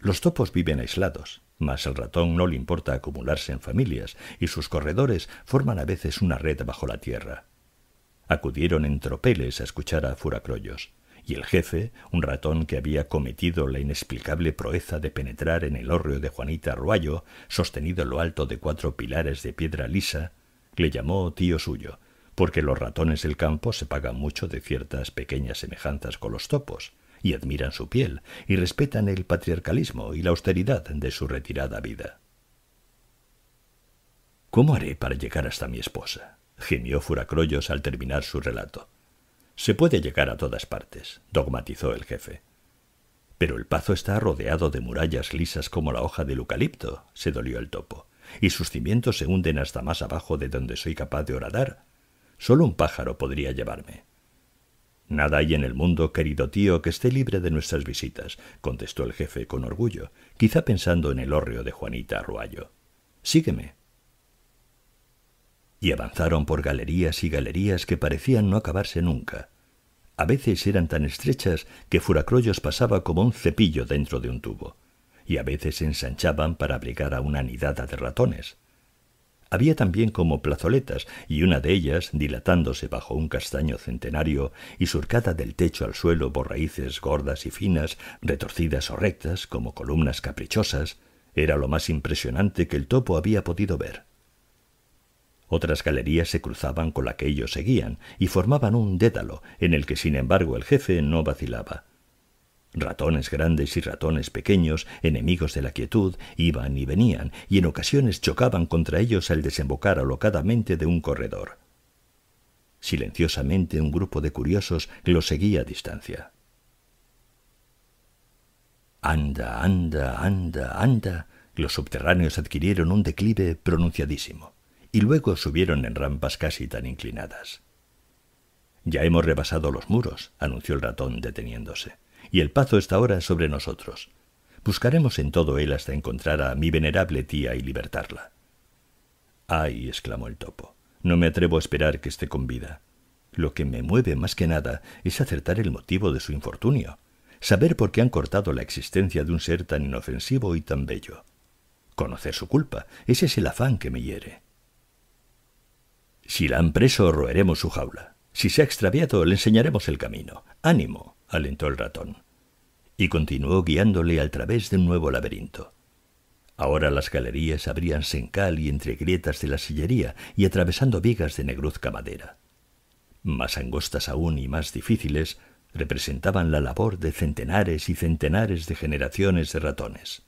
Los topos viven aislados, mas al ratón no le importa acumularse en familias y sus corredores forman a veces una red bajo la tierra. Acudieron en tropeles a escuchar a Furacroyos y el jefe, un ratón que había cometido la inexplicable proeza de penetrar en el hórreo de Juanita Arroyo, sostenido en lo alto de cuatro pilares de piedra lisa, le llamó tío suyo, porque los ratones del campo se pagan mucho de ciertas pequeñas semejanzas con los topos, y admiran su piel, y respetan el patriarcalismo y la austeridad de su retirada vida. ¿Cómo haré para llegar hasta mi esposa? gimió Furacroyos al terminar su relato. Se puede llegar a todas partes, dogmatizó el jefe. Pero el pazo está rodeado de murallas lisas como la hoja del eucalipto, se dolió el topo, y sus cimientos se hunden hasta más abajo de donde soy capaz de horadar. Solo un pájaro podría llevarme. Nada hay en el mundo, querido tío, que esté libre de nuestras visitas, contestó el jefe con orgullo, quizá pensando en el hórreo de Juanita Arruayo. Sígueme, y avanzaron por galerías y galerías que parecían no acabarse nunca. A veces eran tan estrechas que Furacroyos pasaba como un cepillo dentro de un tubo, y a veces ensanchaban para abrigar a una nidada de ratones. Había también como plazoletas, y una de ellas, dilatándose bajo un castaño centenario y surcada del techo al suelo por raíces gordas y finas, retorcidas o rectas como columnas caprichosas, era lo más impresionante que el topo había podido ver. Otras galerías se cruzaban con la que ellos seguían y formaban un dédalo en el que sin embargo el jefe no vacilaba. Ratones grandes y ratones pequeños, enemigos de la quietud, iban y venían, y en ocasiones chocaban contra ellos al desembocar alocadamente de un corredor. Silenciosamente un grupo de curiosos los seguía a distancia. Anda, anda, anda, anda, los subterráneos adquirieron un declive pronunciadísimo y luego subieron en rampas casi tan inclinadas. Ya hemos rebasado los muros, anunció el ratón deteniéndose, y el pazo está ahora sobre nosotros. Buscaremos en todo él hasta encontrar a mi venerable tía y libertarla. Ay, exclamó el topo, no me atrevo a esperar que esté con vida. Lo que me mueve más que nada es acertar el motivo de su infortunio, saber por qué han cortado la existencia de un ser tan inofensivo y tan bello. Conocer su culpa, ese es el afán que me hiere. Si la han preso, roeremos su jaula. Si se ha extraviado, le enseñaremos el camino. Ánimo, alentó el ratón. Y continuó guiándole al través de un nuevo laberinto. Ahora las galerías abrían sencal cal y entre grietas de la sillería y atravesando vigas de negruzca madera. Más angostas aún y más difíciles representaban la labor de centenares y centenares de generaciones de ratones.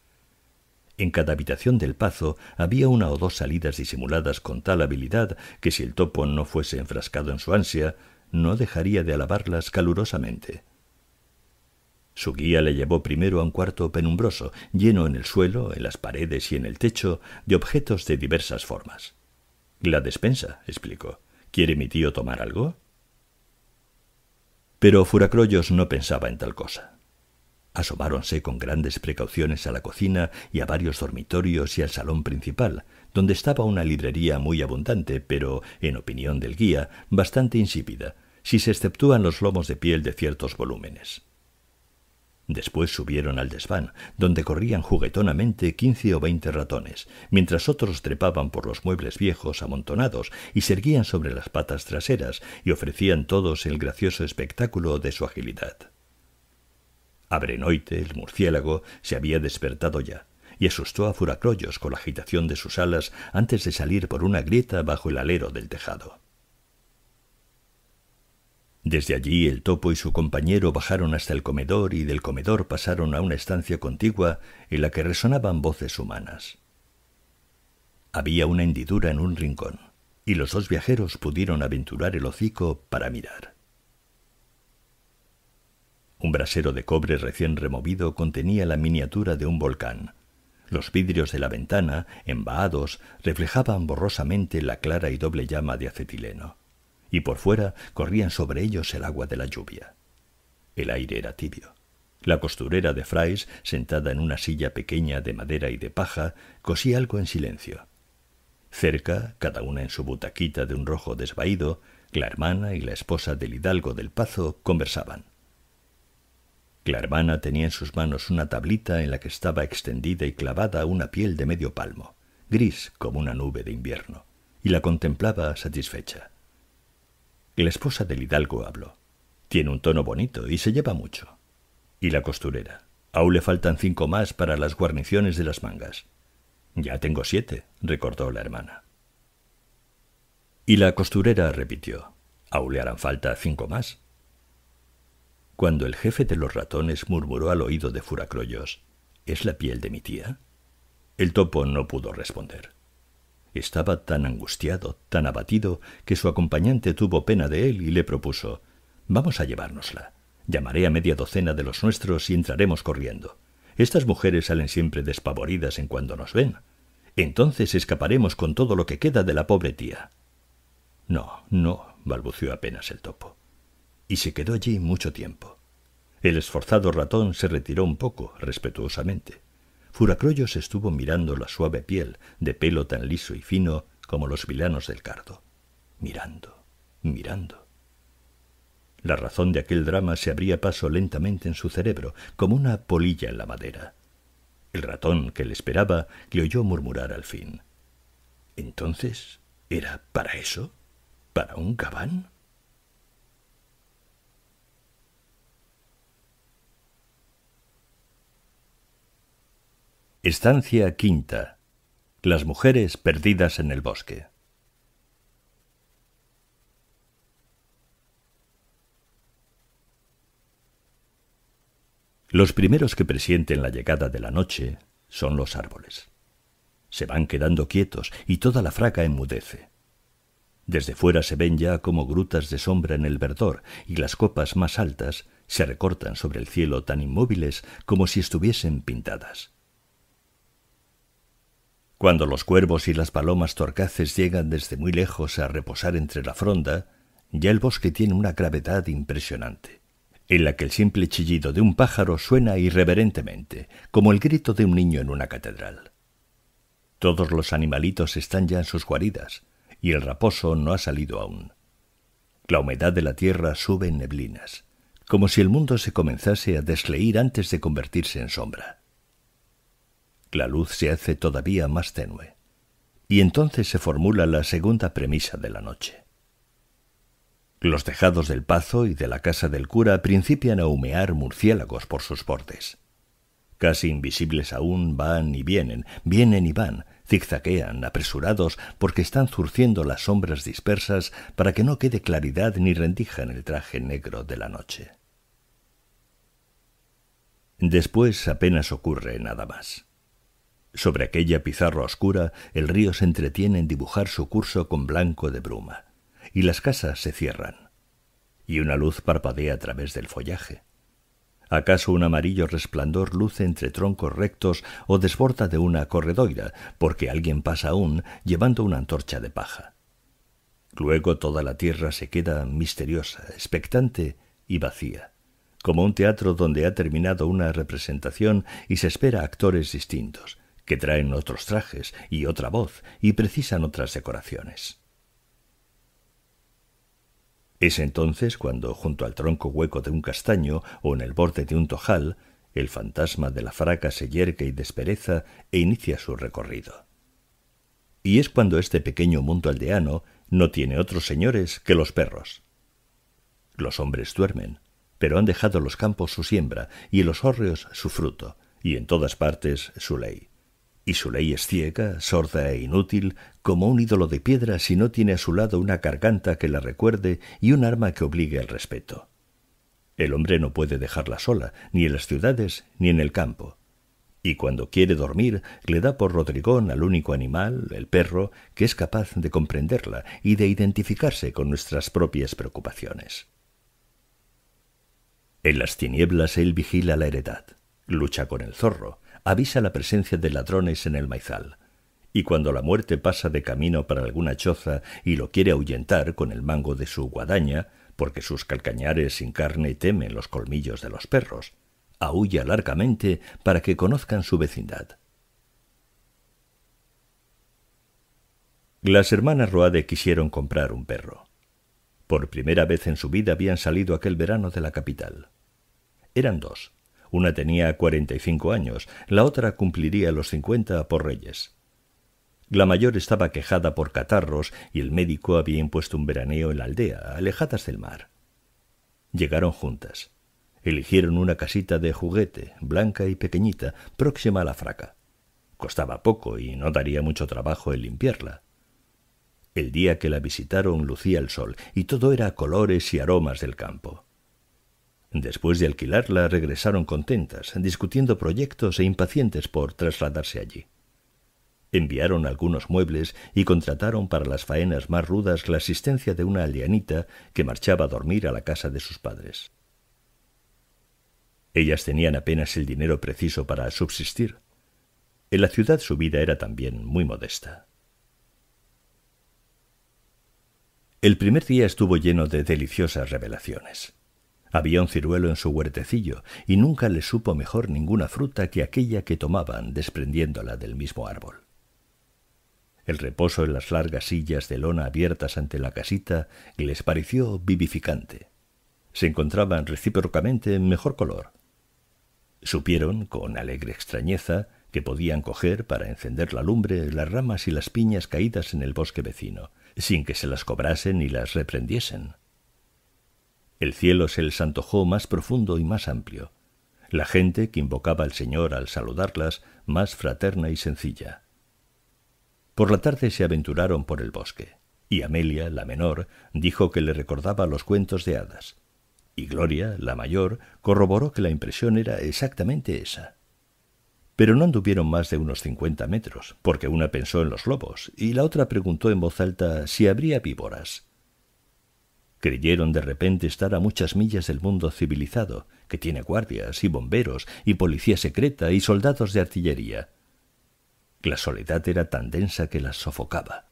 En cada habitación del pazo había una o dos salidas disimuladas con tal habilidad que si el topo no fuese enfrascado en su ansia, no dejaría de alabarlas calurosamente. Su guía le llevó primero a un cuarto penumbroso, lleno en el suelo, en las paredes y en el techo, de objetos de diversas formas. La despensa, explicó. ¿Quiere mi tío tomar algo? Pero Furacroyos no pensaba en tal cosa. Asomáronse con grandes precauciones a la cocina y a varios dormitorios y al salón principal, donde estaba una librería muy abundante, pero, en opinión del guía, bastante insípida, si se exceptúan los lomos de piel de ciertos volúmenes. Después subieron al desván, donde corrían juguetonamente quince o veinte ratones, mientras otros trepaban por los muebles viejos amontonados y se erguían sobre las patas traseras y ofrecían todos el gracioso espectáculo de su agilidad. Abrenoite, el murciélago, se había despertado ya y asustó a Furacroyos con la agitación de sus alas antes de salir por una grieta bajo el alero del tejado. Desde allí el topo y su compañero bajaron hasta el comedor y del comedor pasaron a una estancia contigua en la que resonaban voces humanas. Había una hendidura en un rincón, y los dos viajeros pudieron aventurar el hocico para mirar. Un brasero de cobre recién removido contenía la miniatura de un volcán. Los vidrios de la ventana, embaados, reflejaban borrosamente la clara y doble llama de acetileno, y por fuera corrían sobre ellos el agua de la lluvia. El aire era tibio. La costurera de Frays, sentada en una silla pequeña de madera y de paja, cosía algo en silencio. Cerca, cada una en su butaquita de un rojo desvaído, la hermana y la esposa del hidalgo del Pazo conversaban. La hermana tenía en sus manos una tablita en la que estaba extendida y clavada una piel de medio palmo, gris como una nube de invierno, y la contemplaba satisfecha. La esposa del hidalgo habló. Tiene un tono bonito y se lleva mucho. Y la costurera. Aún le faltan cinco más para las guarniciones de las mangas. Ya tengo siete, recordó la hermana. Y la costurera repitió. Aún le harán falta cinco más cuando el jefe de los ratones murmuró al oído de Furacroyos, ¿Es la piel de mi tía? El topo no pudo responder. Estaba tan angustiado, tan abatido, que su acompañante tuvo pena de él y le propuso Vamos a llevárnosla. Llamaré a media docena de los nuestros y entraremos corriendo. Estas mujeres salen siempre despavoridas en cuando nos ven. Entonces escaparemos con todo lo que queda de la pobre tía. No, no, balbució apenas el topo y se quedó allí mucho tiempo. El esforzado ratón se retiró un poco, respetuosamente. Furacroyos estuvo mirando la suave piel, de pelo tan liso y fino como los vilanos del cardo. Mirando, mirando. La razón de aquel drama se abría paso lentamente en su cerebro, como una polilla en la madera. El ratón que le esperaba le oyó murmurar al fin. Entonces, ¿era para eso? ¿Para un gabán? Estancia quinta. Las mujeres perdidas en el bosque. Los primeros que presienten la llegada de la noche son los árboles. Se van quedando quietos y toda la fraca enmudece. Desde fuera se ven ya como grutas de sombra en el verdor y las copas más altas se recortan sobre el cielo tan inmóviles como si estuviesen pintadas. Cuando los cuervos y las palomas torcaces llegan desde muy lejos a reposar entre la fronda, ya el bosque tiene una gravedad impresionante, en la que el simple chillido de un pájaro suena irreverentemente, como el grito de un niño en una catedral. Todos los animalitos están ya en sus guaridas, y el raposo no ha salido aún. La humedad de la tierra sube en neblinas, como si el mundo se comenzase a desleír antes de convertirse en sombra la luz se hace todavía más tenue. Y entonces se formula la segunda premisa de la noche. Los tejados del pazo y de la casa del cura principian a humear murciélagos por sus bordes. Casi invisibles aún van y vienen, vienen y van, zigzaguean, apresurados, porque están zurciendo las sombras dispersas para que no quede claridad ni rendija en el traje negro de la noche. Después apenas ocurre nada más. Sobre aquella pizarra oscura el río se entretiene en dibujar su curso con blanco de bruma, y las casas se cierran, y una luz parpadea a través del follaje. ¿Acaso un amarillo resplandor luce entre troncos rectos o desborda de una corredoira, porque alguien pasa aún llevando una antorcha de paja? Luego toda la tierra se queda misteriosa, expectante y vacía, como un teatro donde ha terminado una representación y se espera actores distintos, que traen otros trajes y otra voz y precisan otras decoraciones. Es entonces cuando, junto al tronco hueco de un castaño o en el borde de un tojal, el fantasma de la fraca se yergue y despereza e inicia su recorrido. Y es cuando este pequeño mundo aldeano no tiene otros señores que los perros. Los hombres duermen, pero han dejado los campos su siembra y los hórreos su fruto, y en todas partes su ley y su ley es ciega, sorda e inútil, como un ídolo de piedra si no tiene a su lado una garganta que la recuerde y un arma que obligue al respeto. El hombre no puede dejarla sola, ni en las ciudades ni en el campo. Y cuando quiere dormir, le da por Rodrigón al único animal, el perro, que es capaz de comprenderla y de identificarse con nuestras propias preocupaciones. En las tinieblas él vigila la heredad, lucha con el zorro, avisa la presencia de ladrones en el maizal. Y cuando la muerte pasa de camino para alguna choza y lo quiere ahuyentar con el mango de su guadaña, porque sus calcañares sin carne temen los colmillos de los perros, aúlla largamente para que conozcan su vecindad. Las hermanas Roade quisieron comprar un perro. Por primera vez en su vida habían salido aquel verano de la capital. Eran dos, una tenía 45 años, la otra cumpliría los 50 por Reyes. La mayor estaba quejada por catarros y el médico había impuesto un veraneo en la aldea, alejadas del mar. Llegaron juntas. Eligieron una casita de juguete, blanca y pequeñita, próxima a la fraca. Costaba poco y no daría mucho trabajo el limpiarla. El día que la visitaron lucía el sol y todo era colores y aromas del campo. Después de alquilarla regresaron contentas, discutiendo proyectos e impacientes por trasladarse allí. Enviaron algunos muebles y contrataron para las faenas más rudas la asistencia de una alianita que marchaba a dormir a la casa de sus padres. Ellas tenían apenas el dinero preciso para subsistir. En la ciudad su vida era también muy modesta. El primer día estuvo lleno de deliciosas revelaciones. Había un ciruelo en su huertecillo, y nunca le supo mejor ninguna fruta que aquella que tomaban desprendiéndola del mismo árbol. El reposo en las largas sillas de lona abiertas ante la casita les pareció vivificante. Se encontraban recíprocamente en mejor color. Supieron, con alegre extrañeza, que podían coger para encender la lumbre las ramas y las piñas caídas en el bosque vecino, sin que se las cobrasen ni las reprendiesen. El cielo se les antojó más profundo y más amplio. La gente que invocaba al Señor al saludarlas más fraterna y sencilla. Por la tarde se aventuraron por el bosque, y Amelia, la menor, dijo que le recordaba los cuentos de hadas, y Gloria, la mayor, corroboró que la impresión era exactamente esa. Pero no anduvieron más de unos cincuenta metros, porque una pensó en los lobos y la otra preguntó en voz alta si habría víboras. Creyeron de repente estar a muchas millas del mundo civilizado, que tiene guardias y bomberos y policía secreta y soldados de artillería. La soledad era tan densa que las sofocaba.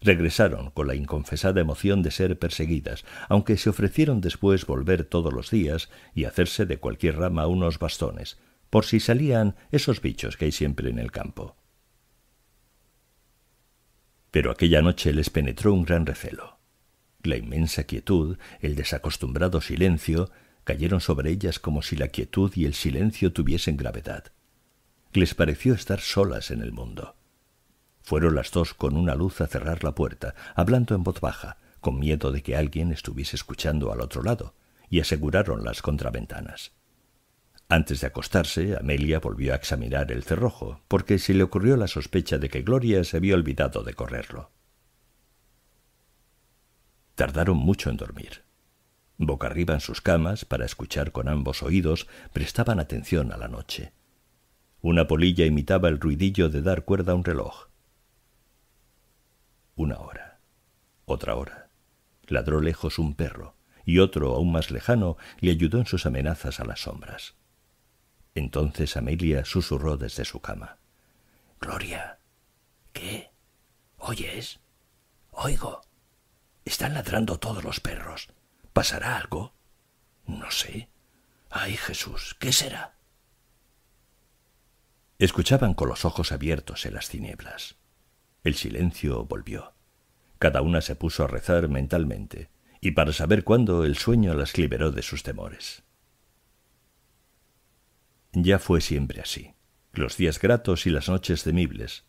Regresaron con la inconfesada emoción de ser perseguidas, aunque se ofrecieron después volver todos los días y hacerse de cualquier rama unos bastones, por si salían esos bichos que hay siempre en el campo. Pero aquella noche les penetró un gran recelo. La inmensa quietud, el desacostumbrado silencio, cayeron sobre ellas como si la quietud y el silencio tuviesen gravedad. Les pareció estar solas en el mundo. Fueron las dos con una luz a cerrar la puerta, hablando en voz baja, con miedo de que alguien estuviese escuchando al otro lado, y aseguraron las contraventanas. Antes de acostarse, Amelia volvió a examinar el cerrojo, porque se le ocurrió la sospecha de que Gloria se había olvidado de correrlo. Tardaron mucho en dormir. Boca arriba en sus camas, para escuchar con ambos oídos, prestaban atención a la noche. Una polilla imitaba el ruidillo de dar cuerda a un reloj. Una hora. Otra hora. Ladró lejos un perro, y otro, aún más lejano, le ayudó en sus amenazas a las sombras. Entonces Amelia susurró desde su cama. Gloria. ¿Qué? ¿Oyes? Oigo. Están ladrando todos los perros. ¿Pasará algo? No sé. Ay, Jesús, ¿qué será? Escuchaban con los ojos abiertos en las tinieblas. El silencio volvió. Cada una se puso a rezar mentalmente, y para saber cuándo el sueño las liberó de sus temores. Ya fue siempre así. Los días gratos y las noches temibles,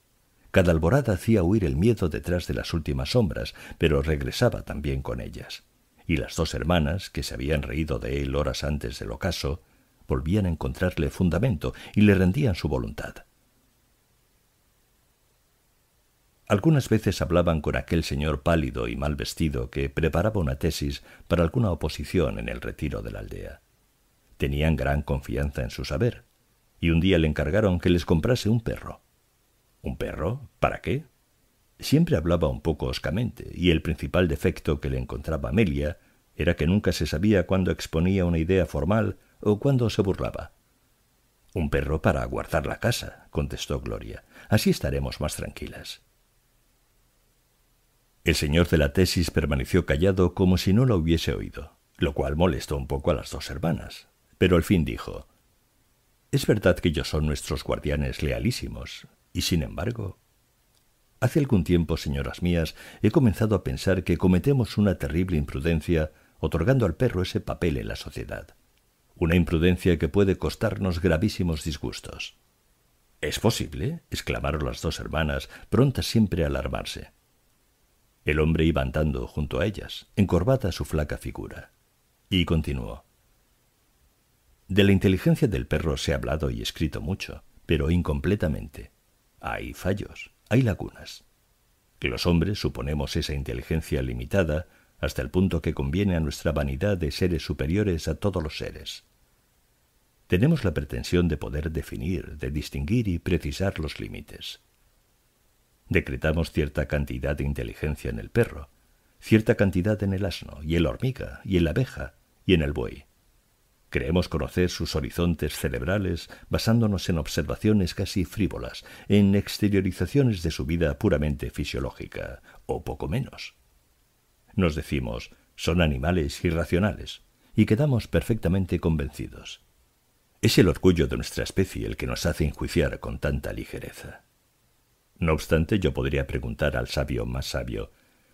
cada alborada hacía huir el miedo detrás de las últimas sombras, pero regresaba también con ellas. Y las dos hermanas, que se habían reído de él horas antes del ocaso, volvían a encontrarle fundamento y le rendían su voluntad. Algunas veces hablaban con aquel señor pálido y mal vestido que preparaba una tesis para alguna oposición en el retiro de la aldea. Tenían gran confianza en su saber, y un día le encargaron que les comprase un perro. ¿Un perro? ¿Para qué? Siempre hablaba un poco hoscamente, y el principal defecto que le encontraba Amelia era que nunca se sabía cuándo exponía una idea formal o cuándo se burlaba. Un perro para guardar la casa, contestó Gloria. Así estaremos más tranquilas. El señor de la tesis permaneció callado como si no lo hubiese oído, lo cual molestó un poco a las dos hermanas, pero al fin dijo Es verdad que ellos son nuestros guardianes lealísimos, y sin embargo, hace algún tiempo, señoras mías, he comenzado a pensar que cometemos una terrible imprudencia otorgando al perro ese papel en la sociedad. Una imprudencia que puede costarnos gravísimos disgustos. ¿Es posible? exclamaron las dos hermanas, prontas siempre a alarmarse. El hombre iba andando junto a ellas, encorvada su flaca figura. Y continuó. De la inteligencia del perro se ha hablado y escrito mucho, pero incompletamente. Hay fallos, hay lagunas. Que los hombres suponemos esa inteligencia limitada hasta el punto que conviene a nuestra vanidad de seres superiores a todos los seres. Tenemos la pretensión de poder definir, de distinguir y precisar los límites. Decretamos cierta cantidad de inteligencia en el perro, cierta cantidad en el asno, y en la hormiga, y en la abeja, y en el buey. Creemos conocer sus horizontes cerebrales basándonos en observaciones casi frívolas, en exteriorizaciones de su vida puramente fisiológica, o poco menos. Nos decimos, son animales irracionales, y quedamos perfectamente convencidos. Es el orgullo de nuestra especie el que nos hace enjuiciar con tanta ligereza. No obstante, yo podría preguntar al sabio más sabio,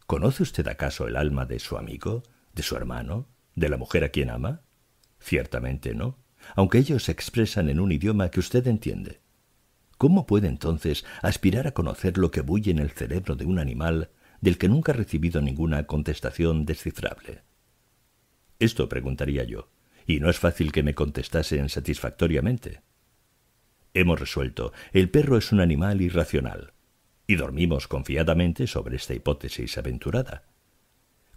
¿conoce usted acaso el alma de su amigo, de su hermano, de la mujer a quien ama? Ciertamente no, aunque ellos se expresan en un idioma que usted entiende. ¿Cómo puede entonces aspirar a conocer lo que bulle en el cerebro de un animal del que nunca ha recibido ninguna contestación descifrable? Esto preguntaría yo, y no es fácil que me contestasen satisfactoriamente. Hemos resuelto, el perro es un animal irracional, y dormimos confiadamente sobre esta hipótesis aventurada.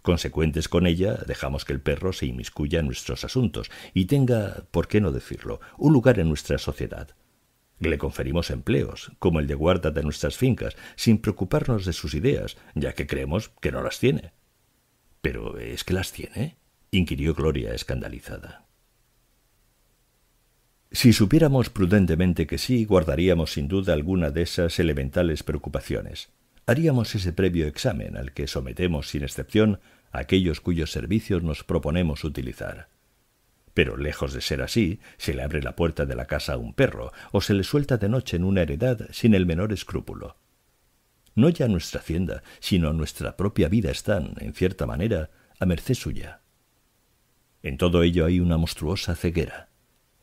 Consecuentes con ella, dejamos que el perro se inmiscuya en nuestros asuntos y tenga, por qué no decirlo, un lugar en nuestra sociedad. Le conferimos empleos, como el de guarda de nuestras fincas, sin preocuparnos de sus ideas, ya que creemos que no las tiene. ¿Pero es que las tiene? inquirió Gloria escandalizada. Si supiéramos prudentemente que sí, guardaríamos sin duda alguna de esas elementales preocupaciones. Haríamos ese previo examen al que sometemos sin excepción aquellos cuyos servicios nos proponemos utilizar. Pero lejos de ser así, se le abre la puerta de la casa a un perro o se le suelta de noche en una heredad sin el menor escrúpulo. No ya nuestra hacienda, sino nuestra propia vida están, en cierta manera, a merced suya. En todo ello hay una monstruosa ceguera.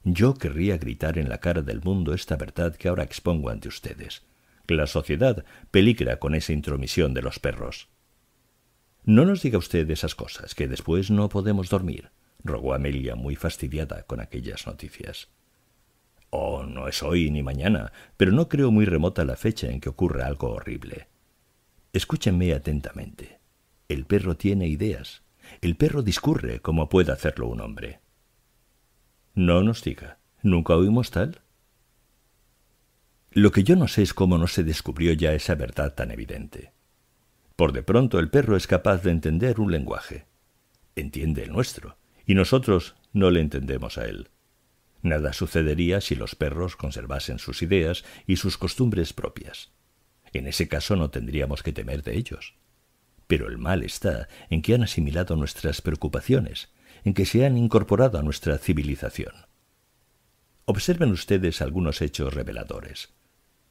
Yo querría gritar en la cara del mundo esta verdad que ahora expongo ante ustedes. La sociedad peligra con esa intromisión de los perros. No nos diga usted esas cosas, que después no podemos dormir, rogó Amelia muy fastidiada con aquellas noticias. Oh, no es hoy ni mañana, pero no creo muy remota la fecha en que ocurra algo horrible. Escúchenme atentamente. El perro tiene ideas. El perro discurre como puede hacerlo un hombre. No nos diga. ¿Nunca oímos tal? Lo que yo no sé es cómo no se descubrió ya esa verdad tan evidente. Por de pronto el perro es capaz de entender un lenguaje. Entiende el nuestro, y nosotros no le entendemos a él. Nada sucedería si los perros conservasen sus ideas y sus costumbres propias. En ese caso no tendríamos que temer de ellos. Pero el mal está en que han asimilado nuestras preocupaciones, en que se han incorporado a nuestra civilización. Observen ustedes algunos hechos reveladores.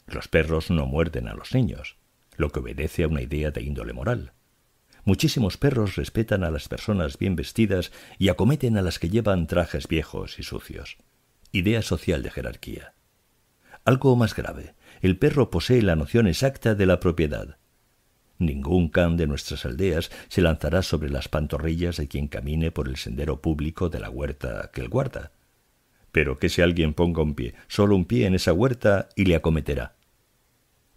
Los perros no muerden a los niños lo que obedece a una idea de índole moral. Muchísimos perros respetan a las personas bien vestidas y acometen a las que llevan trajes viejos y sucios. Idea social de jerarquía. Algo más grave, el perro posee la noción exacta de la propiedad. Ningún can de nuestras aldeas se lanzará sobre las pantorrillas de quien camine por el sendero público de la huerta que él guarda. Pero que si alguien ponga un pie, solo un pie en esa huerta, y le acometerá.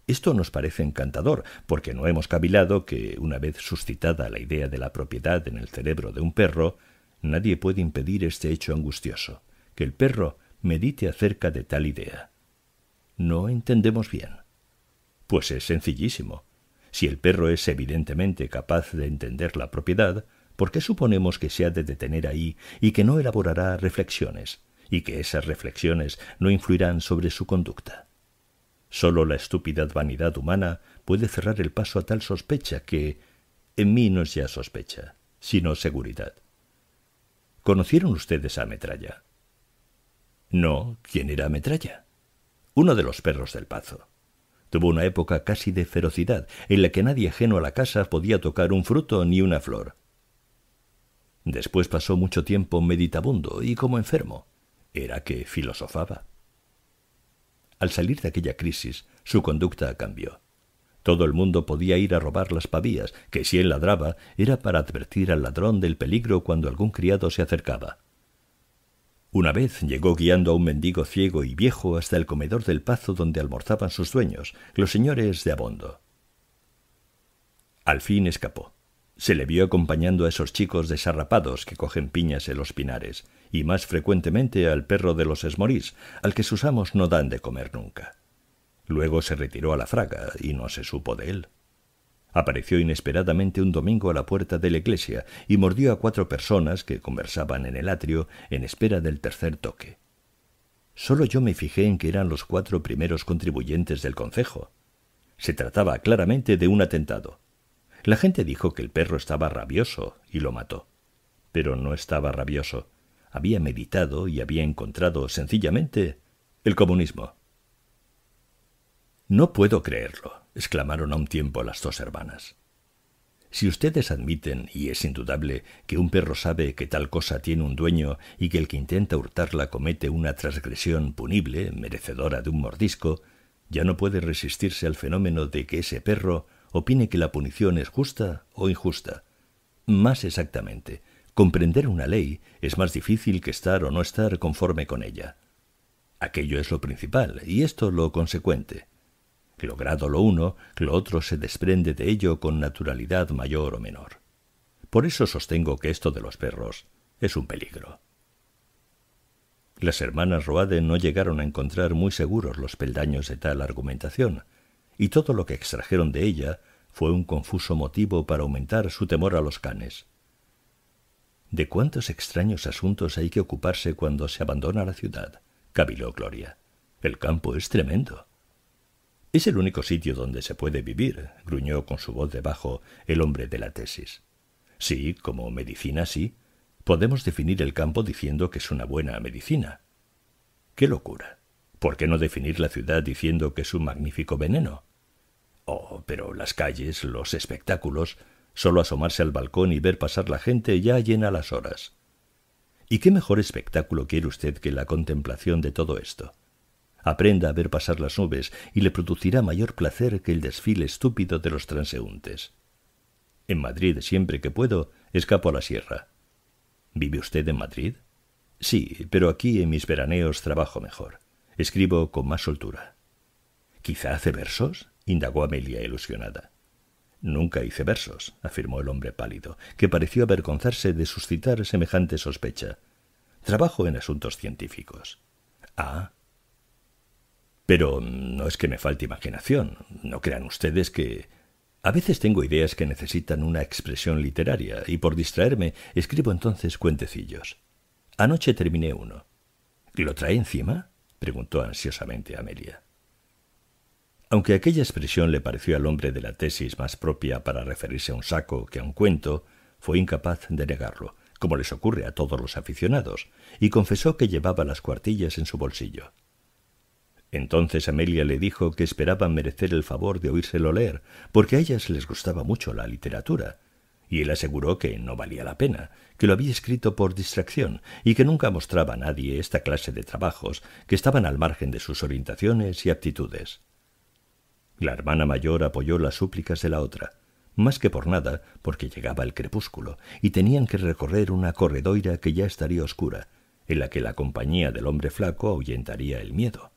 Esto nos parece encantador, porque no hemos cavilado que, una vez suscitada la idea de la propiedad en el cerebro de un perro, nadie puede impedir este hecho angustioso, que el perro medite acerca de tal idea. No entendemos bien. Pues es sencillísimo. Si el perro es evidentemente capaz de entender la propiedad, ¿por qué suponemos que se ha de detener ahí y que no elaborará reflexiones, y que esas reflexiones no influirán sobre su conducta? solo la estúpida vanidad humana puede cerrar el paso a tal sospecha que en mí no es ya sospecha, sino seguridad. ¿Conocieron ustedes a Metralla? No, ¿quién era Metralla? Uno de los perros del pazo. Tuvo una época casi de ferocidad, en la que nadie ajeno a la casa podía tocar un fruto ni una flor. Después pasó mucho tiempo meditabundo y como enfermo. Era que filosofaba. Al salir de aquella crisis, su conducta cambió. Todo el mundo podía ir a robar las pavías, que si él ladraba era para advertir al ladrón del peligro cuando algún criado se acercaba. Una vez llegó guiando a un mendigo ciego y viejo hasta el comedor del pazo donde almorzaban sus dueños, los señores de Abondo. Al fin escapó. Se le vio acompañando a esos chicos desarrapados que cogen piñas en los pinares, y más frecuentemente al perro de los esmorís, al que sus amos no dan de comer nunca. Luego se retiró a la fraga y no se supo de él. Apareció inesperadamente un domingo a la puerta de la iglesia y mordió a cuatro personas que conversaban en el atrio en espera del tercer toque. Solo yo me fijé en que eran los cuatro primeros contribuyentes del concejo. Se trataba claramente de un atentado. La gente dijo que el perro estaba rabioso y lo mató. Pero no estaba rabioso había meditado y había encontrado sencillamente el comunismo. No puedo creerlo, exclamaron a un tiempo las dos hermanas. Si ustedes admiten, y es indudable, que un perro sabe que tal cosa tiene un dueño y que el que intenta hurtarla comete una transgresión punible, merecedora de un mordisco, ya no puede resistirse al fenómeno de que ese perro opine que la punición es justa o injusta. Más exactamente, Comprender una ley es más difícil que estar o no estar conforme con ella. Aquello es lo principal y esto lo consecuente. Logrado lo uno, lo otro se desprende de ello con naturalidad mayor o menor. Por eso sostengo que esto de los perros es un peligro. Las hermanas Roade no llegaron a encontrar muy seguros los peldaños de tal argumentación, y todo lo que extrajeron de ella fue un confuso motivo para aumentar su temor a los canes de cuántos extraños asuntos hay que ocuparse cuando se abandona la ciudad, caviló Gloria. El campo es tremendo. Es el único sitio donde se puede vivir, gruñó con su voz debajo el hombre de la tesis. Sí, como medicina sí. Podemos definir el campo diciendo que es una buena medicina. ¡Qué locura! ¿Por qué no definir la ciudad diciendo que es un magnífico veneno? Oh, pero las calles, los espectáculos, Solo asomarse al balcón y ver pasar la gente ya llena las horas. ¿Y qué mejor espectáculo quiere usted que la contemplación de todo esto? Aprenda a ver pasar las nubes y le producirá mayor placer que el desfile estúpido de los transeúntes. En Madrid, siempre que puedo, escapo a la sierra. ¿Vive usted en Madrid? Sí, pero aquí en mis veraneos trabajo mejor. Escribo con más soltura. ¿Quizá hace versos? indagó Amelia ilusionada. Nunca hice versos, afirmó el hombre pálido, que pareció avergonzarse de suscitar semejante sospecha. Trabajo en asuntos científicos. Ah. Pero no es que me falte imaginación. No crean ustedes que... A veces tengo ideas que necesitan una expresión literaria, y por distraerme escribo entonces cuentecillos. Anoche terminé uno. ¿Lo trae encima? preguntó ansiosamente Amelia. Aunque aquella expresión le pareció al hombre de la tesis más propia para referirse a un saco que a un cuento, fue incapaz de negarlo, como les ocurre a todos los aficionados, y confesó que llevaba las cuartillas en su bolsillo. Entonces Amelia le dijo que esperaban merecer el favor de oírselo leer, porque a ellas les gustaba mucho la literatura, y él aseguró que no valía la pena, que lo había escrito por distracción y que nunca mostraba a nadie esta clase de trabajos que estaban al margen de sus orientaciones y aptitudes. La hermana mayor apoyó las súplicas de la otra, más que por nada, porque llegaba el crepúsculo, y tenían que recorrer una corredoira que ya estaría oscura, en la que la compañía del hombre flaco ahuyentaría el miedo.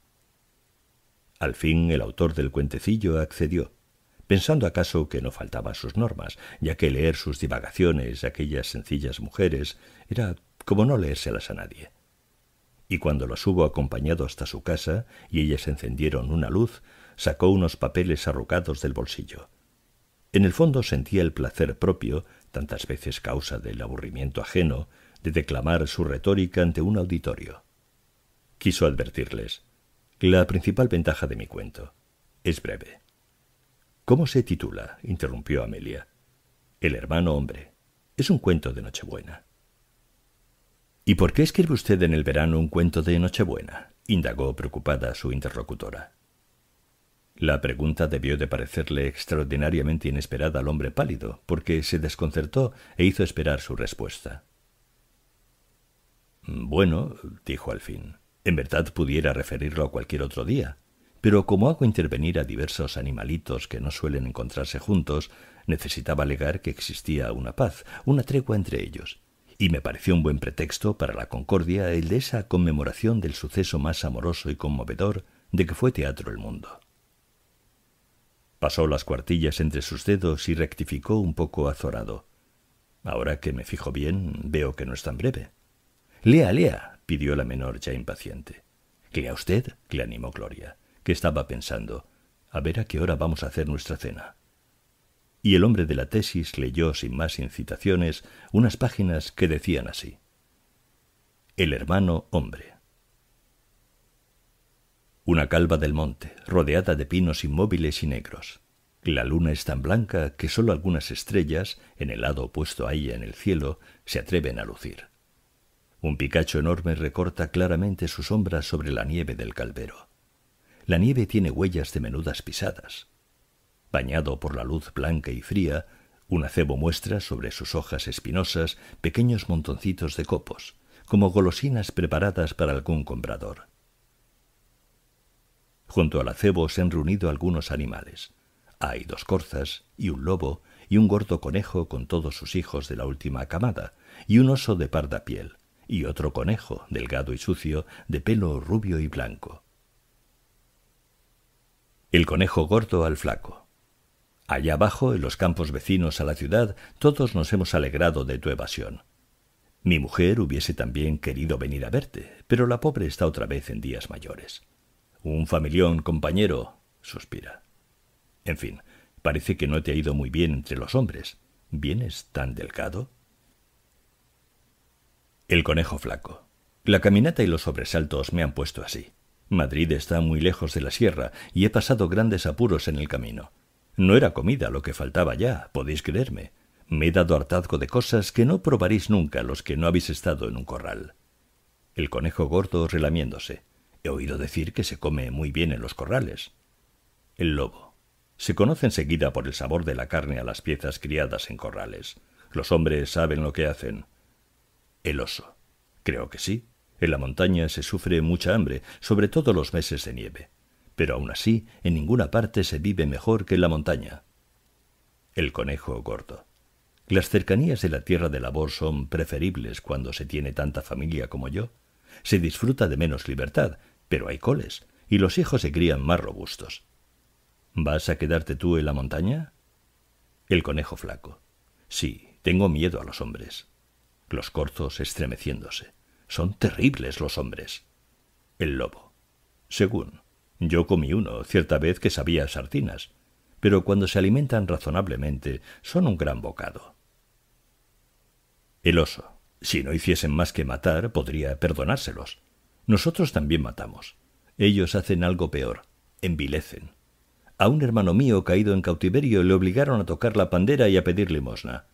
Al fin el autor del cuentecillo accedió, pensando acaso que no faltaban sus normas, ya que leer sus divagaciones aquellas sencillas mujeres era como no leérselas a nadie. Y cuando los hubo acompañado hasta su casa y ellas encendieron una luz, sacó unos papeles arrugados del bolsillo. En el fondo sentía el placer propio, tantas veces causa del aburrimiento ajeno, de declamar su retórica ante un auditorio. Quiso advertirles. La principal ventaja de mi cuento es breve. ¿Cómo se titula? interrumpió Amelia. El hermano hombre. Es un cuento de Nochebuena. ¿Y por qué escribe usted en el verano un cuento de Nochebuena? indagó preocupada su interlocutora. La pregunta debió de parecerle extraordinariamente inesperada al hombre pálido, porque se desconcertó e hizo esperar su respuesta. Bueno, dijo al fin, en verdad pudiera referirlo a cualquier otro día, pero como hago intervenir a diversos animalitos que no suelen encontrarse juntos, necesitaba alegar que existía una paz, una tregua entre ellos, y me pareció un buen pretexto para la concordia el de esa conmemoración del suceso más amoroso y conmovedor de que fue teatro el mundo. Pasó las cuartillas entre sus dedos y rectificó un poco azorado. Ahora que me fijo bien, veo que no es tan breve. Lea, lea, pidió la menor ya impaciente. Lea usted, le animó Gloria, que estaba pensando, a ver a qué hora vamos a hacer nuestra cena. Y el hombre de la tesis leyó sin más incitaciones unas páginas que decían así. El hermano hombre una calva del monte, rodeada de pinos inmóviles y negros. La luna es tan blanca que sólo algunas estrellas, en el lado opuesto a ella en el cielo, se atreven a lucir. Un picacho enorme recorta claramente su sombra sobre la nieve del calvero. La nieve tiene huellas de menudas pisadas. Bañado por la luz blanca y fría, un acebo muestra sobre sus hojas espinosas pequeños montoncitos de copos, como golosinas preparadas para algún comprador. Junto al acebo se han reunido algunos animales. Hay dos corzas y un lobo y un gordo conejo con todos sus hijos de la última camada y un oso de parda piel y otro conejo, delgado y sucio, de pelo rubio y blanco. El conejo gordo al flaco. Allá abajo, en los campos vecinos a la ciudad, todos nos hemos alegrado de tu evasión. Mi mujer hubiese también querido venir a verte, pero la pobre está otra vez en días mayores. Un familión compañero, suspira. En fin, parece que no te ha ido muy bien entre los hombres. ¿Vienes tan delgado? El conejo flaco. La caminata y los sobresaltos me han puesto así. Madrid está muy lejos de la sierra y he pasado grandes apuros en el camino. No era comida lo que faltaba ya, podéis creerme. Me he dado hartazgo de cosas que no probaréis nunca los que no habéis estado en un corral. El conejo gordo relamiéndose. He oído decir que se come muy bien en los corrales. El lobo. Se conoce enseguida por el sabor de la carne a las piezas criadas en corrales. Los hombres saben lo que hacen. El oso. Creo que sí. En la montaña se sufre mucha hambre, sobre todo los meses de nieve. Pero aun así, en ninguna parte se vive mejor que en la montaña. El conejo gordo. Las cercanías de la tierra de labor son preferibles cuando se tiene tanta familia como yo. Se disfruta de menos libertad, pero hay coles, y los hijos se crían más robustos. ¿Vas a quedarte tú en la montaña? El conejo flaco. Sí, tengo miedo a los hombres. Los corzos estremeciéndose. Son terribles los hombres. El lobo. Según. Yo comí uno cierta vez que sabía sardinas, pero cuando se alimentan razonablemente son un gran bocado. El oso. Si no hiciesen más que matar, podría perdonárselos, nosotros también matamos. Ellos hacen algo peor, envilecen. A un hermano mío caído en cautiverio le obligaron a tocar la pandera y a pedir limosna.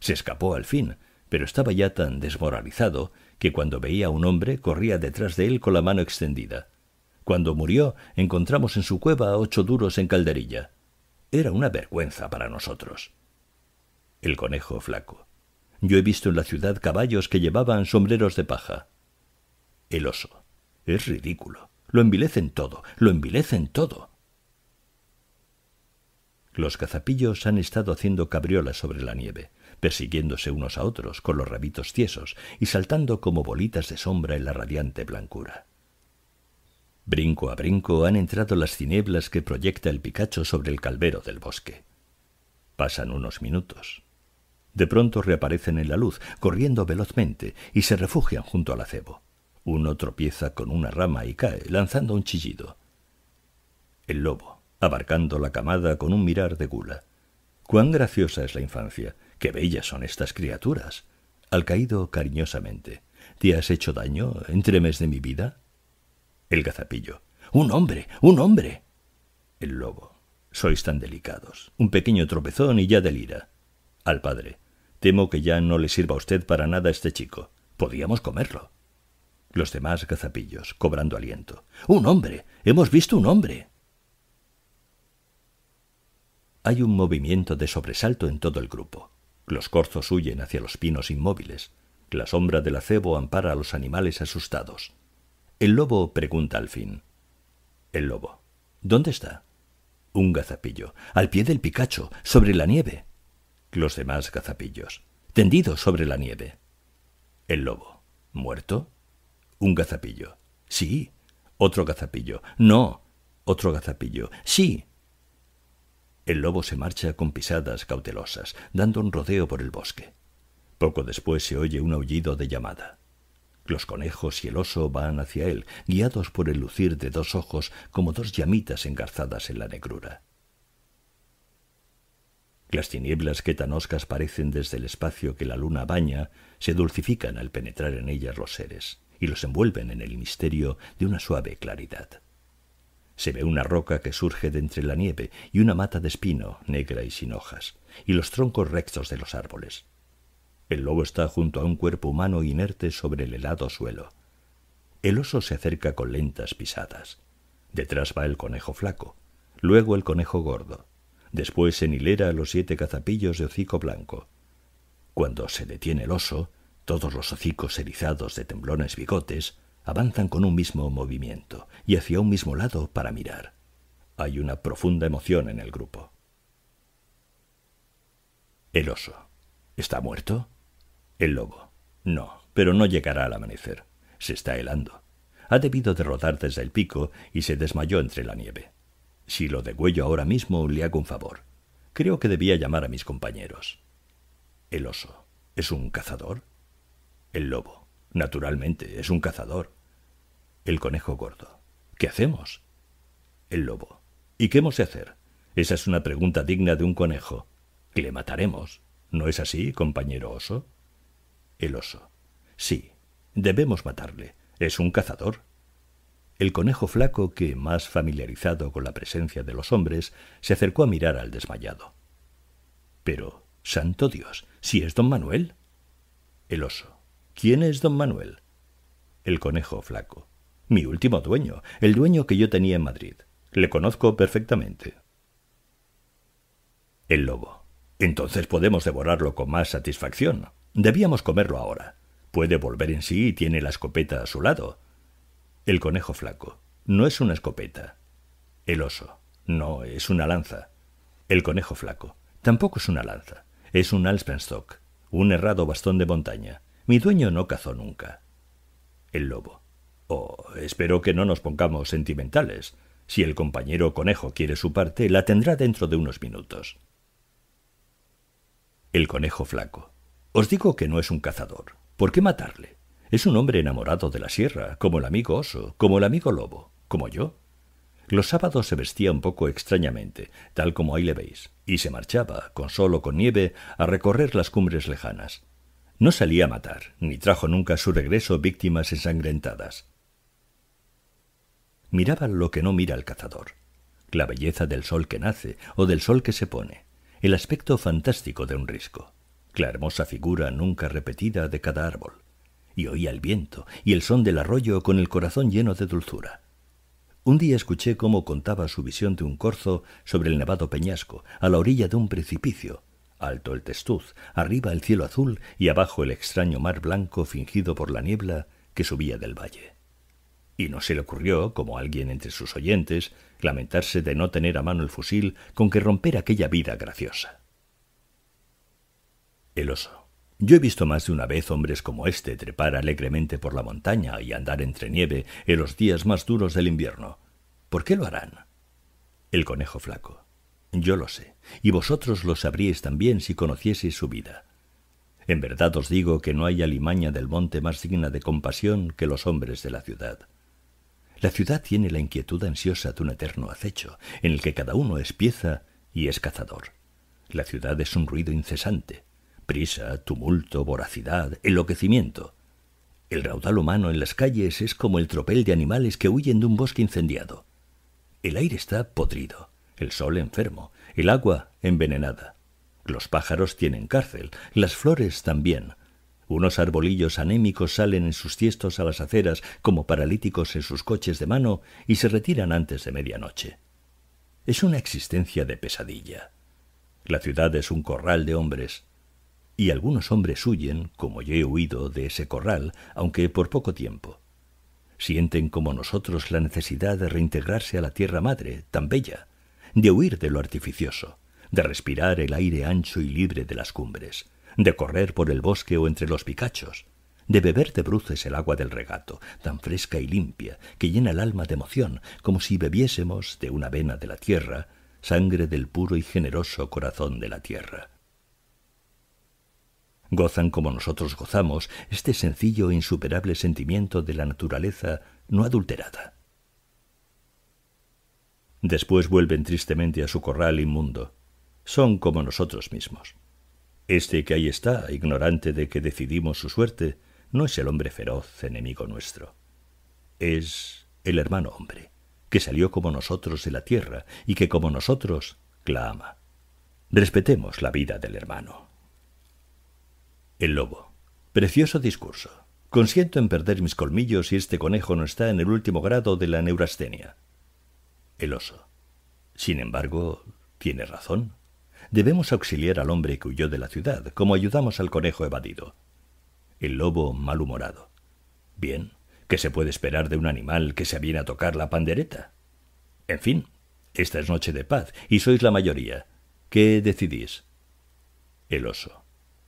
Se escapó al fin, pero estaba ya tan desmoralizado que cuando veía a un hombre corría detrás de él con la mano extendida. Cuando murió encontramos en su cueva ocho duros en calderilla. Era una vergüenza para nosotros. El conejo flaco. Yo he visto en la ciudad caballos que llevaban sombreros de paja. El oso. Es ridículo. Lo envilecen todo, lo envilecen todo. Los cazapillos han estado haciendo cabriolas sobre la nieve, persiguiéndose unos a otros con los rabitos tiesos y saltando como bolitas de sombra en la radiante blancura. Brinco a brinco han entrado las tinieblas que proyecta el picacho sobre el calvero del bosque. Pasan unos minutos. De pronto reaparecen en la luz, corriendo velozmente, y se refugian junto al acebo. Uno tropieza con una rama y cae, lanzando un chillido. El lobo, abarcando la camada con un mirar de gula. Cuán graciosa es la infancia, qué bellas son estas criaturas. Al caído cariñosamente. ¿Te has hecho daño, entremes de mi vida? El gazapillo. Un hombre, un hombre. El lobo. Sois tan delicados. Un pequeño tropezón y ya delira. Al padre. Temo que ya no le sirva a usted para nada este chico. Podíamos comerlo. Los demás gazapillos, cobrando aliento. ¡Un hombre! ¡Hemos visto un hombre! Hay un movimiento de sobresalto en todo el grupo. Los corzos huyen hacia los pinos inmóviles. La sombra del acebo ampara a los animales asustados. El lobo pregunta al fin. El lobo. ¿Dónde está? Un gazapillo. Al pie del picacho, sobre la nieve. Los demás gazapillos. tendidos sobre la nieve. El lobo. ¿Muerto? Un gazapillo. Sí. Otro gazapillo. No. Otro gazapillo. Sí. El lobo se marcha con pisadas cautelosas, dando un rodeo por el bosque. Poco después se oye un aullido de llamada. Los conejos y el oso van hacia él, guiados por el lucir de dos ojos como dos llamitas engarzadas en la negrura. Las tinieblas que tan oscas parecen desde el espacio que la luna baña se dulcifican al penetrar en ellas los seres y los envuelven en el misterio de una suave claridad. Se ve una roca que surge de entre la nieve y una mata de espino, negra y sin hojas, y los troncos rectos de los árboles. El lobo está junto a un cuerpo humano inerte sobre el helado suelo. El oso se acerca con lentas pisadas. Detrás va el conejo flaco, luego el conejo gordo. Después en hilera los siete cazapillos de hocico blanco. Cuando se detiene el oso, todos los hocicos erizados de temblones bigotes, avanzan con un mismo movimiento y hacia un mismo lado para mirar. Hay una profunda emoción en el grupo. El oso. ¿Está muerto? El lobo. No, pero no llegará al amanecer. Se está helando. Ha debido de rodar desde el pico y se desmayó entre la nieve. Si lo degüello ahora mismo, le hago un favor. Creo que debía llamar a mis compañeros. El oso. ¿Es un cazador? El lobo, naturalmente, es un cazador. El conejo gordo. ¿Qué hacemos? El lobo. ¿Y qué hemos de hacer? Esa es una pregunta digna de un conejo. Le mataremos. ¿No es así, compañero oso? El oso. Sí, debemos matarle. Es un cazador. El conejo flaco, que, más familiarizado con la presencia de los hombres, se acercó a mirar al desmayado. Pero, santo Dios, si es don Manuel. El oso. ¿Quién es don Manuel? El conejo flaco. Mi último dueño, el dueño que yo tenía en Madrid. Le conozco perfectamente. El lobo. Entonces podemos devorarlo con más satisfacción. Debíamos comerlo ahora. Puede volver en sí y tiene la escopeta a su lado. El conejo flaco. No es una escopeta. El oso. No, es una lanza. El conejo flaco. Tampoco es una lanza. Es un alpenstock, un errado bastón de montaña. Mi dueño no cazó nunca. El lobo. Oh, espero que no nos pongamos sentimentales. Si el compañero conejo quiere su parte, la tendrá dentro de unos minutos. El conejo flaco. Os digo que no es un cazador. ¿Por qué matarle? Es un hombre enamorado de la sierra, como el amigo oso, como el amigo lobo, como yo. Los sábados se vestía un poco extrañamente, tal como ahí le veis, y se marchaba, con sol o con nieve, a recorrer las cumbres lejanas. No salía a matar, ni trajo nunca a su regreso víctimas ensangrentadas. Miraba lo que no mira el cazador, la belleza del sol que nace o del sol que se pone, el aspecto fantástico de un risco, la hermosa figura nunca repetida de cada árbol, y oía el viento y el son del arroyo con el corazón lleno de dulzura. Un día escuché cómo contaba su visión de un corzo sobre el nevado peñasco, a la orilla de un precipicio, alto el testuz, arriba el cielo azul y abajo el extraño mar blanco fingido por la niebla que subía del valle. Y no se le ocurrió, como alguien entre sus oyentes, lamentarse de no tener a mano el fusil con que romper aquella vida graciosa. El oso. Yo he visto más de una vez hombres como este trepar alegremente por la montaña y andar entre nieve en los días más duros del invierno. ¿Por qué lo harán? El conejo flaco. Yo lo sé y vosotros lo sabríais también si conocieseis su vida. En verdad os digo que no hay alimaña del monte más digna de compasión que los hombres de la ciudad. La ciudad tiene la inquietud ansiosa de un eterno acecho, en el que cada uno es pieza y es cazador. La ciudad es un ruido incesante, prisa, tumulto, voracidad, enloquecimiento. El raudal humano en las calles es como el tropel de animales que huyen de un bosque incendiado. El aire está podrido, el sol enfermo, el agua envenenada. Los pájaros tienen cárcel, las flores también. Unos arbolillos anémicos salen en sus tiestos a las aceras como paralíticos en sus coches de mano y se retiran antes de medianoche. Es una existencia de pesadilla. La ciudad es un corral de hombres, y algunos hombres huyen, como yo he huido, de ese corral, aunque por poco tiempo. Sienten como nosotros la necesidad de reintegrarse a la tierra madre, tan bella, de huir de lo artificioso, de respirar el aire ancho y libre de las cumbres, de correr por el bosque o entre los picachos, de beber de bruces el agua del regato, tan fresca y limpia, que llena el alma de emoción, como si bebiésemos de una vena de la tierra, sangre del puro y generoso corazón de la tierra. Gozan como nosotros gozamos este sencillo e insuperable sentimiento de la naturaleza no adulterada. Después vuelven tristemente a su corral inmundo. Son como nosotros mismos. Este que ahí está, ignorante de que decidimos su suerte, no es el hombre feroz, enemigo nuestro. Es el hermano hombre, que salió como nosotros de la tierra y que como nosotros clama. Respetemos la vida del hermano. El lobo. Precioso discurso. Consiento en perder mis colmillos si este conejo no está en el último grado de la neurastenia el oso. Sin embargo, tiene razón. Debemos auxiliar al hombre que huyó de la ciudad, como ayudamos al conejo evadido. El lobo malhumorado. Bien, ¿qué se puede esperar de un animal que se viene a tocar la pandereta? En fin, esta es noche de paz y sois la mayoría. ¿Qué decidís? El oso.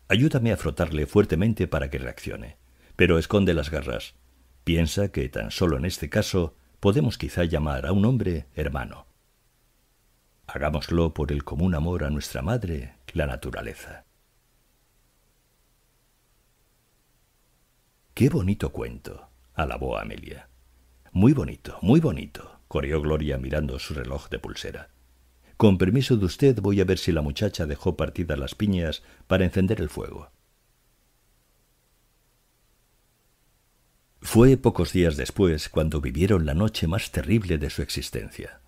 Ayúdame a frotarle fuertemente para que reaccione, pero esconde las garras. Piensa que tan solo en este caso podemos quizá llamar a un hombre hermano. Hagámoslo por el común amor a nuestra madre, la naturaleza. Qué bonito cuento, alabó Amelia. Muy bonito, muy bonito, —corrió Gloria mirando su reloj de pulsera. Con permiso de usted voy a ver si la muchacha dejó partidas las piñas para encender el fuego. Fue pocos días después cuando vivieron la noche más terrible de su existencia.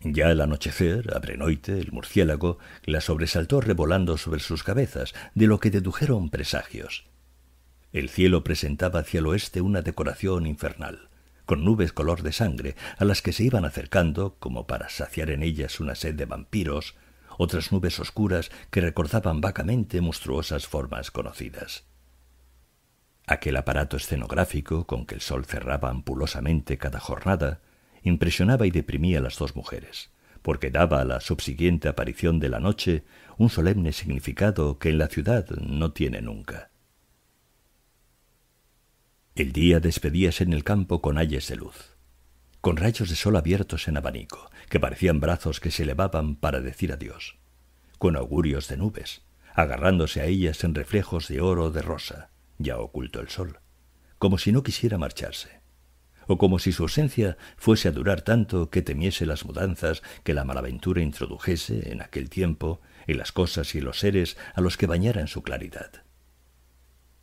Ya al anochecer, Abrenoite, el murciélago, la sobresaltó revolando sobre sus cabezas, de lo que dedujeron presagios. El cielo presentaba hacia el oeste una decoración infernal, con nubes color de sangre, a las que se iban acercando, como para saciar en ellas una sed de vampiros, otras nubes oscuras que recordaban vagamente monstruosas formas conocidas. Aquel aparato escenográfico con que el sol cerraba ampulosamente cada jornada impresionaba y deprimía a las dos mujeres, porque daba a la subsiguiente aparición de la noche un solemne significado que en la ciudad no tiene nunca. El día despedíase en el campo con ayes de luz, con rayos de sol abiertos en abanico, que parecían brazos que se elevaban para decir adiós, con augurios de nubes, agarrándose a ellas en reflejos de oro de rosa, ya oculto el sol, como si no quisiera marcharse, o como si su ausencia fuese a durar tanto que temiese las mudanzas que la malaventura introdujese en aquel tiempo en las cosas y los seres a los que bañaran su claridad.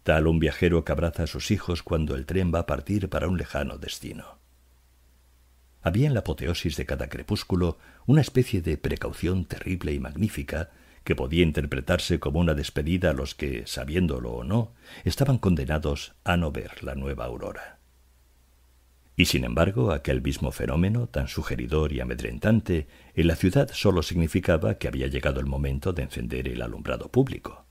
Tal un viajero que abraza a sus hijos cuando el tren va a partir para un lejano destino. Había en la apoteosis de cada crepúsculo una especie de precaución terrible y magnífica que podía interpretarse como una despedida a los que, sabiéndolo o no, estaban condenados a no ver la nueva aurora. Y sin embargo, aquel mismo fenómeno, tan sugeridor y amedrentante, en la ciudad solo significaba que había llegado el momento de encender el alumbrado público.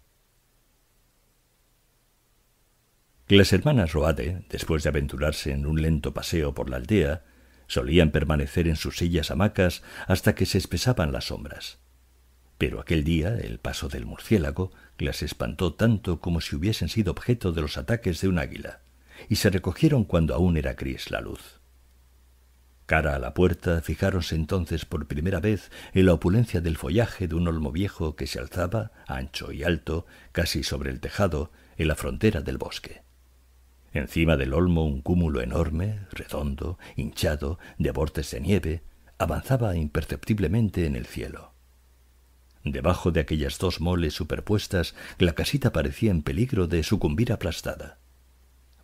Las hermanas Roade, después de aventurarse en un lento paseo por la aldea, solían permanecer en sus sillas hamacas hasta que se espesaban las sombras. Pero aquel día el paso del murciélago las espantó tanto como si hubiesen sido objeto de los ataques de un águila, y se recogieron cuando aún era gris la luz. Cara a la puerta, fijáronse entonces por primera vez en la opulencia del follaje de un olmo viejo que se alzaba, ancho y alto, casi sobre el tejado, en la frontera del bosque. Encima del olmo un cúmulo enorme, redondo, hinchado, de bordes de nieve, avanzaba imperceptiblemente en el cielo. Debajo de aquellas dos moles superpuestas, la casita parecía en peligro de sucumbir aplastada.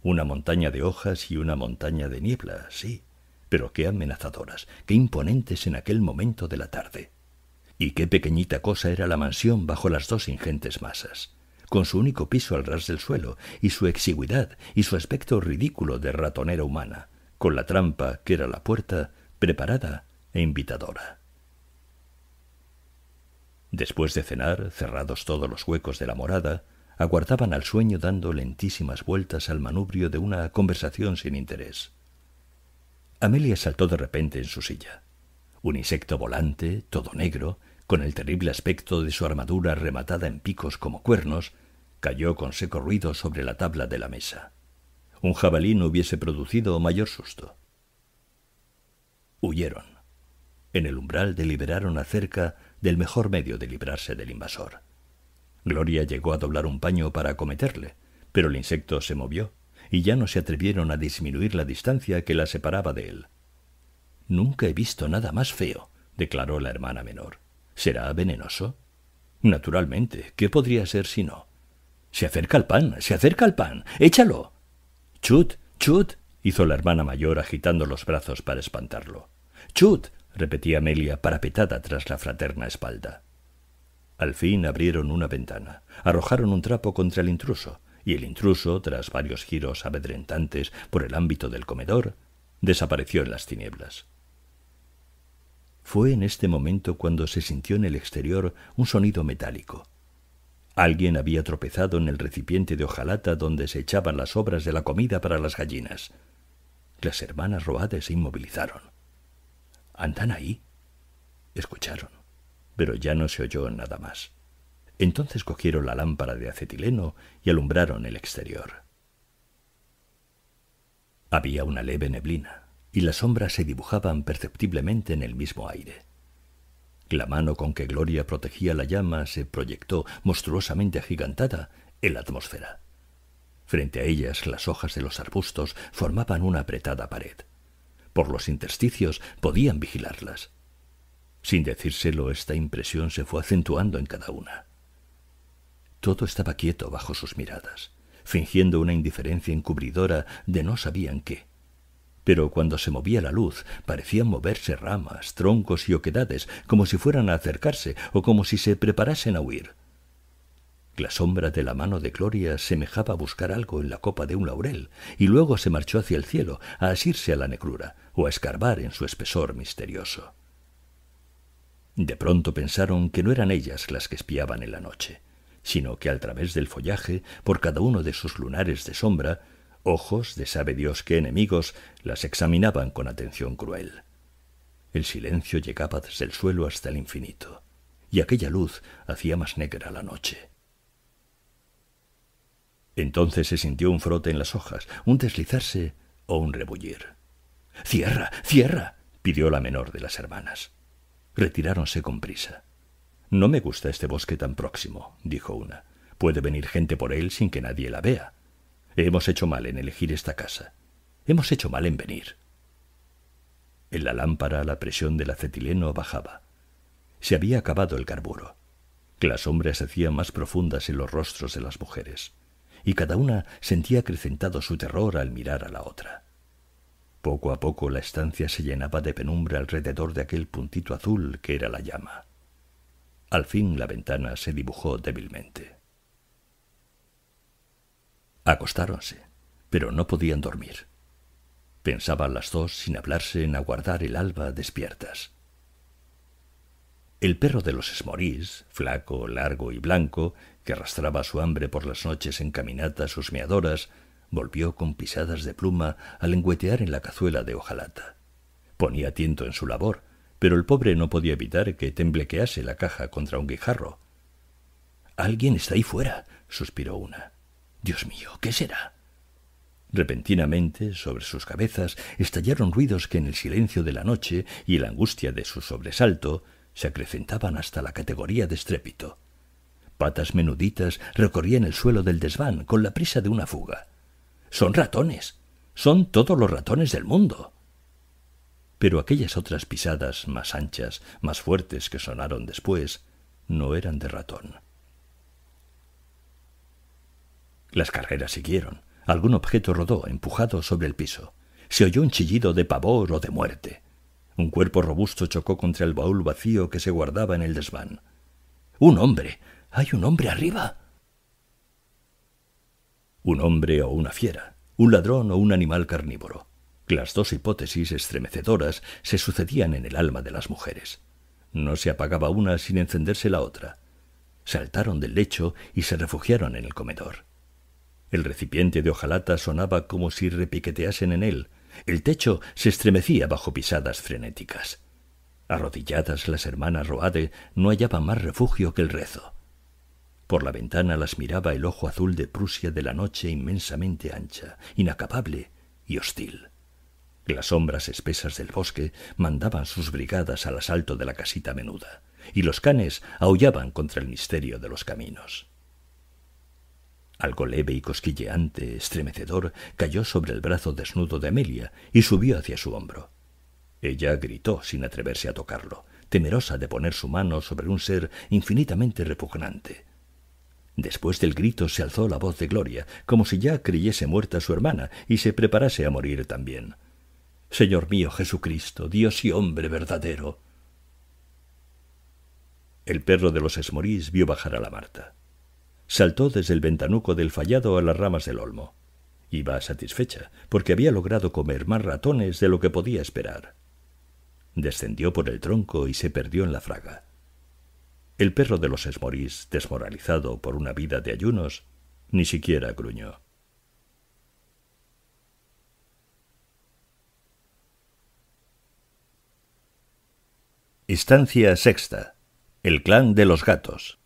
Una montaña de hojas y una montaña de niebla, sí, pero qué amenazadoras, qué imponentes en aquel momento de la tarde. Y qué pequeñita cosa era la mansión bajo las dos ingentes masas, con su único piso al ras del suelo, y su exigüidad y su aspecto ridículo de ratonera humana, con la trampa que era la puerta, preparada e invitadora. Después de cenar, cerrados todos los huecos de la morada, aguardaban al sueño dando lentísimas vueltas al manubrio de una conversación sin interés. Amelia saltó de repente en su silla. Un insecto volante, todo negro, con el terrible aspecto de su armadura rematada en picos como cuernos, cayó con seco ruido sobre la tabla de la mesa. Un jabalí no hubiese producido mayor susto. Huyeron. En el umbral deliberaron acerca del mejor medio de librarse del invasor. Gloria llegó a doblar un paño para acometerle, pero el insecto se movió y ya no se atrevieron a disminuir la distancia que la separaba de él. Nunca he visto nada más feo, declaró la hermana menor. ¿Será venenoso? Naturalmente, ¿qué podría ser si no? Se acerca el pan, se acerca el pan, échalo. Chut, chut, hizo la hermana mayor agitando los brazos para espantarlo. Chut, repetía Amelia, parapetada tras la fraterna espalda. Al fin abrieron una ventana, arrojaron un trapo contra el intruso, y el intruso, tras varios giros abedrentantes por el ámbito del comedor, desapareció en las tinieblas. Fue en este momento cuando se sintió en el exterior un sonido metálico. Alguien había tropezado en el recipiente de hojalata donde se echaban las obras de la comida para las gallinas. Las hermanas Roade se inmovilizaron. ¿Andan ahí? Escucharon, pero ya no se oyó nada más. Entonces cogieron la lámpara de acetileno y alumbraron el exterior. Había una leve neblina, y las sombras se dibujaban perceptiblemente en el mismo aire. La mano con que Gloria protegía la llama se proyectó, monstruosamente agigantada, en la atmósfera. Frente a ellas las hojas de los arbustos formaban una apretada pared por los intersticios, podían vigilarlas. Sin decírselo, esta impresión se fue acentuando en cada una. Todo estaba quieto bajo sus miradas, fingiendo una indiferencia encubridora de no sabían qué. Pero cuando se movía la luz, parecían moverse ramas, troncos y oquedades, como si fueran a acercarse o como si se preparasen a huir. La sombra de la mano de Gloria semejaba buscar algo en la copa de un laurel, y luego se marchó hacia el cielo, a asirse a la negrura, o a escarbar en su espesor misterioso. De pronto pensaron que no eran ellas las que espiaban en la noche, sino que al través del follaje, por cada uno de sus lunares de sombra, ojos de sabe Dios qué enemigos las examinaban con atención cruel. El silencio llegaba desde el suelo hasta el infinito, y aquella luz hacía más negra la noche. Entonces se sintió un frote en las hojas, un deslizarse o un rebullir. ¡Cierra! ¡Cierra! pidió la menor de las hermanas. Retiráronse con prisa. No me gusta este bosque tan próximo, dijo una. Puede venir gente por él sin que nadie la vea. Hemos hecho mal en elegir esta casa. Hemos hecho mal en venir. En la lámpara la presión del acetileno bajaba. Se había acabado el carburo. Las sombras se hacían más profundas en los rostros de las mujeres y cada una sentía acrecentado su terror al mirar a la otra. Poco a poco la estancia se llenaba de penumbra alrededor de aquel puntito azul que era la llama. Al fin la ventana se dibujó débilmente. Acostáronse, pero no podían dormir. Pensaban las dos sin hablarse en aguardar el alba despiertas. El perro de los esmorís, flaco, largo y blanco, que arrastraba su hambre por las noches en caminatas husmeadoras, volvió con pisadas de pluma a lengüetear en la cazuela de hojalata. Ponía tiento en su labor, pero el pobre no podía evitar que temblequease la caja contra un guijarro. Alguien está ahí fuera, suspiró una. Dios mío, ¿qué será? Repentinamente, sobre sus cabezas, estallaron ruidos que en el silencio de la noche y la angustia de su sobresalto se acrecentaban hasta la categoría de estrépito. Patas menuditas recorrían el suelo del desván con la prisa de una fuga. Son ratones. Son todos los ratones del mundo. Pero aquellas otras pisadas más anchas, más fuertes que sonaron después, no eran de ratón. Las carreras siguieron. Algún objeto rodó, empujado sobre el piso. Se oyó un chillido de pavor o de muerte. Un cuerpo robusto chocó contra el baúl vacío que se guardaba en el desván. Un hombre. Hay un hombre arriba. Un hombre o una fiera, un ladrón o un animal carnívoro. Las dos hipótesis estremecedoras se sucedían en el alma de las mujeres. No se apagaba una sin encenderse la otra. Saltaron del lecho y se refugiaron en el comedor. El recipiente de hojalata sonaba como si repiqueteasen en él, el techo se estremecía bajo pisadas frenéticas. Arrodilladas las hermanas Roade no hallaban más refugio que el rezo. Por la ventana las miraba el ojo azul de Prusia de la noche inmensamente ancha, inacabable y hostil. Las sombras espesas del bosque mandaban sus brigadas al asalto de la casita menuda, y los canes aullaban contra el misterio de los caminos. Algo leve y cosquilleante, estremecedor, cayó sobre el brazo desnudo de Amelia y subió hacia su hombro. Ella gritó sin atreverse a tocarlo, temerosa de poner su mano sobre un ser infinitamente repugnante. Después del grito se alzó la voz de Gloria, como si ya creyese muerta su hermana y se preparase a morir también. Señor mío Jesucristo, Dios y hombre verdadero. El perro de los Esmorís vio bajar a la Marta saltó desde el ventanuco del fallado a las ramas del olmo. Iba satisfecha, porque había logrado comer más ratones de lo que podía esperar. Descendió por el tronco y se perdió en la fraga. El perro de los esmorís, desmoralizado por una vida de ayunos, ni siquiera gruñó. Estancia sexta. El clan de los gatos.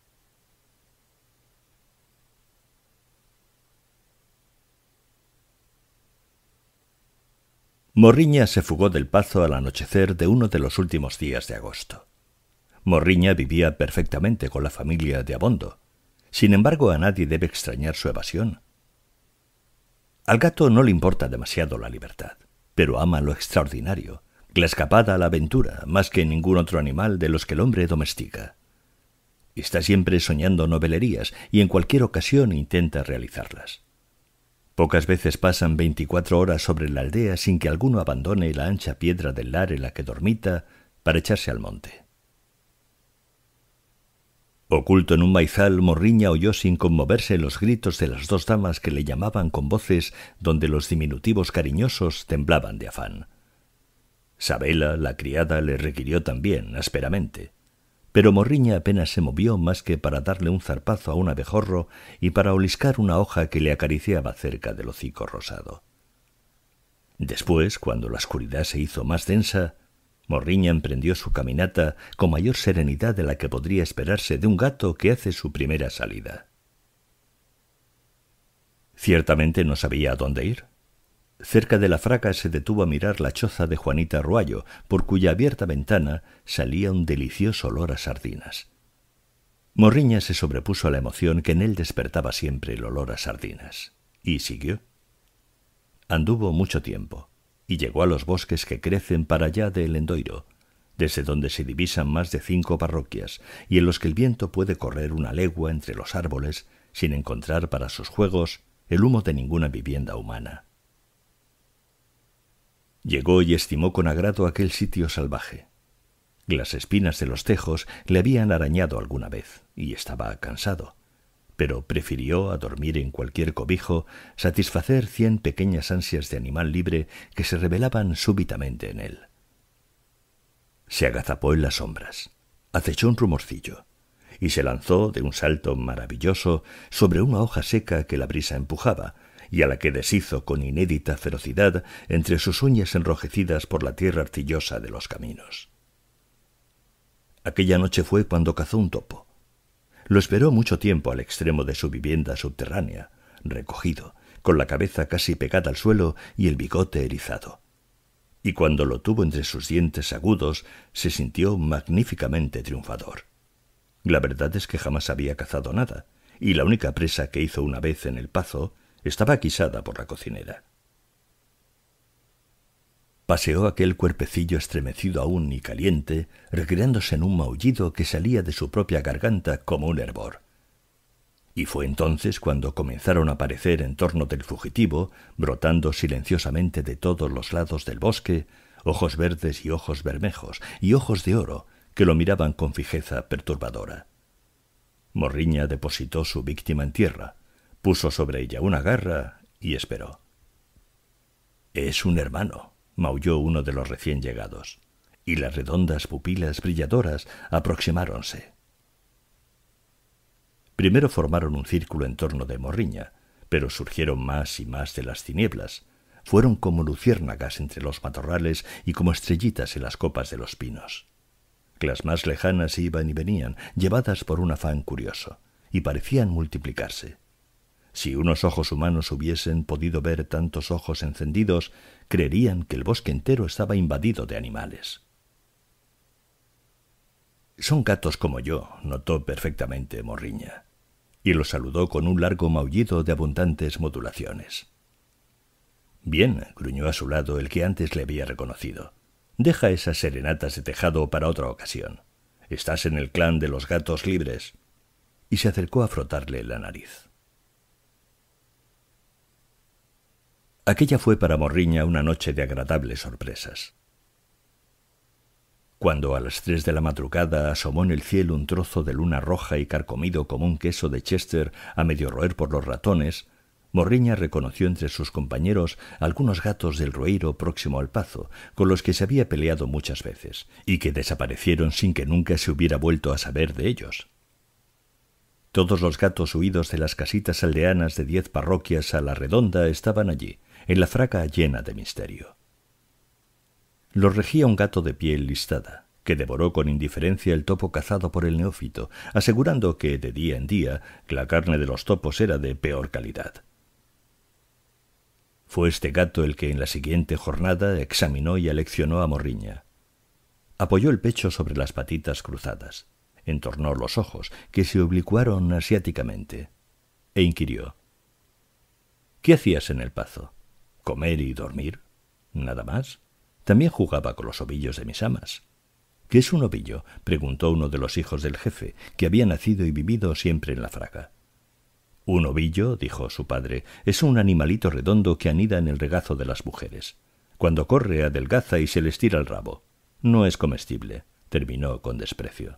Morriña se fugó del pazo al anochecer de uno de los últimos días de agosto. Morriña vivía perfectamente con la familia de Abondo. Sin embargo, a nadie debe extrañar su evasión. Al gato no le importa demasiado la libertad, pero ama lo extraordinario, la escapada a la aventura, más que ningún otro animal de los que el hombre domestica. Está siempre soñando novelerías y en cualquier ocasión intenta realizarlas. Pocas veces pasan veinticuatro horas sobre la aldea sin que alguno abandone la ancha piedra del lar en la que dormita para echarse al monte. Oculto en un maizal, Morriña oyó sin conmoverse los gritos de las dos damas que le llamaban con voces donde los diminutivos cariñosos temblaban de afán. Sabela, la criada, le requirió también, ásperamente. Pero Morriña apenas se movió más que para darle un zarpazo a un abejorro y para oliscar una hoja que le acariciaba cerca del hocico rosado. Después, cuando la oscuridad se hizo más densa, Morriña emprendió su caminata con mayor serenidad de la que podría esperarse de un gato que hace su primera salida. Ciertamente no sabía a dónde ir. Cerca de la fraca se detuvo a mirar la choza de Juanita Ruallo, por cuya abierta ventana salía un delicioso olor a sardinas. Morriña se sobrepuso a la emoción que en él despertaba siempre el olor a sardinas, y siguió. Anduvo mucho tiempo, y llegó a los bosques que crecen para allá del Endoiro, desde donde se divisan más de cinco parroquias, y en los que el viento puede correr una legua entre los árboles sin encontrar para sus juegos el humo de ninguna vivienda humana. Llegó y estimó con agrado aquel sitio salvaje. Las espinas de los tejos le habían arañado alguna vez, y estaba cansado, pero prefirió a dormir en cualquier cobijo satisfacer cien pequeñas ansias de animal libre que se revelaban súbitamente en él. Se agazapó en las sombras, acechó un rumorcillo, y se lanzó de un salto maravilloso sobre una hoja seca que la brisa empujaba, y a la que deshizo con inédita ferocidad entre sus uñas enrojecidas por la tierra arcillosa de los caminos. Aquella noche fue cuando cazó un topo. Lo esperó mucho tiempo al extremo de su vivienda subterránea, recogido, con la cabeza casi pegada al suelo y el bigote erizado. Y cuando lo tuvo entre sus dientes agudos, se sintió magníficamente triunfador. La verdad es que jamás había cazado nada, y la única presa que hizo una vez en el pazo estaba quisada por la cocinera. Paseó aquel cuerpecillo estremecido aún y caliente, recreándose en un maullido que salía de su propia garganta como un hervor. Y fue entonces cuando comenzaron a aparecer en torno del fugitivo, brotando silenciosamente de todos los lados del bosque, ojos verdes y ojos bermejos, y ojos de oro, que lo miraban con fijeza perturbadora. Morriña depositó su víctima en tierra, puso sobre ella una garra y esperó. Es un hermano, maulló uno de los recién llegados, y las redondas pupilas brilladoras aproximáronse. Primero formaron un círculo en torno de Morriña, pero surgieron más y más de las tinieblas. Fueron como luciérnagas entre los matorrales y como estrellitas en las copas de los pinos. Las más lejanas iban y venían, llevadas por un afán curioso, y parecían multiplicarse. Si unos ojos humanos hubiesen podido ver tantos ojos encendidos, creerían que el bosque entero estaba invadido de animales. Son gatos como yo, notó perfectamente Morriña, y lo saludó con un largo maullido de abundantes modulaciones. Bien, gruñó a su lado el que antes le había reconocido. Deja esas serenatas de tejado para otra ocasión. Estás en el clan de los gatos libres. Y se acercó a frotarle la nariz. Aquella fue para Morriña una noche de agradables sorpresas. Cuando a las tres de la madrugada asomó en el cielo un trozo de luna roja y carcomido como un queso de Chester a medio roer por los ratones, Morriña reconoció entre sus compañeros algunos gatos del roeiro próximo al pazo, con los que se había peleado muchas veces, y que desaparecieron sin que nunca se hubiera vuelto a saber de ellos. Todos los gatos huidos de las casitas aldeanas de diez parroquias a la redonda estaban allí, en la fraca llena de misterio. Lo regía un gato de piel listada, que devoró con indiferencia el topo cazado por el neófito, asegurando que, de día en día, la carne de los topos era de peor calidad. Fue este gato el que en la siguiente jornada examinó y aleccionó a Morriña. Apoyó el pecho sobre las patitas cruzadas, entornó los ojos, que se oblicuaron asiáticamente, e inquirió. ¿Qué hacías en el pazo? comer y dormir, nada más. También jugaba con los ovillos de mis amas. ¿Qué es un ovillo? preguntó uno de los hijos del jefe, que había nacido y vivido siempre en la fraga. Un ovillo, dijo su padre, es un animalito redondo que anida en el regazo de las mujeres. Cuando corre adelgaza y se les tira el rabo. No es comestible, terminó con desprecio.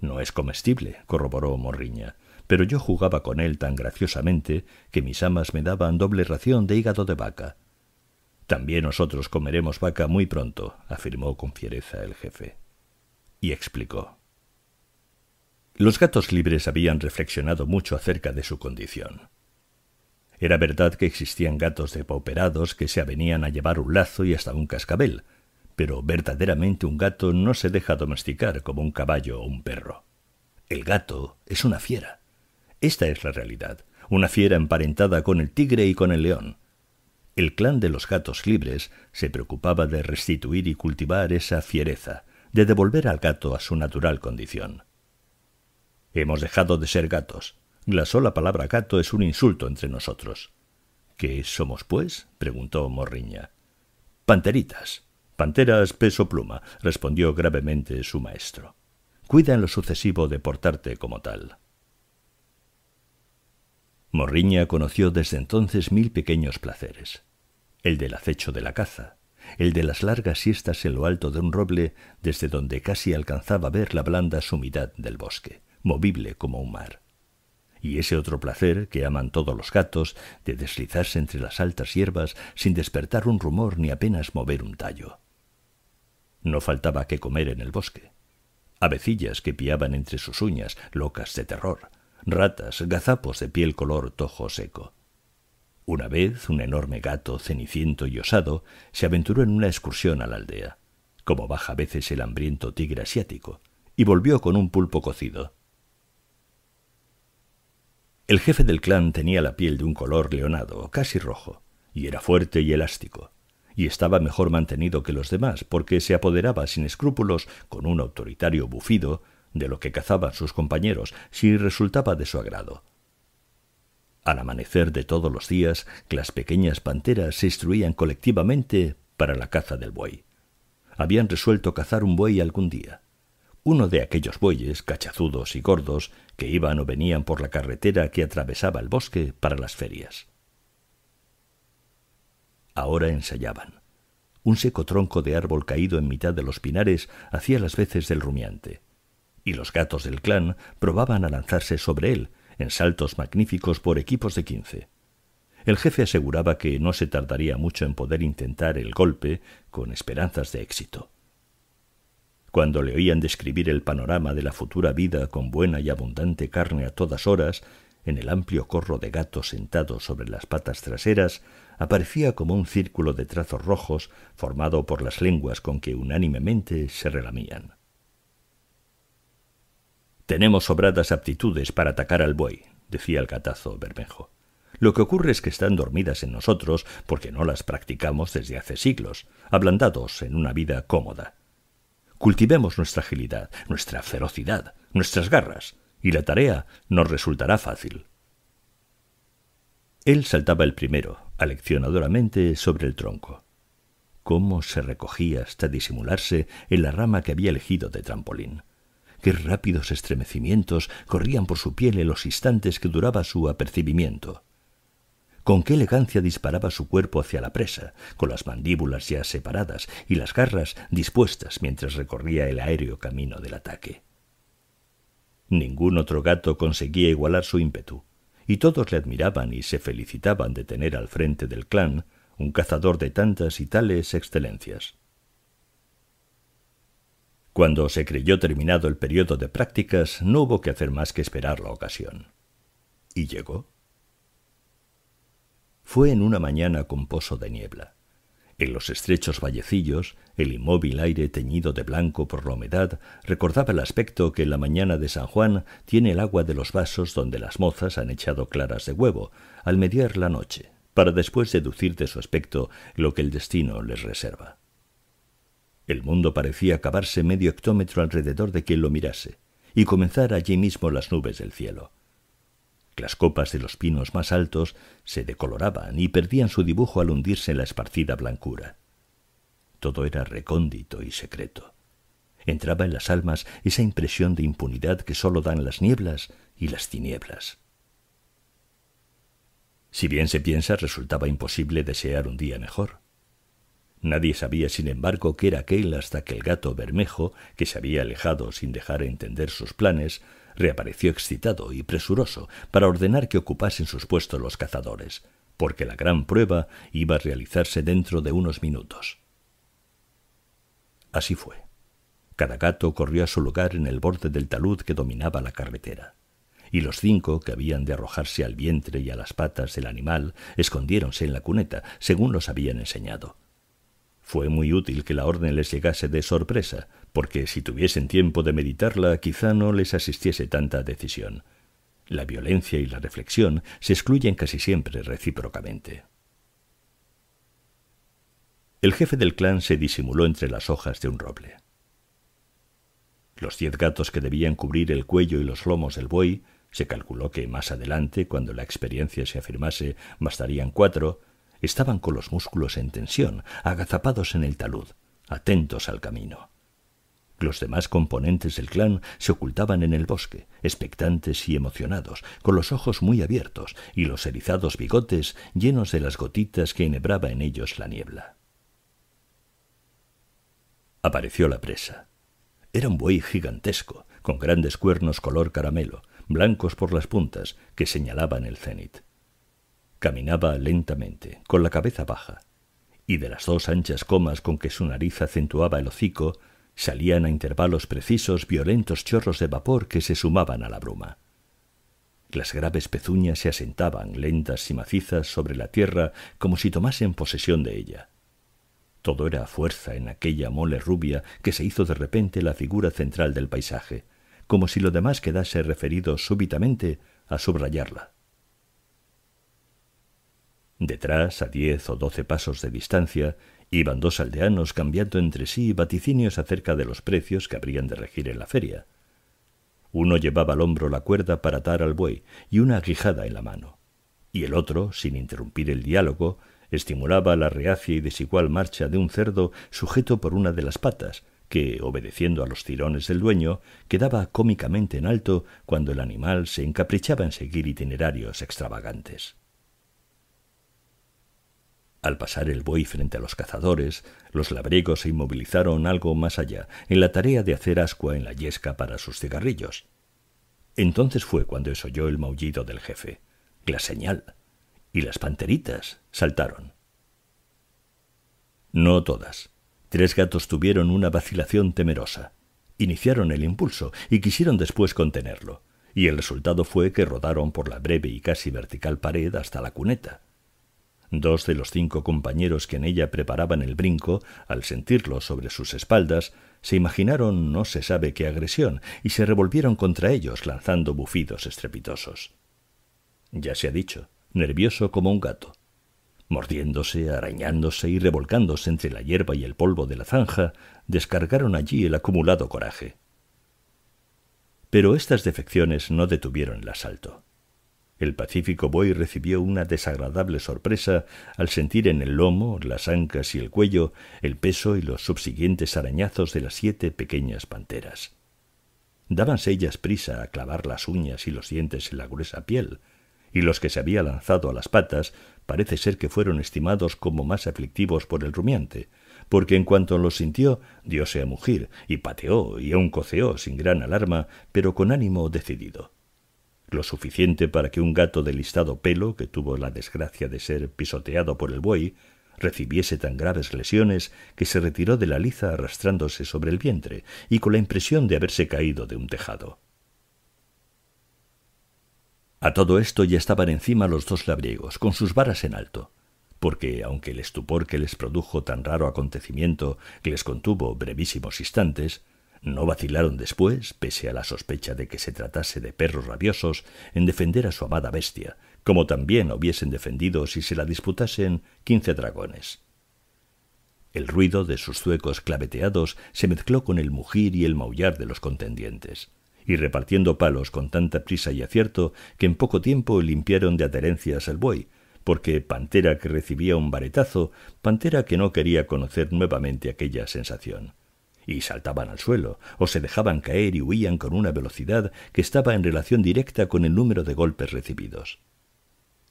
No es comestible, corroboró Morriña pero yo jugaba con él tan graciosamente que mis amas me daban doble ración de hígado de vaca. También nosotros comeremos vaca muy pronto, afirmó con fiereza el jefe. Y explicó. Los gatos libres habían reflexionado mucho acerca de su condición. Era verdad que existían gatos depauperados que se avenían a llevar un lazo y hasta un cascabel, pero verdaderamente un gato no se deja domesticar como un caballo o un perro. El gato es una fiera. Esta es la realidad, una fiera emparentada con el tigre y con el león. El clan de los gatos libres se preocupaba de restituir y cultivar esa fiereza, de devolver al gato a su natural condición. Hemos dejado de ser gatos. La sola palabra gato es un insulto entre nosotros. ¿Qué somos, pues? preguntó Morriña. Panteritas. Panteras peso pluma, respondió gravemente su maestro. Cuida en lo sucesivo de portarte como tal. Morriña conoció desde entonces mil pequeños placeres. El del acecho de la caza, el de las largas siestas en lo alto de un roble desde donde casi alcanzaba a ver la blanda sumidad del bosque, movible como un mar. Y ese otro placer que aman todos los gatos, de deslizarse entre las altas hierbas sin despertar un rumor ni apenas mover un tallo. No faltaba que comer en el bosque. Avecillas que piaban entre sus uñas, locas de terror, ratas, gazapos de piel color tojo seco. Una vez un enorme gato ceniciento y osado se aventuró en una excursión a la aldea, como baja a veces el hambriento tigre asiático, y volvió con un pulpo cocido. El jefe del clan tenía la piel de un color leonado, casi rojo, y era fuerte y elástico, y estaba mejor mantenido que los demás porque se apoderaba sin escrúpulos, con un autoritario bufido, de lo que cazaban sus compañeros si resultaba de su agrado. Al amanecer de todos los días, las pequeñas panteras se instruían colectivamente para la caza del buey. Habían resuelto cazar un buey algún día. Uno de aquellos bueyes, cachazudos y gordos, que iban o venían por la carretera que atravesaba el bosque para las ferias. Ahora ensayaban. Un seco tronco de árbol caído en mitad de los pinares hacía las veces del rumiante y los gatos del clan probaban a lanzarse sobre él, en saltos magníficos por equipos de quince. El jefe aseguraba que no se tardaría mucho en poder intentar el golpe con esperanzas de éxito. Cuando le oían describir el panorama de la futura vida con buena y abundante carne a todas horas, en el amplio corro de gatos sentados sobre las patas traseras, aparecía como un círculo de trazos rojos formado por las lenguas con que unánimemente se relamían. Tenemos sobradas aptitudes para atacar al buey, decía el catazo bermejo. Lo que ocurre es que están dormidas en nosotros porque no las practicamos desde hace siglos, ablandados en una vida cómoda. Cultivemos nuestra agilidad, nuestra ferocidad, nuestras garras, y la tarea nos resultará fácil. Él saltaba el primero, aleccionadoramente, sobre el tronco. Cómo se recogía hasta disimularse en la rama que había elegido de trampolín qué rápidos estremecimientos corrían por su piel en los instantes que duraba su apercibimiento. Con qué elegancia disparaba su cuerpo hacia la presa, con las mandíbulas ya separadas y las garras dispuestas mientras recorría el aéreo camino del ataque. Ningún otro gato conseguía igualar su ímpetu, y todos le admiraban y se felicitaban de tener al frente del clan un cazador de tantas y tales excelencias. Cuando se creyó terminado el periodo de prácticas, no hubo que hacer más que esperar la ocasión. ¿Y llegó? Fue en una mañana con pozo de niebla. En los estrechos vallecillos, el inmóvil aire teñido de blanco por la humedad recordaba el aspecto que en la mañana de San Juan tiene el agua de los vasos donde las mozas han echado claras de huevo al mediar la noche, para después deducir de su aspecto lo que el destino les reserva. El mundo parecía acabarse medio hectómetro alrededor de quien lo mirase, y comenzar allí mismo las nubes del cielo. Las copas de los pinos más altos se decoloraban y perdían su dibujo al hundirse en la esparcida blancura. Todo era recóndito y secreto. Entraba en las almas esa impresión de impunidad que sólo dan las nieblas y las tinieblas. Si bien se piensa, resultaba imposible desear un día mejor. Nadie sabía, sin embargo, qué era aquel hasta que el gato bermejo, que se había alejado sin dejar entender sus planes, reapareció excitado y presuroso para ordenar que ocupasen sus puestos los cazadores, porque la gran prueba iba a realizarse dentro de unos minutos. Así fue. Cada gato corrió a su lugar en el borde del talud que dominaba la carretera, y los cinco que habían de arrojarse al vientre y a las patas del animal escondiéronse en la cuneta, según los habían enseñado fue muy útil que la orden les llegase de sorpresa, porque si tuviesen tiempo de meditarla quizá no les asistiese tanta decisión. La violencia y la reflexión se excluyen casi siempre recíprocamente. El jefe del clan se disimuló entre las hojas de un roble. Los diez gatos que debían cubrir el cuello y los lomos del buey, se calculó que más adelante, cuando la experiencia se afirmase, bastarían cuatro, Estaban con los músculos en tensión, agazapados en el talud, atentos al camino. Los demás componentes del clan se ocultaban en el bosque, expectantes y emocionados, con los ojos muy abiertos y los erizados bigotes llenos de las gotitas que enhebraba en ellos la niebla. Apareció la presa. Era un buey gigantesco, con grandes cuernos color caramelo, blancos por las puntas, que señalaban el cenit. Caminaba lentamente, con la cabeza baja, y de las dos anchas comas con que su nariz acentuaba el hocico salían a intervalos precisos violentos chorros de vapor que se sumaban a la bruma. Las graves pezuñas se asentaban lentas y macizas sobre la tierra como si tomasen posesión de ella. Todo era fuerza en aquella mole rubia que se hizo de repente la figura central del paisaje, como si lo demás quedase referido súbitamente a subrayarla. Detrás, a diez o doce pasos de distancia, iban dos aldeanos cambiando entre sí vaticinios acerca de los precios que habrían de regir en la feria. Uno llevaba al hombro la cuerda para atar al buey y una aguijada en la mano, y el otro, sin interrumpir el diálogo, estimulaba la reacia y desigual marcha de un cerdo sujeto por una de las patas, que, obedeciendo a los tirones del dueño, quedaba cómicamente en alto cuando el animal se encaprichaba en seguir itinerarios extravagantes. Al pasar el buey frente a los cazadores, los labregos se inmovilizaron algo más allá, en la tarea de hacer ascua en la yesca para sus cigarrillos. Entonces fue cuando se oyó el maullido del jefe, la señal, y las panteritas saltaron. No todas. Tres gatos tuvieron una vacilación temerosa. Iniciaron el impulso y quisieron después contenerlo, y el resultado fue que rodaron por la breve y casi vertical pared hasta la cuneta Dos de los cinco compañeros que en ella preparaban el brinco, al sentirlo sobre sus espaldas, se imaginaron no se sabe qué agresión y se revolvieron contra ellos lanzando bufidos estrepitosos. Ya se ha dicho, nervioso como un gato. Mordiéndose, arañándose y revolcándose entre la hierba y el polvo de la zanja, descargaron allí el acumulado coraje. Pero estas defecciones no detuvieron el asalto. El pacífico buey recibió una desagradable sorpresa al sentir en el lomo, las ancas y el cuello el peso y los subsiguientes arañazos de las siete pequeñas panteras. Dábanse ellas prisa a clavar las uñas y los dientes en la gruesa piel, y los que se había lanzado a las patas parece ser que fueron estimados como más aflictivos por el rumiante, porque en cuanto los sintió, diose a mugir, y pateó y aun coceó sin gran alarma, pero con ánimo decidido lo suficiente para que un gato de listado pelo, que tuvo la desgracia de ser pisoteado por el buey, recibiese tan graves lesiones que se retiró de la liza arrastrándose sobre el vientre y con la impresión de haberse caído de un tejado. A todo esto ya estaban encima los dos labriegos, con sus varas en alto, porque aunque el estupor que les produjo tan raro acontecimiento les contuvo brevísimos instantes, no vacilaron después, pese a la sospecha de que se tratase de perros rabiosos, en defender a su amada bestia, como también hubiesen defendido si se la disputasen quince dragones. El ruido de sus zuecos claveteados se mezcló con el mugir y el maullar de los contendientes, y repartiendo palos con tanta prisa y acierto que en poco tiempo limpiaron de adherencias al buey, porque pantera que recibía un baretazo, pantera que no quería conocer nuevamente aquella sensación y saltaban al suelo, o se dejaban caer y huían con una velocidad que estaba en relación directa con el número de golpes recibidos.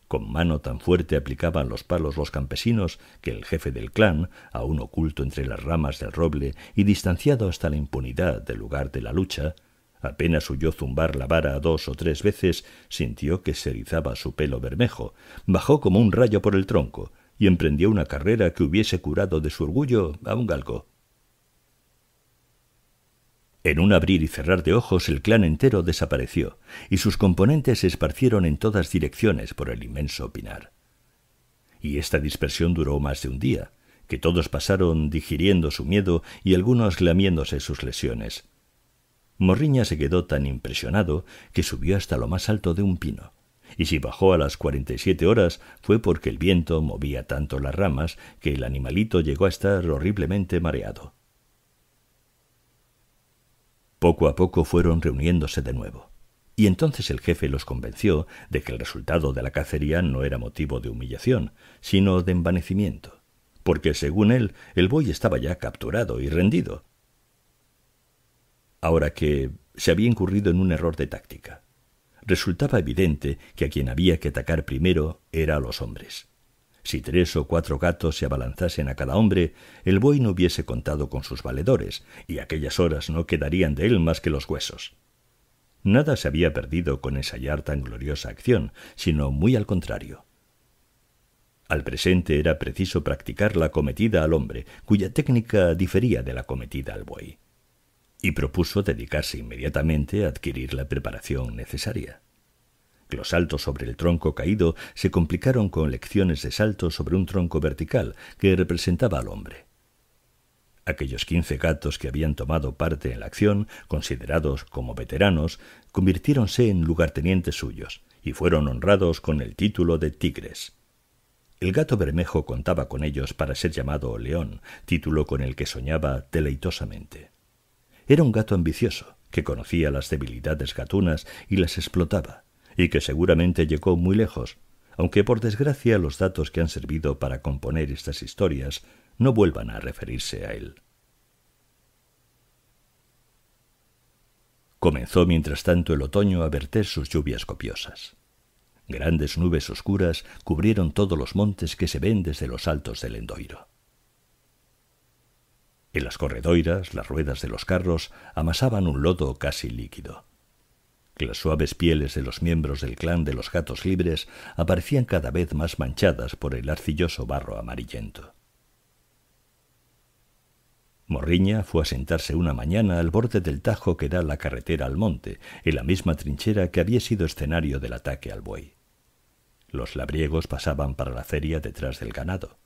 Con mano tan fuerte aplicaban los palos los campesinos que el jefe del clan, aún oculto entre las ramas del roble y distanciado hasta la impunidad del lugar de la lucha, apenas huyó zumbar la vara dos o tres veces, sintió que se erizaba su pelo bermejo, bajó como un rayo por el tronco y emprendió una carrera que hubiese curado de su orgullo a un galgo. En un abrir y cerrar de ojos el clan entero desapareció, y sus componentes se esparcieron en todas direcciones por el inmenso pinar. Y esta dispersión duró más de un día, que todos pasaron digiriendo su miedo y algunos lamiéndose sus lesiones. Morriña se quedó tan impresionado que subió hasta lo más alto de un pino, y si bajó a las cuarenta y siete horas fue porque el viento movía tanto las ramas que el animalito llegó a estar horriblemente mareado. Poco a poco fueron reuniéndose de nuevo, y entonces el jefe los convenció de que el resultado de la cacería no era motivo de humillación, sino de envanecimiento, porque según él el buey estaba ya capturado y rendido. Ahora que se había incurrido en un error de táctica, resultaba evidente que a quien había que atacar primero era a los hombres. Si tres o cuatro gatos se abalanzasen a cada hombre, el buey no hubiese contado con sus valedores, y aquellas horas no quedarían de él más que los huesos. Nada se había perdido con ensayar tan gloriosa acción, sino muy al contrario. Al presente era preciso practicar la cometida al hombre, cuya técnica difería de la cometida al buey, y propuso dedicarse inmediatamente a adquirir la preparación necesaria. Los saltos sobre el tronco caído se complicaron con lecciones de salto sobre un tronco vertical que representaba al hombre. Aquellos quince gatos que habían tomado parte en la acción, considerados como veteranos, convirtiéronse en lugartenientes suyos y fueron honrados con el título de tigres. El gato bermejo contaba con ellos para ser llamado León, título con el que soñaba deleitosamente. Era un gato ambicioso, que conocía las debilidades gatunas y las explotaba y que seguramente llegó muy lejos, aunque por desgracia los datos que han servido para componer estas historias no vuelvan a referirse a él. Comenzó mientras tanto el otoño a verter sus lluvias copiosas. Grandes nubes oscuras cubrieron todos los montes que se ven desde los altos del Endoiro. En las corredoiras, las ruedas de los carros amasaban un lodo casi líquido las suaves pieles de los miembros del clan de los gatos libres aparecían cada vez más manchadas por el arcilloso barro amarillento. Morriña fue a sentarse una mañana al borde del tajo que da la carretera al monte, en la misma trinchera que había sido escenario del ataque al buey. Los labriegos pasaban para la feria detrás del ganado.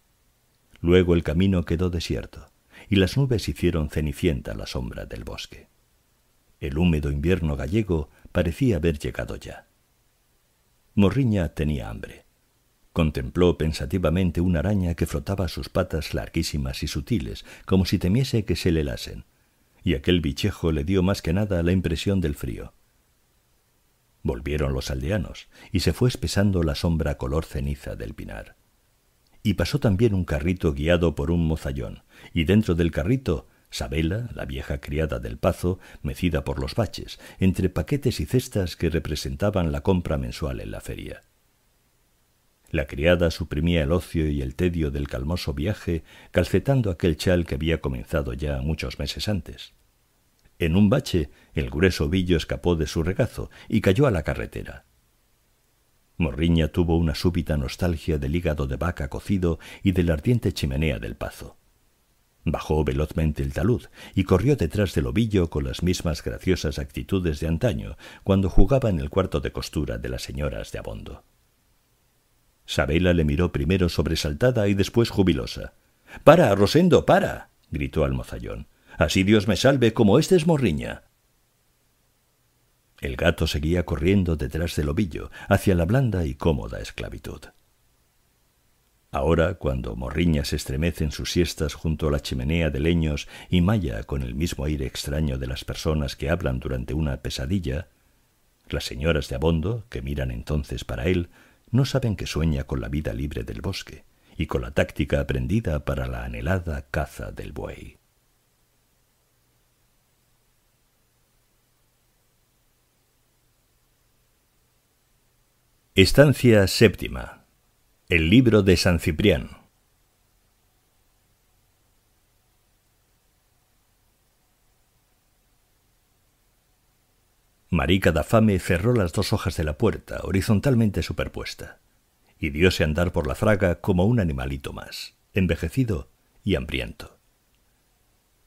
Luego el camino quedó desierto, y las nubes hicieron cenicienta la sombra del bosque. El húmedo invierno gallego parecía haber llegado ya. Morriña tenía hambre. Contempló pensativamente una araña que frotaba sus patas larguísimas y sutiles, como si temiese que se le lasen, y aquel bichejo le dio más que nada la impresión del frío. Volvieron los aldeanos, y se fue espesando la sombra color ceniza del pinar. Y pasó también un carrito guiado por un mozallón, y dentro del carrito Sabela, la vieja criada del pazo, mecida por los baches, entre paquetes y cestas que representaban la compra mensual en la feria. La criada suprimía el ocio y el tedio del calmoso viaje, calcetando aquel chal que había comenzado ya muchos meses antes. En un bache, el grueso billo escapó de su regazo y cayó a la carretera. Morriña tuvo una súbita nostalgia del hígado de vaca cocido y de la ardiente chimenea del pazo. Bajó velozmente el talud y corrió detrás del ovillo con las mismas graciosas actitudes de antaño cuando jugaba en el cuarto de costura de las señoras de Abondo. Sabela le miró primero sobresaltada y después jubilosa. ¡Para, Rosendo, para! gritó al mozallón. Así Dios me salve como este es morriña. El gato seguía corriendo detrás del ovillo, hacia la blanda y cómoda esclavitud. Ahora, cuando morriñas se estremece en sus siestas junto a la chimenea de leños y maya con el mismo aire extraño de las personas que hablan durante una pesadilla, las señoras de Abondo, que miran entonces para él, no saben que sueña con la vida libre del bosque y con la táctica aprendida para la anhelada caza del buey. Estancia séptima. El libro de San Ciprián. Marica da Fame cerró las dos hojas de la puerta, horizontalmente superpuesta, y dióse andar por la fraga como un animalito más, envejecido y hambriento.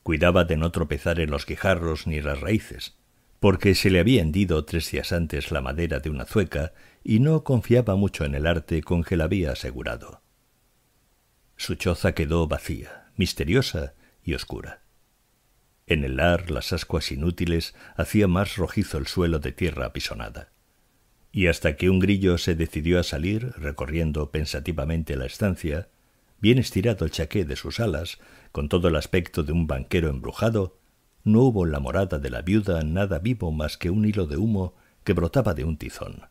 Cuidaba de no tropezar en los guijarros ni las raíces, porque se le había hendido tres días antes la madera de una zueca y no confiaba mucho en el arte con que la había asegurado. Su choza quedó vacía, misteriosa y oscura. En el ar las ascuas inútiles hacía más rojizo el suelo de tierra apisonada. Y hasta que un grillo se decidió a salir, recorriendo pensativamente la estancia, bien estirado el chaqué de sus alas, con todo el aspecto de un banquero embrujado, no hubo en la morada de la viuda nada vivo más que un hilo de humo que brotaba de un tizón.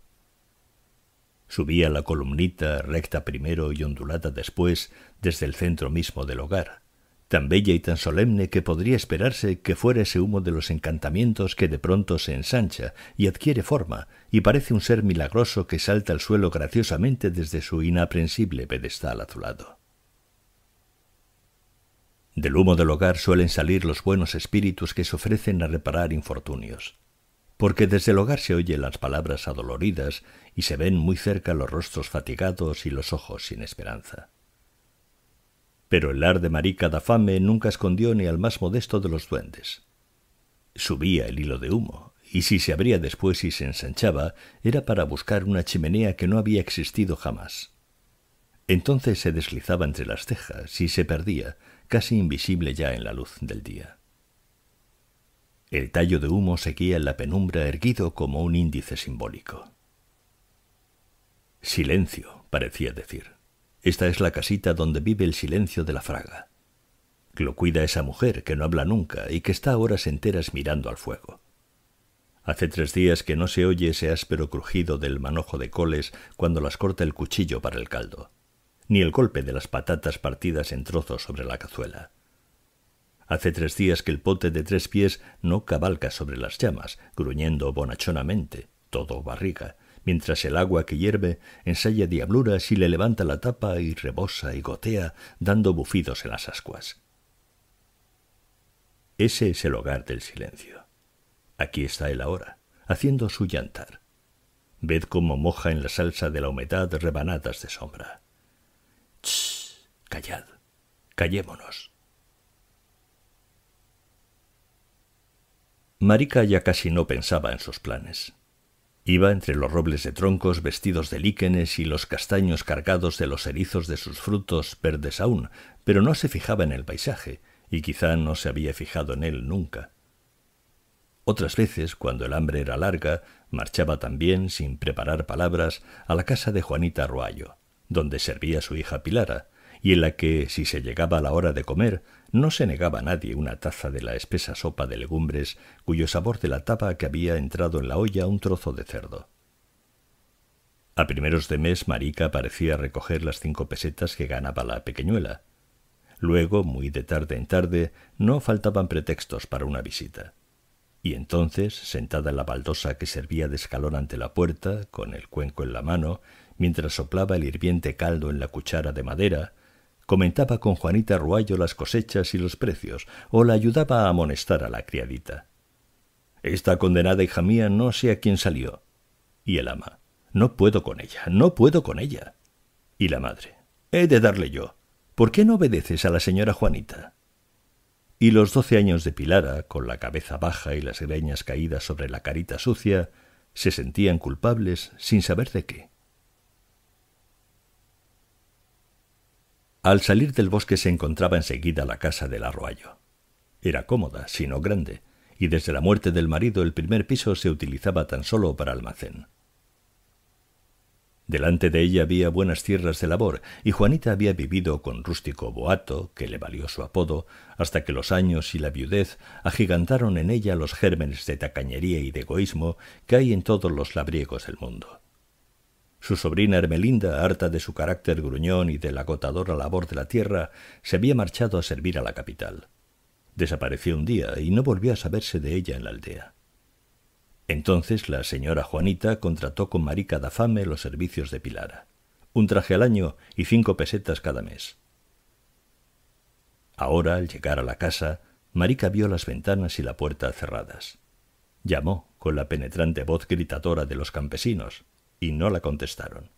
Subía la columnita, recta primero y ondulada después, desde el centro mismo del hogar, tan bella y tan solemne que podría esperarse que fuera ese humo de los encantamientos que de pronto se ensancha y adquiere forma, y parece un ser milagroso que salta al suelo graciosamente desde su inaprensible pedestal azulado. Del humo del hogar suelen salir los buenos espíritus que se ofrecen a reparar infortunios porque desde el hogar se oyen las palabras adoloridas y se ven muy cerca los rostros fatigados y los ojos sin esperanza. Pero el arde de Marica da Fame nunca escondió ni al más modesto de los duendes. Subía el hilo de humo, y si se abría después y se ensanchaba, era para buscar una chimenea que no había existido jamás. Entonces se deslizaba entre las cejas y se perdía, casi invisible ya en la luz del día. El tallo de humo seguía en la penumbra erguido como un índice simbólico. Silencio, parecía decir. Esta es la casita donde vive el silencio de la fraga. Lo cuida esa mujer que no habla nunca y que está horas enteras mirando al fuego. Hace tres días que no se oye ese áspero crujido del manojo de coles cuando las corta el cuchillo para el caldo, ni el golpe de las patatas partidas en trozos sobre la cazuela. Hace tres días que el pote de tres pies no cabalca sobre las llamas, gruñendo bonachonamente, todo barriga, mientras el agua que hierve ensaya diabluras y le levanta la tapa y rebosa y gotea, dando bufidos en las ascuas. Ese es el hogar del silencio. Aquí está él ahora, haciendo su llantar. Ved cómo moja en la salsa de la humedad rebanadas de sombra. Ch, callad, callémonos. Marica ya casi no pensaba en sus planes. Iba entre los robles de troncos vestidos de líquenes y los castaños cargados de los erizos de sus frutos verdes aún, pero no se fijaba en el paisaje, y quizá no se había fijado en él nunca. Otras veces, cuando el hambre era larga, marchaba también, sin preparar palabras, a la casa de Juanita Arroyo, donde servía su hija Pilara, y en la que, si se llegaba la hora de comer, no se negaba a nadie una taza de la espesa sopa de legumbres cuyo sabor delataba que había entrado en la olla un trozo de cerdo. A primeros de mes Marica parecía recoger las cinco pesetas que ganaba la pequeñuela. Luego, muy de tarde en tarde, no faltaban pretextos para una visita. Y entonces, sentada en la baldosa que servía de escalón ante la puerta, con el cuenco en la mano, mientras soplaba el hirviente caldo en la cuchara de madera, comentaba con Juanita Ruallo las cosechas y los precios, o la ayudaba a amonestar a la criadita. Esta condenada hija mía no sé a quién salió. Y el ama. No puedo con ella, no puedo con ella. Y la madre. He de darle yo. ¿Por qué no obedeces a la señora Juanita? Y los doce años de Pilara, con la cabeza baja y las greñas caídas sobre la carita sucia, se sentían culpables sin saber de qué. Al salir del bosque se encontraba enseguida la casa del arroyo. Era cómoda, sino grande, y desde la muerte del marido el primer piso se utilizaba tan solo para almacén. Delante de ella había buenas tierras de labor, y Juanita había vivido con rústico boato, que le valió su apodo, hasta que los años y la viudez agigantaron en ella los gérmenes de tacañería y de egoísmo que hay en todos los labriegos del mundo. Su sobrina Hermelinda, harta de su carácter gruñón y de la agotadora labor de la tierra, se había marchado a servir a la capital. Desapareció un día y no volvió a saberse de ella en la aldea. Entonces la señora Juanita contrató con Marica da Fame los servicios de Pilara. Un traje al año y cinco pesetas cada mes. Ahora, al llegar a la casa, Marica vio las ventanas y la puerta cerradas. Llamó con la penetrante voz gritadora de los campesinos y no la contestaron.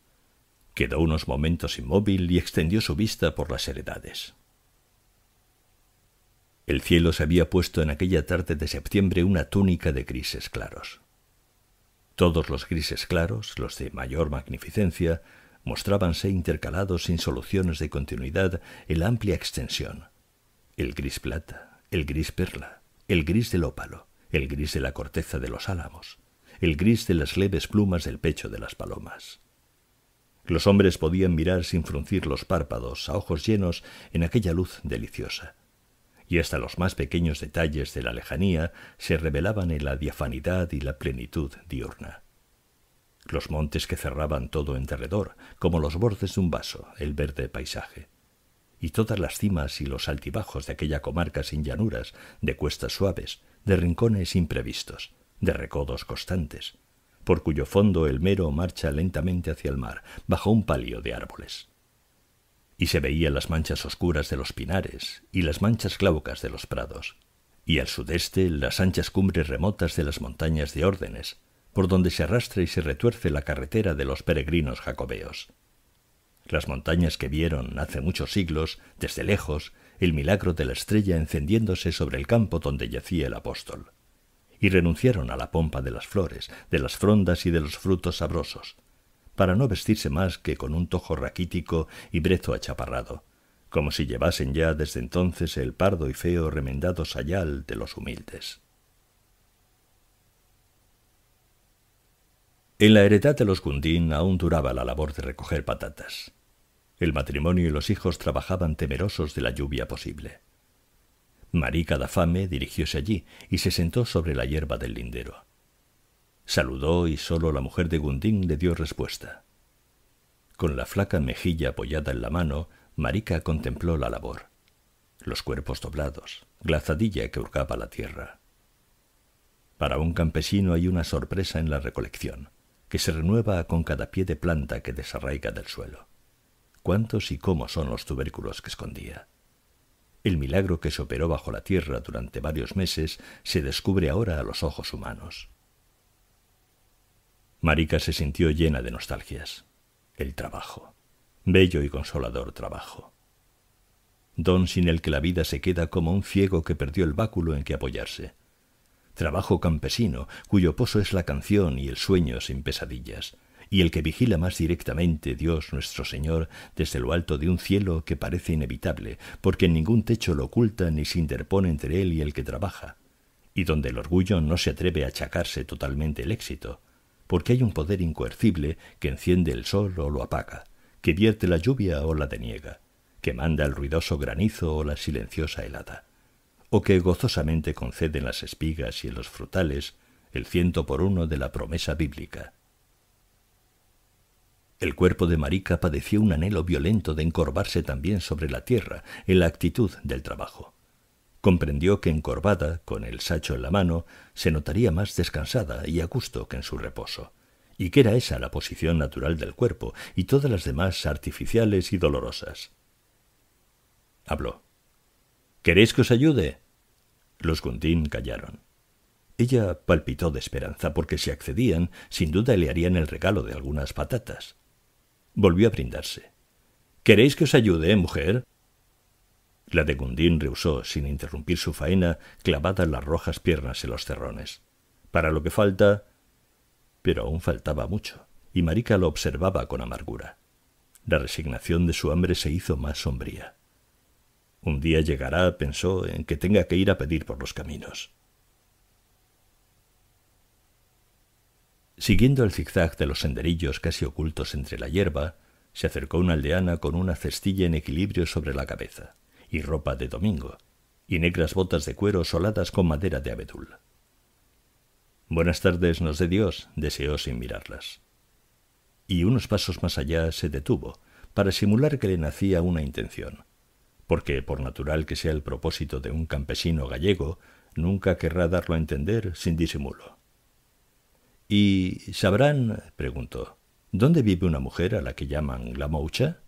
Quedó unos momentos inmóvil y extendió su vista por las heredades. El cielo se había puesto en aquella tarde de septiembre una túnica de grises claros. Todos los grises claros, los de mayor magnificencia, mostrábanse intercalados sin soluciones de continuidad en la amplia extensión. El gris plata, el gris perla, el gris del ópalo, el gris de la corteza de los álamos, el gris de las leves plumas del pecho de las palomas. Los hombres podían mirar sin fruncir los párpados, a ojos llenos, en aquella luz deliciosa. Y hasta los más pequeños detalles de la lejanía se revelaban en la diafanidad y la plenitud diurna. Los montes que cerraban todo en derredor, como los bordes de un vaso, el verde paisaje. Y todas las cimas y los altibajos de aquella comarca sin llanuras, de cuestas suaves, de rincones imprevistos de recodos constantes, por cuyo fondo el mero marcha lentamente hacia el mar, bajo un palio de árboles. Y se veían las manchas oscuras de los pinares y las manchas glaucas de los prados, y al sudeste las anchas cumbres remotas de las montañas de órdenes, por donde se arrastra y se retuerce la carretera de los peregrinos jacobeos. Las montañas que vieron hace muchos siglos, desde lejos, el milagro de la estrella encendiéndose sobre el campo donde yacía el apóstol y renunciaron a la pompa de las flores, de las frondas y de los frutos sabrosos, para no vestirse más que con un tojo raquítico y brezo achaparrado, como si llevasen ya desde entonces el pardo y feo remendado sayal de los humildes. En la heredad de los Gundín aún duraba la labor de recoger patatas. El matrimonio y los hijos trabajaban temerosos de la lluvia posible. Marica da Fame dirigióse allí y se sentó sobre la hierba del lindero. Saludó y sólo la mujer de Gundín le dio respuesta. Con la flaca mejilla apoyada en la mano, Marica contempló la labor. Los cuerpos doblados, glazadilla que hurgaba la tierra. Para un campesino hay una sorpresa en la recolección, que se renueva con cada pie de planta que desarraiga del suelo. ¿Cuántos y cómo son los tubérculos que escondía? El milagro que se operó bajo la tierra durante varios meses se descubre ahora a los ojos humanos. Marica se sintió llena de nostalgias. El trabajo. Bello y consolador trabajo. Don sin el que la vida se queda como un ciego que perdió el báculo en que apoyarse. Trabajo campesino, cuyo pozo es la canción y el sueño sin pesadillas y el que vigila más directamente Dios nuestro Señor desde lo alto de un cielo que parece inevitable, porque ningún techo lo oculta ni se interpone entre él y el que trabaja, y donde el orgullo no se atreve a achacarse totalmente el éxito, porque hay un poder incoercible que enciende el sol o lo apaga, que vierte la lluvia o la deniega, que manda el ruidoso granizo o la silenciosa helada, o que gozosamente concede en las espigas y en los frutales el ciento por uno de la promesa bíblica. El cuerpo de Marica padeció un anhelo violento de encorvarse también sobre la tierra, en la actitud del trabajo. Comprendió que encorvada, con el sacho en la mano, se notaría más descansada y a gusto que en su reposo, y que era esa la posición natural del cuerpo y todas las demás artificiales y dolorosas. Habló. ¿Queréis que os ayude? Los Gundín callaron. Ella palpitó de esperanza porque si accedían, sin duda le harían el regalo de algunas patatas. Volvió a brindarse. ¿Queréis que os ayude, mujer? La de Gundín rehusó, sin interrumpir su faena, clavadas las rojas piernas en los cerrones. Para lo que falta... Pero aún faltaba mucho, y Marica lo observaba con amargura. La resignación de su hambre se hizo más sombría. Un día llegará, pensó, en que tenga que ir a pedir por los caminos. Siguiendo el zigzag de los senderillos casi ocultos entre la hierba, se acercó una aldeana con una cestilla en equilibrio sobre la cabeza, y ropa de domingo, y negras botas de cuero soladas con madera de abedul. Buenas tardes nos dé Dios, deseó sin mirarlas. Y unos pasos más allá se detuvo, para simular que le nacía una intención, porque por natural que sea el propósito de un campesino gallego, nunca querrá darlo a entender sin disimulo. ¿Y sabrán, preguntó, dónde vive una mujer a la que llaman la Moucha?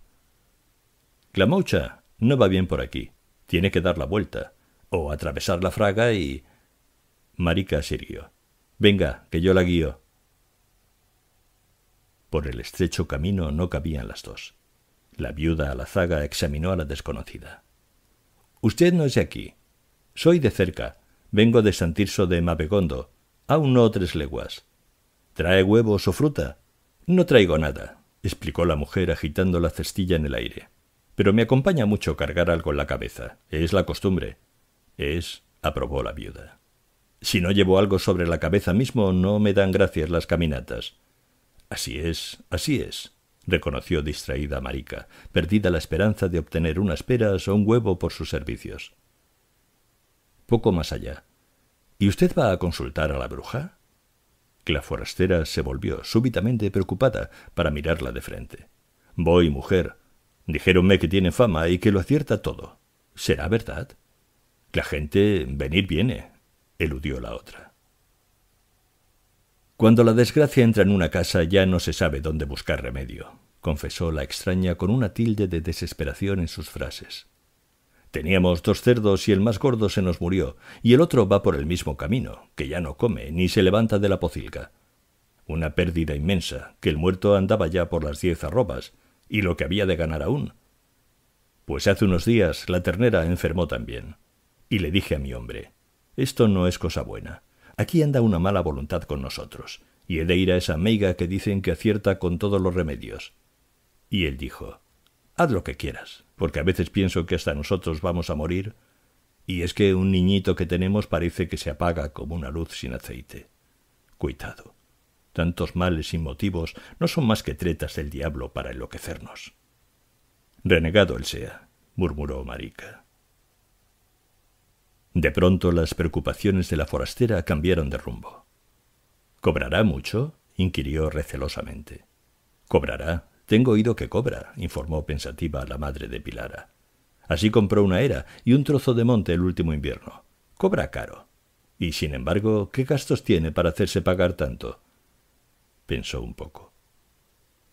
La no va bien por aquí. Tiene que dar la vuelta, o atravesar la fraga y... Marica sirvió. Venga, que yo la guío. Por el estrecho camino no cabían las dos. La viuda a la zaga examinó a la desconocida. Usted no es de aquí. Soy de cerca. Vengo de Santirso de Mavegondo, a no tres leguas. ¿Trae huevos o fruta? No traigo nada, explicó la mujer agitando la cestilla en el aire. Pero me acompaña mucho cargar algo en la cabeza. Es la costumbre. Es, aprobó la viuda. Si no llevo algo sobre la cabeza mismo, no me dan gracias las caminatas. Así es, así es, reconoció distraída Marica, perdida la esperanza de obtener unas peras o un huevo por sus servicios. Poco más allá. ¿Y usted va a consultar a la bruja? que la forastera se volvió súbitamente preocupada para mirarla de frente. Voy, mujer. Dijéronme que tiene fama y que lo acierta todo. ¿Será verdad? La gente venir viene, eludió la otra. Cuando la desgracia entra en una casa ya no se sabe dónde buscar remedio, confesó la extraña con una tilde de desesperación en sus frases. Teníamos dos cerdos y el más gordo se nos murió, y el otro va por el mismo camino, que ya no come ni se levanta de la pocilga. Una pérdida inmensa, que el muerto andaba ya por las diez arrobas, y lo que había de ganar aún. Pues hace unos días la ternera enfermó también, y le dije a mi hombre, esto no es cosa buena, aquí anda una mala voluntad con nosotros, y he de ir a esa meiga que dicen que acierta con todos los remedios. Y él dijo, haz lo que quieras, porque a veces pienso que hasta nosotros vamos a morir, y es que un niñito que tenemos parece que se apaga como una luz sin aceite. Cuidado. Tantos males sin motivos no son más que tretas del diablo para enloquecernos. Renegado él sea, murmuró Marica. De pronto las preocupaciones de la forastera cambiaron de rumbo. ¿Cobrará mucho? inquirió recelosamente. Cobrará, tengo oído que cobra, informó pensativa la madre de Pilara. Así compró una era y un trozo de monte el último invierno. Cobra caro. Y sin embargo, ¿qué gastos tiene para hacerse pagar tanto? Pensó un poco.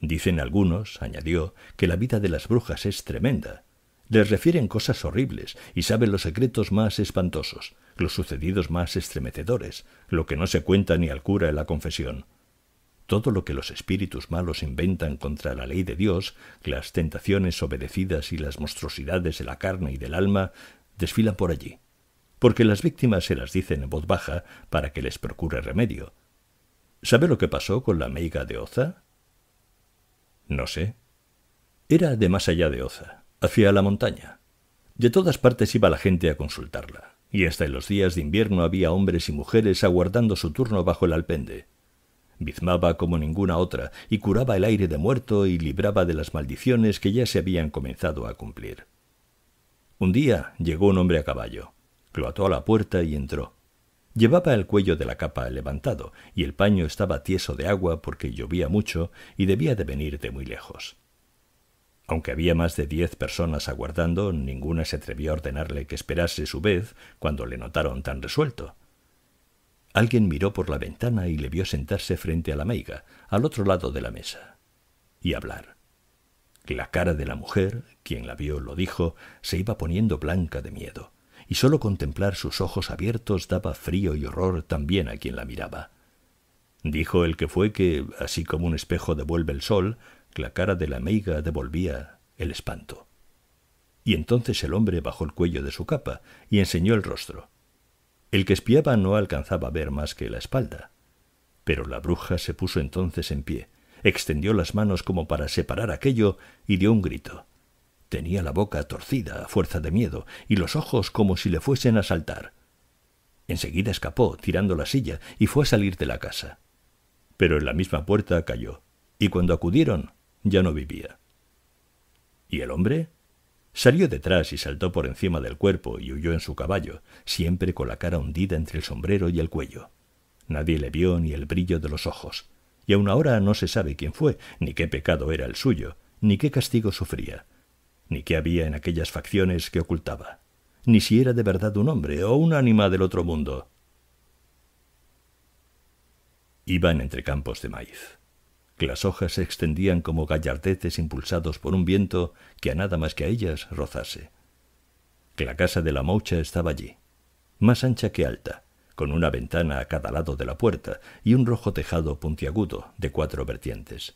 Dicen algunos, añadió, que la vida de las brujas es tremenda. Les refieren cosas horribles y saben los secretos más espantosos, los sucedidos más estremecedores, lo que no se cuenta ni al cura en la confesión todo lo que los espíritus malos inventan contra la ley de Dios, las tentaciones obedecidas y las monstruosidades de la carne y del alma, desfilan por allí, porque las víctimas se las dicen en voz baja para que les procure remedio. ¿Sabe lo que pasó con la meiga de Oza? No sé. Era de más allá de Oza, hacia la montaña. De todas partes iba la gente a consultarla, y hasta en los días de invierno había hombres y mujeres aguardando su turno bajo el alpende. Bizmaba como ninguna otra y curaba el aire de muerto y libraba de las maldiciones que ya se habían comenzado a cumplir. Un día llegó un hombre a caballo. cloató a la puerta y entró. Llevaba el cuello de la capa levantado y el paño estaba tieso de agua porque llovía mucho y debía de venir de muy lejos. Aunque había más de diez personas aguardando, ninguna se atrevió a ordenarle que esperase su vez cuando le notaron tan resuelto. Alguien miró por la ventana y le vio sentarse frente a la meiga, al otro lado de la mesa, y hablar. La cara de la mujer, quien la vio lo dijo, se iba poniendo blanca de miedo, y sólo contemplar sus ojos abiertos daba frío y horror también a quien la miraba. Dijo el que fue que, así como un espejo devuelve el sol, la cara de la meiga devolvía el espanto. Y entonces el hombre bajó el cuello de su capa y enseñó el rostro. El que espiaba no alcanzaba a ver más que la espalda. Pero la bruja se puso entonces en pie, extendió las manos como para separar aquello y dio un grito. Tenía la boca torcida a fuerza de miedo y los ojos como si le fuesen a saltar. Enseguida escapó, tirando la silla, y fue a salir de la casa. Pero en la misma puerta cayó, y cuando acudieron ya no vivía. ¿Y el hombre? Salió detrás y saltó por encima del cuerpo y huyó en su caballo, siempre con la cara hundida entre el sombrero y el cuello. Nadie le vio ni el brillo de los ojos, y aún ahora no se sabe quién fue, ni qué pecado era el suyo, ni qué castigo sufría, ni qué había en aquellas facciones que ocultaba, ni si era de verdad un hombre o un ánima del otro mundo. Iban entre campos de maíz las hojas se extendían como gallardetes impulsados por un viento que a nada más que a ellas rozase. La casa de la Moucha estaba allí, más ancha que alta, con una ventana a cada lado de la puerta y un rojo tejado puntiagudo de cuatro vertientes.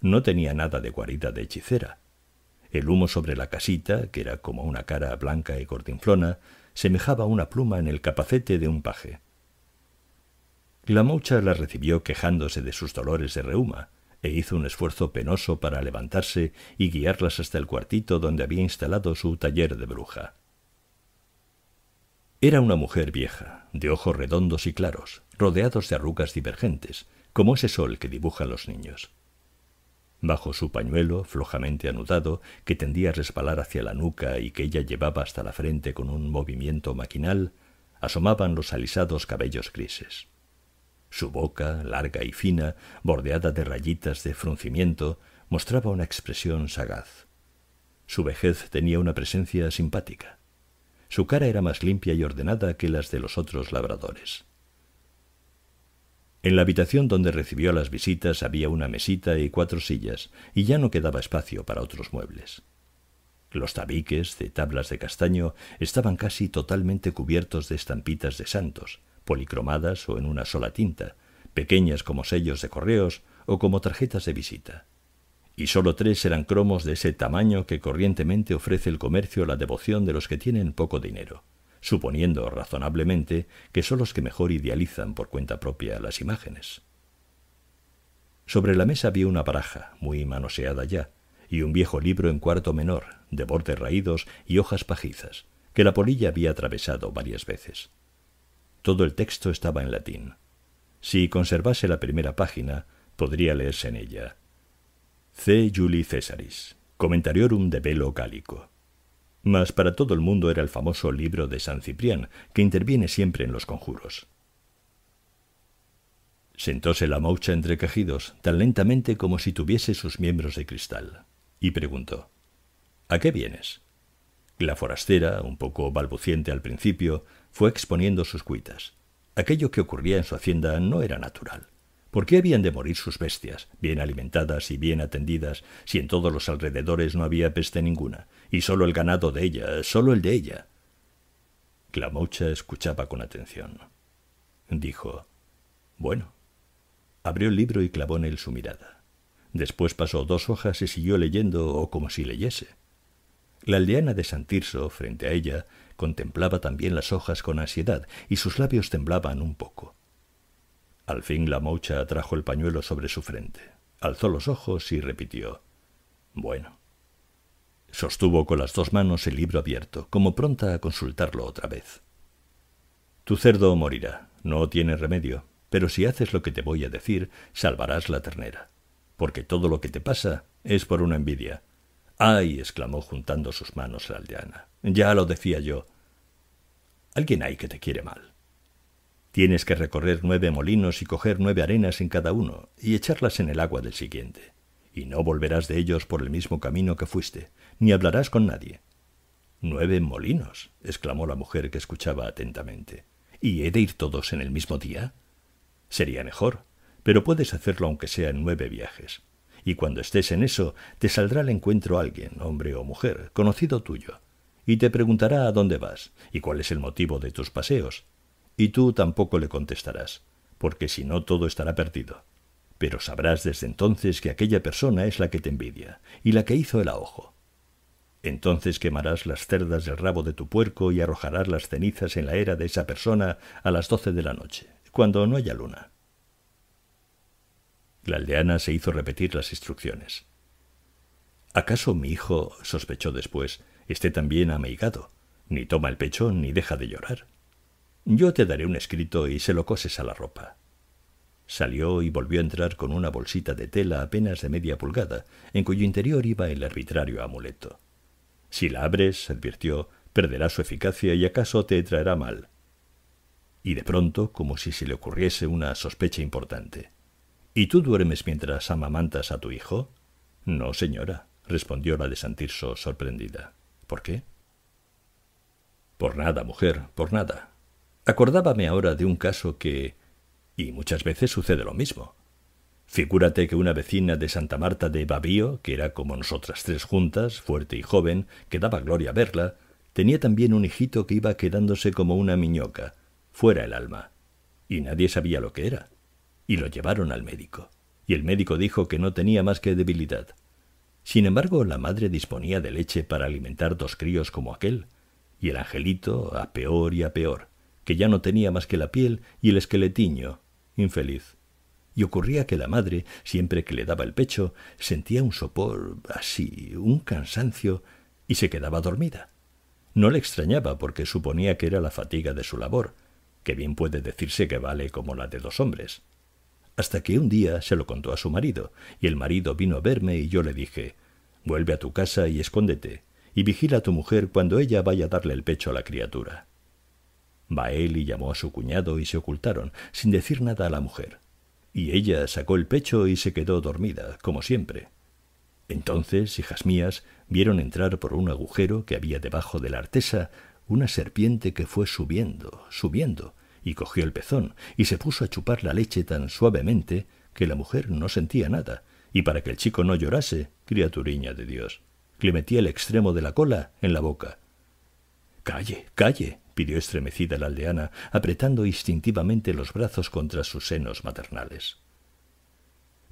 No tenía nada de guarida de hechicera. El humo sobre la casita, que era como una cara blanca y cortinflona, semejaba una pluma en el capacete de un paje. La moucha la recibió quejándose de sus dolores de reuma, e hizo un esfuerzo penoso para levantarse y guiarlas hasta el cuartito donde había instalado su taller de bruja. Era una mujer vieja, de ojos redondos y claros, rodeados de arrugas divergentes, como ese sol que dibujan los niños. Bajo su pañuelo, flojamente anudado, que tendía a resbalar hacia la nuca y que ella llevaba hasta la frente con un movimiento maquinal, asomaban los alisados cabellos grises. Su boca, larga y fina, bordeada de rayitas de fruncimiento, mostraba una expresión sagaz. Su vejez tenía una presencia simpática. Su cara era más limpia y ordenada que las de los otros labradores. En la habitación donde recibió las visitas había una mesita y cuatro sillas, y ya no quedaba espacio para otros muebles. Los tabiques de tablas de castaño estaban casi totalmente cubiertos de estampitas de santos, policromadas o en una sola tinta, pequeñas como sellos de correos o como tarjetas de visita. Y sólo tres eran cromos de ese tamaño que corrientemente ofrece el comercio la devoción de los que tienen poco dinero, suponiendo razonablemente que son los que mejor idealizan por cuenta propia las imágenes. Sobre la mesa había una baraja, muy manoseada ya, y un viejo libro en cuarto menor, de bordes raídos y hojas pajizas, que la polilla había atravesado varias veces. Todo el texto estaba en latín. Si conservase la primera página, podría leerse en ella. C. Juli Cesaris, Comentariorum de Velo Cálico. Mas para todo el mundo era el famoso libro de San Ciprián, que interviene siempre en los conjuros. Sentóse la moucha entre tan lentamente como si tuviese sus miembros de cristal, y preguntó: ¿A qué vienes? La forastera, un poco balbuciente al principio, fue exponiendo sus cuitas. Aquello que ocurría en su hacienda no era natural. ¿Por qué habían de morir sus bestias, bien alimentadas y bien atendidas, si en todos los alrededores no había peste ninguna, y sólo el ganado de ella, sólo el de ella? Clamoucha escuchaba con atención. Dijo, Bueno. Abrió el libro y clavó en él su mirada. Después pasó dos hojas y siguió leyendo, o como si leyese. La aldeana de Santirso, frente a ella, contemplaba también las hojas con ansiedad y sus labios temblaban un poco. Al fin la mocha trajo el pañuelo sobre su frente, alzó los ojos y repitió: Bueno. Sostuvo con las dos manos el libro abierto, como pronta a consultarlo otra vez. Tu cerdo morirá, no tiene remedio, pero si haces lo que te voy a decir, salvarás la ternera, porque todo lo que te pasa es por una envidia, ¡Ay! exclamó juntando sus manos la aldeana. Ya lo decía yo. Alguien hay que te quiere mal. Tienes que recorrer nueve molinos y coger nueve arenas en cada uno y echarlas en el agua del siguiente. Y no volverás de ellos por el mismo camino que fuiste, ni hablarás con nadie. Nueve molinos, exclamó la mujer que escuchaba atentamente. ¿Y he de ir todos en el mismo día? Sería mejor, pero puedes hacerlo aunque sea en nueve viajes y cuando estés en eso, te saldrá al encuentro alguien, hombre o mujer, conocido tuyo, y te preguntará a dónde vas y cuál es el motivo de tus paseos, y tú tampoco le contestarás, porque si no todo estará perdido. Pero sabrás desde entonces que aquella persona es la que te envidia y la que hizo el ahojo. Entonces quemarás las cerdas del rabo de tu puerco y arrojarás las cenizas en la era de esa persona a las doce de la noche, cuando no haya luna. La aldeana se hizo repetir las instrucciones. ¿Acaso mi hijo, sospechó después, esté también ameigado? Ni toma el pecho ni deja de llorar. Yo te daré un escrito y se lo coses a la ropa. Salió y volvió a entrar con una bolsita de tela apenas de media pulgada, en cuyo interior iba el arbitrario amuleto. Si la abres, advirtió, perderá su eficacia y acaso te traerá mal. Y de pronto, como si se le ocurriese una sospecha importante, ¿Y tú duermes mientras amamantas a tu hijo? No, señora, respondió la de Santirso sorprendida. ¿Por qué? Por nada, mujer, por nada. Acordábame ahora de un caso que... y muchas veces sucede lo mismo. Figúrate que una vecina de Santa Marta de Babío, que era como nosotras tres juntas, fuerte y joven, que daba gloria verla, tenía también un hijito que iba quedándose como una miñoca, fuera el alma, y nadie sabía lo que era y lo llevaron al médico, y el médico dijo que no tenía más que debilidad. Sin embargo, la madre disponía de leche para alimentar dos críos como aquel, y el angelito a peor y a peor, que ya no tenía más que la piel y el esqueletiño, infeliz. Y ocurría que la madre, siempre que le daba el pecho, sentía un sopor así, un cansancio, y se quedaba dormida. No le extrañaba porque suponía que era la fatiga de su labor, que bien puede decirse que vale como la de dos hombres hasta que un día se lo contó a su marido, y el marido vino a verme y yo le dije Vuelve a tu casa y escóndete, y vigila a tu mujer cuando ella vaya a darle el pecho a la criatura. Va y llamó a su cuñado y se ocultaron, sin decir nada a la mujer. Y ella sacó el pecho y se quedó dormida, como siempre. Entonces, hijas mías, vieron entrar por un agujero que había debajo de la artesa una serpiente que fue subiendo, subiendo, y cogió el pezón y se puso a chupar la leche tan suavemente que la mujer no sentía nada, y para que el chico no llorase, criaturiña de Dios, le metía el extremo de la cola en la boca. Calle, calle, pidió estremecida la aldeana, apretando instintivamente los brazos contra sus senos maternales.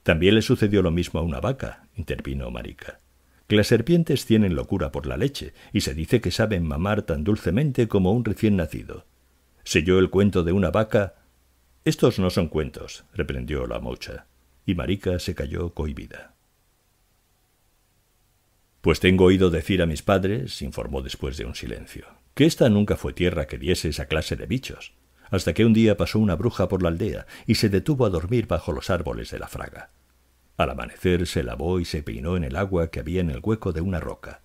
También le sucedió lo mismo a una vaca, intervino Marica. Que las serpientes tienen locura por la leche, y se dice que saben mamar tan dulcemente como un recién nacido selló el cuento de una vaca. Estos no son cuentos, reprendió la mocha, y Marica se cayó cohibida. Pues tengo oído decir a mis padres, informó después de un silencio, que esta nunca fue tierra que diese esa clase de bichos, hasta que un día pasó una bruja por la aldea y se detuvo a dormir bajo los árboles de la fraga. Al amanecer se lavó y se peinó en el agua que había en el hueco de una roca.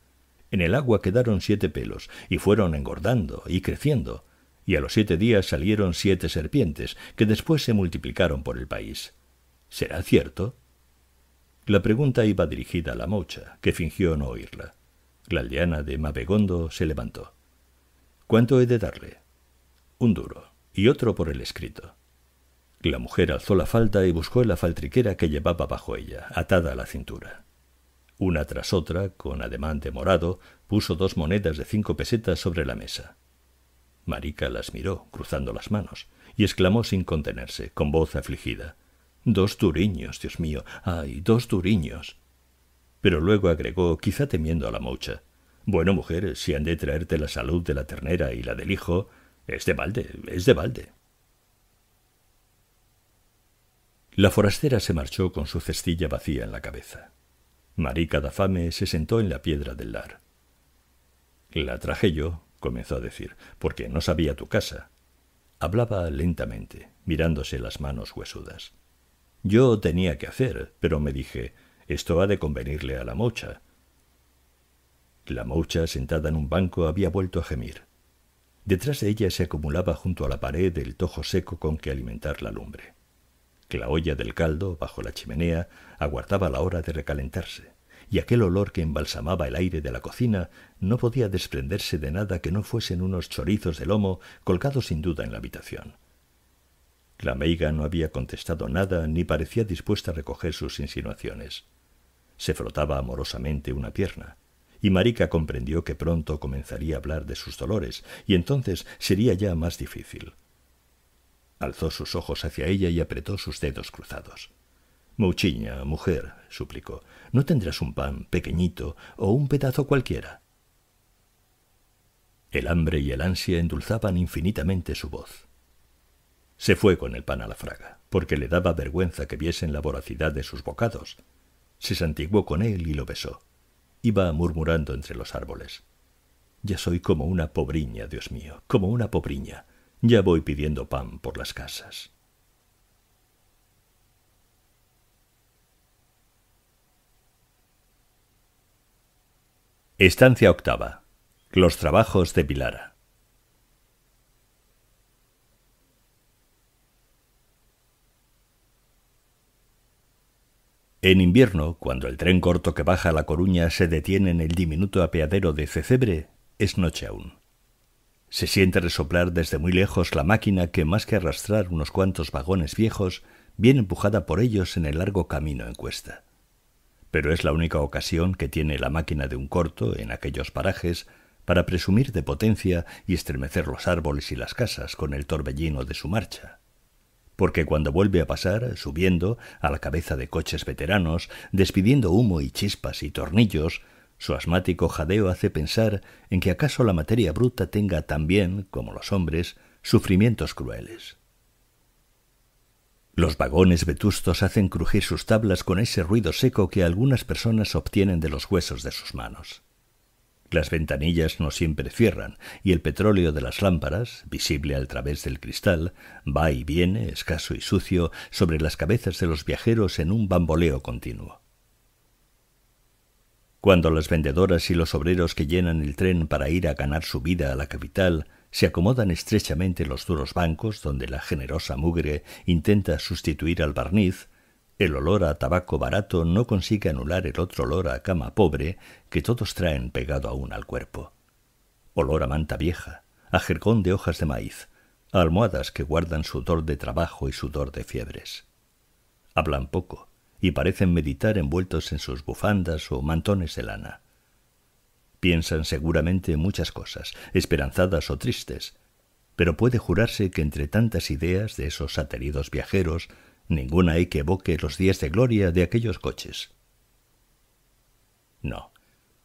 En el agua quedaron siete pelos y fueron engordando y creciendo y a los siete días salieron siete serpientes, que después se multiplicaron por el país. ¿Será cierto? La pregunta iba dirigida a la mocha, que fingió no oírla. La aldeana de Mabegondo se levantó. ¿Cuánto he de darle? Un duro, y otro por el escrito. La mujer alzó la falda y buscó la faltriquera que llevaba bajo ella, atada a la cintura. Una tras otra, con ademán morado, puso dos monedas de cinco pesetas sobre la mesa. Marica las miró, cruzando las manos, y exclamó sin contenerse, con voz afligida Dos duriños, Dios mío, ay, dos duriños. Pero luego agregó, quizá temiendo a la mocha Bueno, mujer, si han de traerte la salud de la ternera y la del hijo, es de balde, es de balde. La forastera se marchó con su cestilla vacía en la cabeza. Marica da Fame se sentó en la piedra del lar. La traje yo, comenzó a decir, porque no sabía tu casa. Hablaba lentamente, mirándose las manos huesudas. Yo tenía que hacer, pero me dije, esto ha de convenirle a la mocha. La mocha, sentada en un banco, había vuelto a gemir. Detrás de ella se acumulaba junto a la pared el tojo seco con que alimentar la lumbre. La olla del caldo, bajo la chimenea, aguardaba la hora de recalentarse y aquel olor que embalsamaba el aire de la cocina no podía desprenderse de nada que no fuesen unos chorizos de lomo colgados sin duda en la habitación. La meiga no había contestado nada ni parecía dispuesta a recoger sus insinuaciones. Se frotaba amorosamente una pierna, y Marica comprendió que pronto comenzaría a hablar de sus dolores, y entonces sería ya más difícil. Alzó sus ojos hacia ella y apretó sus dedos cruzados. Mouchiña, mujer, suplicó, ¿no tendrás un pan pequeñito o un pedazo cualquiera? El hambre y el ansia endulzaban infinitamente su voz. Se fue con el pan a la fraga, porque le daba vergüenza que viesen la voracidad de sus bocados. Se santiguó con él y lo besó. Iba murmurando entre los árboles. Ya soy como una pobriña, Dios mío, como una pobriña. Ya voy pidiendo pan por las casas. Estancia octava. Los trabajos de Pilara. En invierno, cuando el tren corto que baja a La Coruña se detiene en el diminuto apeadero de Cecebre, es noche aún. Se siente resoplar desde muy lejos la máquina que, más que arrastrar unos cuantos vagones viejos, viene empujada por ellos en el largo camino en cuesta pero es la única ocasión que tiene la máquina de un corto en aquellos parajes para presumir de potencia y estremecer los árboles y las casas con el torbellino de su marcha. Porque cuando vuelve a pasar, subiendo, a la cabeza de coches veteranos, despidiendo humo y chispas y tornillos, su asmático jadeo hace pensar en que acaso la materia bruta tenga también, como los hombres, sufrimientos crueles. Los vagones vetustos hacen crujir sus tablas con ese ruido seco que algunas personas obtienen de los huesos de sus manos. Las ventanillas no siempre cierran y el petróleo de las lámparas, visible al través del cristal, va y viene, escaso y sucio, sobre las cabezas de los viajeros en un bamboleo continuo. Cuando las vendedoras y los obreros que llenan el tren para ir a ganar su vida a la capital se acomodan estrechamente los duros bancos donde la generosa mugre intenta sustituir al barniz, el olor a tabaco barato no consigue anular el otro olor a cama pobre que todos traen pegado aún al cuerpo. Olor a manta vieja, a jergón de hojas de maíz, a almohadas que guardan sudor de trabajo y sudor de fiebres. Hablan poco y parecen meditar envueltos en sus bufandas o mantones de lana. Piensan seguramente muchas cosas, esperanzadas o tristes, pero puede jurarse que entre tantas ideas de esos ateridos viajeros, ninguna hay que evoque los días de gloria de aquellos coches. No,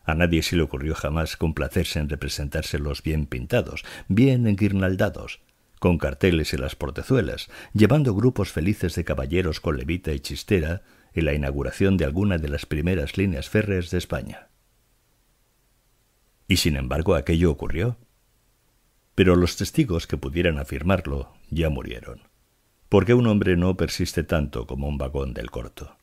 a nadie se le ocurrió jamás complacerse en representárselos bien pintados, bien enguirnaldados, con carteles en las portezuelas, llevando grupos felices de caballeros con levita y chistera en la inauguración de alguna de las primeras líneas férreas de España. Y sin embargo aquello ocurrió. Pero los testigos que pudieran afirmarlo ya murieron. Porque un hombre no persiste tanto como un vagón del corto.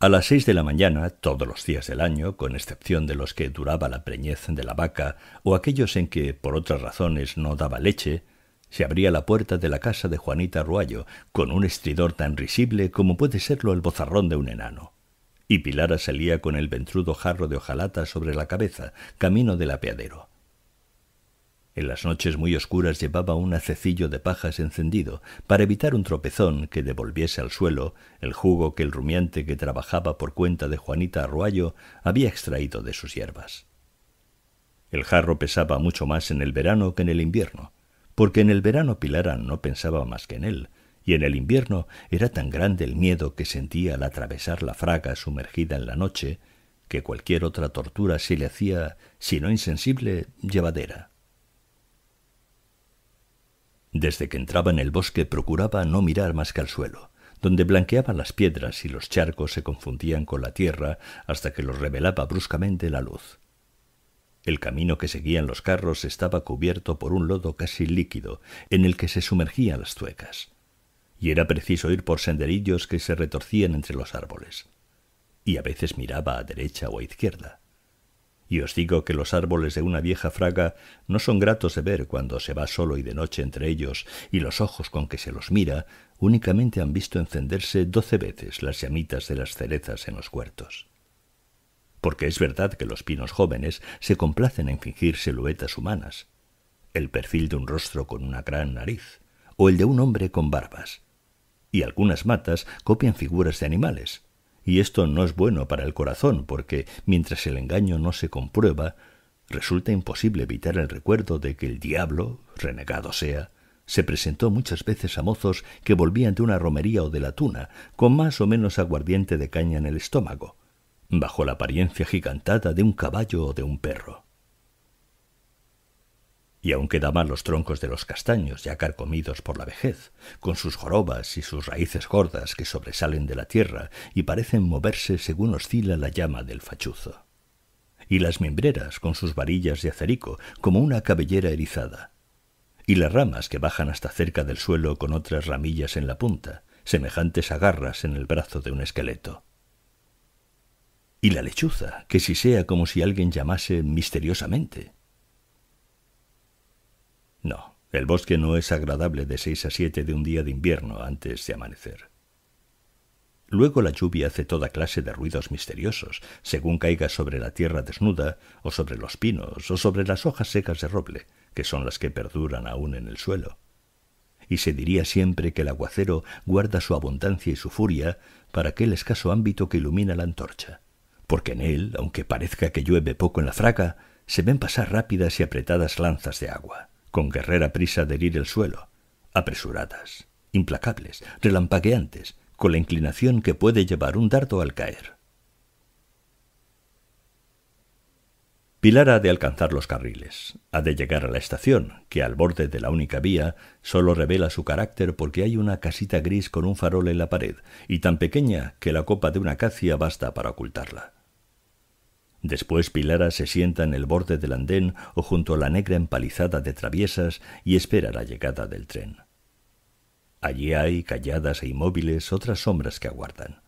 A las seis de la mañana, todos los días del año, con excepción de los que duraba la preñez de la vaca o aquellos en que, por otras razones, no daba leche, se abría la puerta de la casa de Juanita Ruallo con un estridor tan risible como puede serlo el bozarrón de un enano y Pilara salía con el ventrudo jarro de hojalata sobre la cabeza, camino del apeadero. En las noches muy oscuras llevaba un acecillo de pajas encendido para evitar un tropezón que devolviese al suelo el jugo que el rumiante que trabajaba por cuenta de Juanita Arruallo había extraído de sus hierbas. El jarro pesaba mucho más en el verano que en el invierno, porque en el verano Pilara no pensaba más que en él, y en el invierno era tan grande el miedo que sentía al atravesar la fraga sumergida en la noche, que cualquier otra tortura se le hacía, si no insensible, llevadera. Desde que entraba en el bosque procuraba no mirar más que al suelo, donde blanqueaban las piedras y los charcos se confundían con la tierra hasta que los revelaba bruscamente la luz. El camino que seguían los carros estaba cubierto por un lodo casi líquido en el que se sumergían las tuecas y era preciso ir por senderillos que se retorcían entre los árboles. Y a veces miraba a derecha o a izquierda. Y os digo que los árboles de una vieja fraga no son gratos de ver cuando se va solo y de noche entre ellos, y los ojos con que se los mira únicamente han visto encenderse doce veces las llamitas de las cerezas en los cuartos. Porque es verdad que los pinos jóvenes se complacen en fingir siluetas humanas, el perfil de un rostro con una gran nariz, o el de un hombre con barbas, y algunas matas copian figuras de animales. Y esto no es bueno para el corazón, porque mientras el engaño no se comprueba, resulta imposible evitar el recuerdo de que el diablo, renegado sea, se presentó muchas veces a mozos que volvían de una romería o de la tuna, con más o menos aguardiente de caña en el estómago, bajo la apariencia gigantada de un caballo o de un perro y aún quedaban los troncos de los castaños ya carcomidos por la vejez, con sus jorobas y sus raíces gordas que sobresalen de la tierra y parecen moverse según oscila la llama del fachuzo. Y las mimbreras con sus varillas de acerico como una cabellera erizada. Y las ramas que bajan hasta cerca del suelo con otras ramillas en la punta, semejantes a garras en el brazo de un esqueleto. Y la lechuza, que si sea como si alguien llamase misteriosamente, no, el bosque no es agradable de seis a siete de un día de invierno antes de amanecer. Luego la lluvia hace toda clase de ruidos misteriosos, según caiga sobre la tierra desnuda, o sobre los pinos, o sobre las hojas secas de roble, que son las que perduran aún en el suelo. Y se diría siempre que el aguacero guarda su abundancia y su furia para aquel escaso ámbito que ilumina la antorcha, porque en él, aunque parezca que llueve poco en la fraca, se ven pasar rápidas y apretadas lanzas de agua con guerrera prisa de herir el suelo, apresuradas, implacables, relampagueantes, con la inclinación que puede llevar un dardo al caer. Pilar ha de alcanzar los carriles, ha de llegar a la estación, que al borde de la única vía solo revela su carácter porque hay una casita gris con un farol en la pared, y tan pequeña que la copa de una acacia basta para ocultarla. Después Pilara se sienta en el borde del andén o junto a la negra empalizada de traviesas y espera la llegada del tren. Allí hay, calladas e inmóviles, otras sombras que aguardan.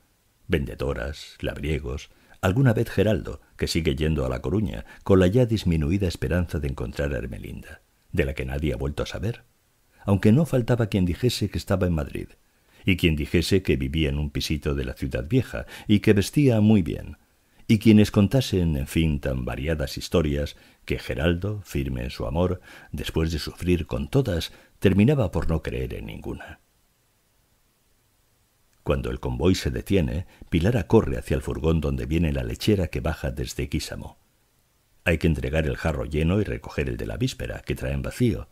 Vendedoras, labriegos, alguna vez Geraldo, que sigue yendo a La Coruña, con la ya disminuida esperanza de encontrar a ermelinda de la que nadie ha vuelto a saber. Aunque no faltaba quien dijese que estaba en Madrid, y quien dijese que vivía en un pisito de la ciudad vieja, y que vestía muy bien, y quienes contasen, en fin, tan variadas historias que Geraldo, firme en su amor, después de sufrir con todas, terminaba por no creer en ninguna. Cuando el convoy se detiene, Pilara corre hacia el furgón donde viene la lechera que baja desde Quísamo. Hay que entregar el jarro lleno y recoger el de la víspera, que traen vacío,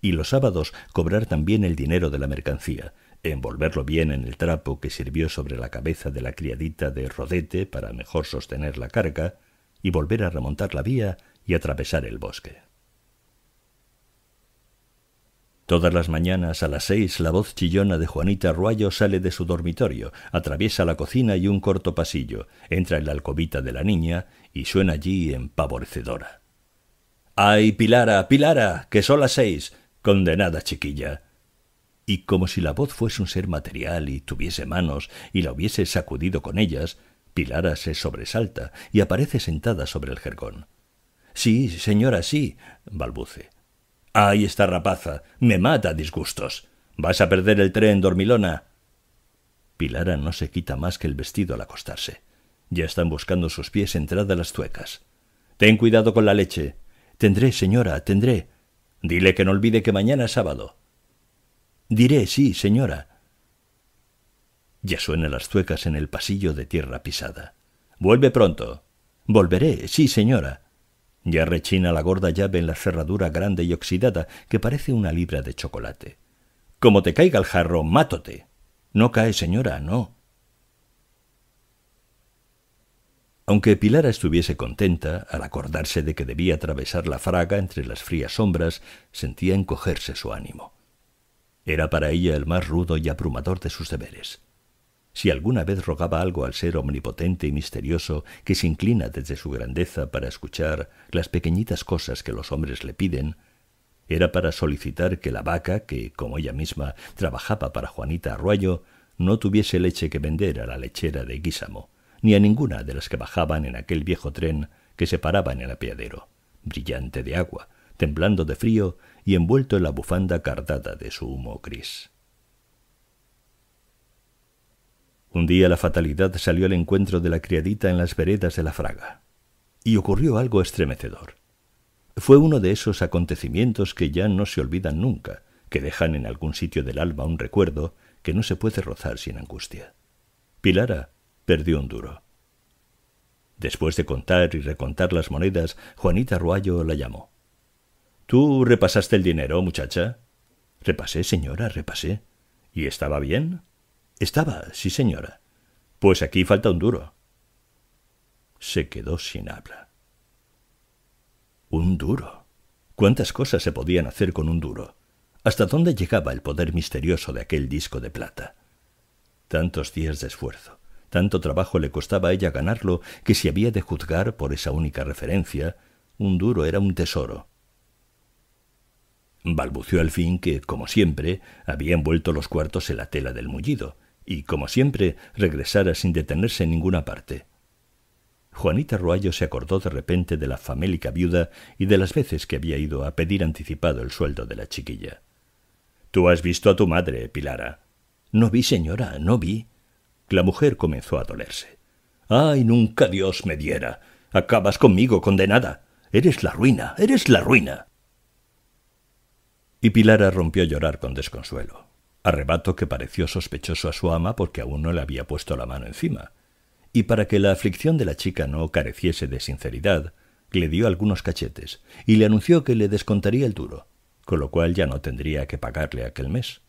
y los sábados cobrar también el dinero de la mercancía, envolverlo bien en el trapo que sirvió sobre la cabeza de la criadita de Rodete para mejor sostener la carga, y volver a remontar la vía y atravesar el bosque. Todas las mañanas a las seis la voz chillona de Juanita Ruayo sale de su dormitorio, atraviesa la cocina y un corto pasillo, entra en la alcobita de la niña y suena allí empavorecedora. ¡Ay, Pilara, Pilara! que son las seis! Condenada chiquilla y como si la voz fuese un ser material y tuviese manos y la hubiese sacudido con ellas, Pilara se sobresalta y aparece sentada sobre el jergón. Sí, señora, sí, balbuce. ¡Ay, está rapaza. Me mata disgustos. Vas a perder el tren, dormilona. Pilara no se quita más que el vestido al acostarse. Ya están buscando sus pies entrada las tuecas. Ten cuidado con la leche. Tendré, señora, tendré. Dile que no olvide que mañana es sábado. Diré sí, señora. Ya suenan las zuecas en el pasillo de tierra pisada. Vuelve pronto. Volveré, sí, señora. Ya rechina la gorda llave en la cerradura grande y oxidada que parece una libra de chocolate. Como te caiga el jarro, mátote. No cae, señora, no. Aunque Pilara estuviese contenta, al acordarse de que debía atravesar la fraga entre las frías sombras, sentía encogerse su ánimo. Era para ella el más rudo y abrumador de sus deberes. Si alguna vez rogaba algo al ser omnipotente y misterioso que se inclina desde su grandeza para escuchar las pequeñitas cosas que los hombres le piden, era para solicitar que la vaca, que, como ella misma, trabajaba para Juanita Arroyo, no tuviese leche que vender a la lechera de Guísamo, ni a ninguna de las que bajaban en aquel viejo tren que se paraba en el apeadero, brillante de agua, temblando de frío y envuelto en la bufanda cardada de su humo gris. Un día la fatalidad salió al encuentro de la criadita en las veredas de la fraga, y ocurrió algo estremecedor. Fue uno de esos acontecimientos que ya no se olvidan nunca, que dejan en algún sitio del alma un recuerdo que no se puede rozar sin angustia. Pilara perdió un duro. Después de contar y recontar las monedas, Juanita Ruallo la llamó. ¿Tú repasaste el dinero, muchacha? Repasé, señora, repasé. ¿Y estaba bien? Estaba, sí, señora. Pues aquí falta un duro. Se quedó sin habla. Un duro. ¿Cuántas cosas se podían hacer con un duro? ¿Hasta dónde llegaba el poder misterioso de aquel disco de plata? Tantos días de esfuerzo, tanto trabajo le costaba a ella ganarlo, que si había de juzgar por esa única referencia, un duro era un tesoro, balbució al fin que, como siempre, había envuelto los cuartos en la tela del mullido, y, como siempre, regresara sin detenerse en ninguna parte. Juanita Ruayo se acordó de repente de la famélica viuda y de las veces que había ido a pedir anticipado el sueldo de la chiquilla. Tú has visto a tu madre, Pilara. No vi, señora, no vi. La mujer comenzó a dolerse. ¡Ay, nunca Dios me diera! Acabas conmigo, condenada. Eres la ruina, eres la ruina. Y Pilara rompió a llorar con desconsuelo, arrebato que pareció sospechoso a su ama porque aún no le había puesto la mano encima. Y para que la aflicción de la chica no careciese de sinceridad, le dio algunos cachetes y le anunció que le descontaría el duro, con lo cual ya no tendría que pagarle aquel mes.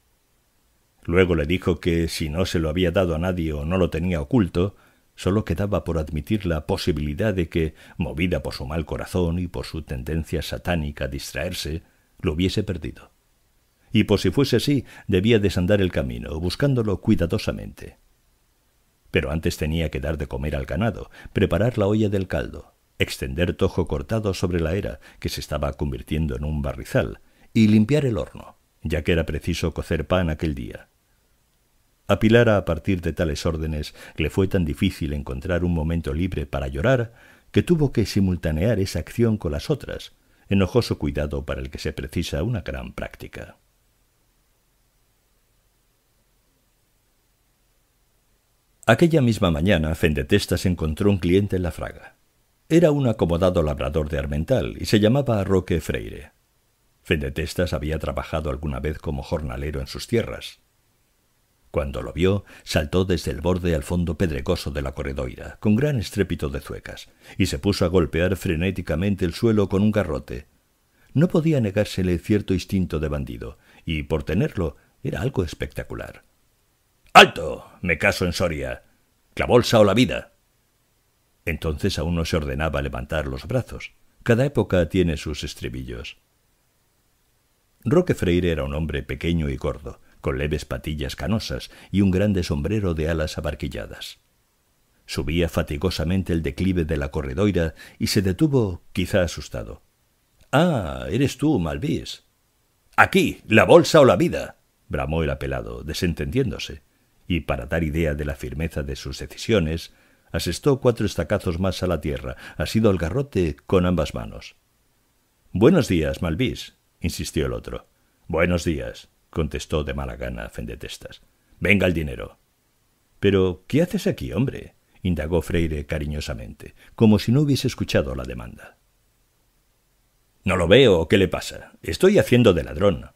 Luego le dijo que si no se lo había dado a nadie o no lo tenía oculto, solo quedaba por admitir la posibilidad de que, movida por su mal corazón y por su tendencia satánica a distraerse, lo hubiese perdido. Y por si fuese así, debía desandar el camino, buscándolo cuidadosamente. Pero antes tenía que dar de comer al ganado, preparar la olla del caldo, extender tojo cortado sobre la era, que se estaba convirtiendo en un barrizal, y limpiar el horno, ya que era preciso cocer pan aquel día. A Pilar, a partir de tales órdenes, le fue tan difícil encontrar un momento libre para llorar que tuvo que simultanear esa acción con las otras, enojoso cuidado para el que se precisa una gran práctica. Aquella misma mañana, Fendetestas encontró un cliente en la fraga. Era un acomodado labrador de Armental y se llamaba Roque Freire. Fendetestas había trabajado alguna vez como jornalero en sus tierras. Cuando lo vio, saltó desde el borde al fondo pedregoso de la corredoira, con gran estrépito de zuecas, y se puso a golpear frenéticamente el suelo con un garrote. No podía negársele cierto instinto de bandido, y por tenerlo era algo espectacular. ¡Alto! Me caso en Soria. La bolsa o la vida. Entonces aún no se ordenaba levantar los brazos. Cada época tiene sus estribillos. Roque Freire era un hombre pequeño y gordo, con leves patillas canosas y un grande sombrero de alas abarquilladas. Subía fatigosamente el declive de la corredoira y se detuvo, quizá asustado. Ah, eres tú, Malvís. Aquí, la bolsa o la vida, bramó el apelado, desentendiéndose, y para dar idea de la firmeza de sus decisiones, asestó cuatro estacazos más a la tierra, asido al garrote con ambas manos. Buenos días, Malvís, insistió el otro. Buenos días, contestó de mala gana Fendetestas. Venga el dinero. Pero, ¿qué haces aquí, hombre? indagó Freire cariñosamente, como si no hubiese escuchado la demanda. No lo veo, ¿qué le pasa? Estoy haciendo de ladrón.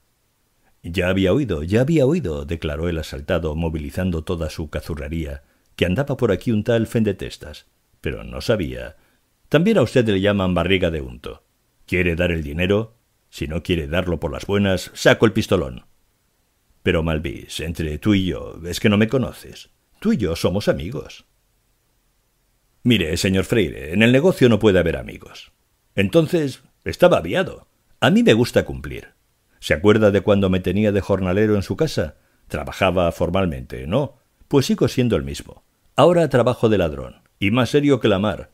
Ya había oído, ya había oído, declaró el asaltado, movilizando toda su cazurrería, que andaba por aquí un tal Fendetestas. Pero no sabía. También a usted le llaman barriga de unto. ¿Quiere dar el dinero? Si no quiere darlo por las buenas, saco el pistolón. Pero, Malvis, entre tú y yo, es que no me conoces. Tú y yo somos amigos. Mire, señor Freire, en el negocio no puede haber amigos. Entonces, estaba aviado. A mí me gusta cumplir. ¿Se acuerda de cuando me tenía de jornalero en su casa? Trabajaba formalmente, ¿no? Pues sigo siendo el mismo. Ahora trabajo de ladrón, y más serio que la mar.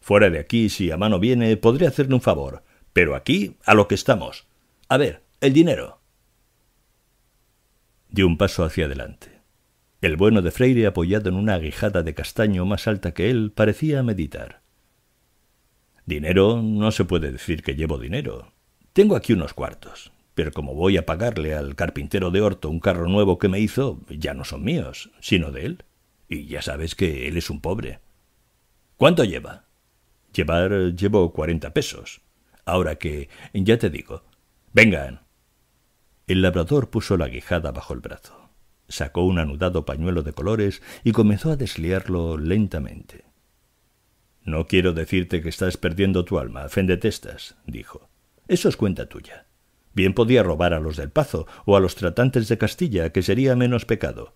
Fuera de aquí, si a mano viene, podré hacerle un favor, pero aquí, a lo que estamos. A ver, el dinero dio un paso hacia adelante. El bueno de Freire, apoyado en una aguijada de castaño más alta que él, parecía meditar. Dinero, no se puede decir que llevo dinero. Tengo aquí unos cuartos, pero como voy a pagarle al carpintero de Horto un carro nuevo que me hizo, ya no son míos, sino de él. Y ya sabes que él es un pobre. ¿Cuánto lleva? Llevar llevo cuarenta pesos. Ahora que, ya te digo, vengan, el labrador puso la guijada bajo el brazo, sacó un anudado pañuelo de colores y comenzó a desliarlo lentamente. No quiero decirte que estás perdiendo tu alma, testas dijo. Eso es cuenta tuya. Bien podía robar a los del Pazo o a los tratantes de Castilla, que sería menos pecado.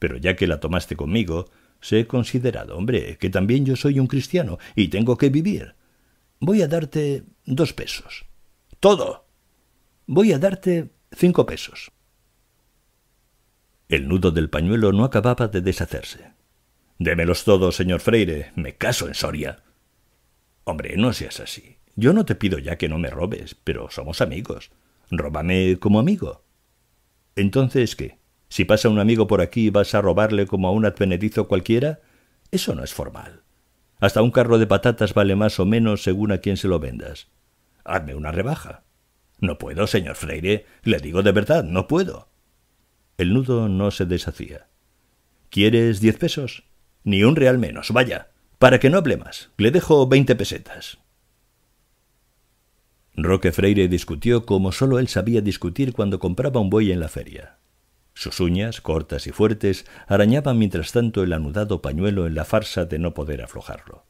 Pero ya que la tomaste conmigo, sé considerado, hombre, que también yo soy un cristiano y tengo que vivir. Voy a darte dos pesos. Todo. Voy a darte Cinco pesos. El nudo del pañuelo no acababa de deshacerse. Démelos todos, señor Freire. Me caso en Soria. Hombre, no seas así. Yo no te pido ya que no me robes, pero somos amigos. Róbame como amigo. Entonces, ¿qué? Si pasa un amigo por aquí, y ¿vas a robarle como a un advenedizo cualquiera? Eso no es formal. Hasta un carro de patatas vale más o menos según a quién se lo vendas. Hazme una rebaja. No puedo, señor Freire. Le digo de verdad, no puedo. El nudo no se deshacía. ¿Quieres diez pesos? Ni un real menos, vaya. Para que no hable más, le dejo veinte pesetas. Roque Freire discutió como sólo él sabía discutir cuando compraba un buey en la feria. Sus uñas, cortas y fuertes, arañaban mientras tanto el anudado pañuelo en la farsa de no poder aflojarlo.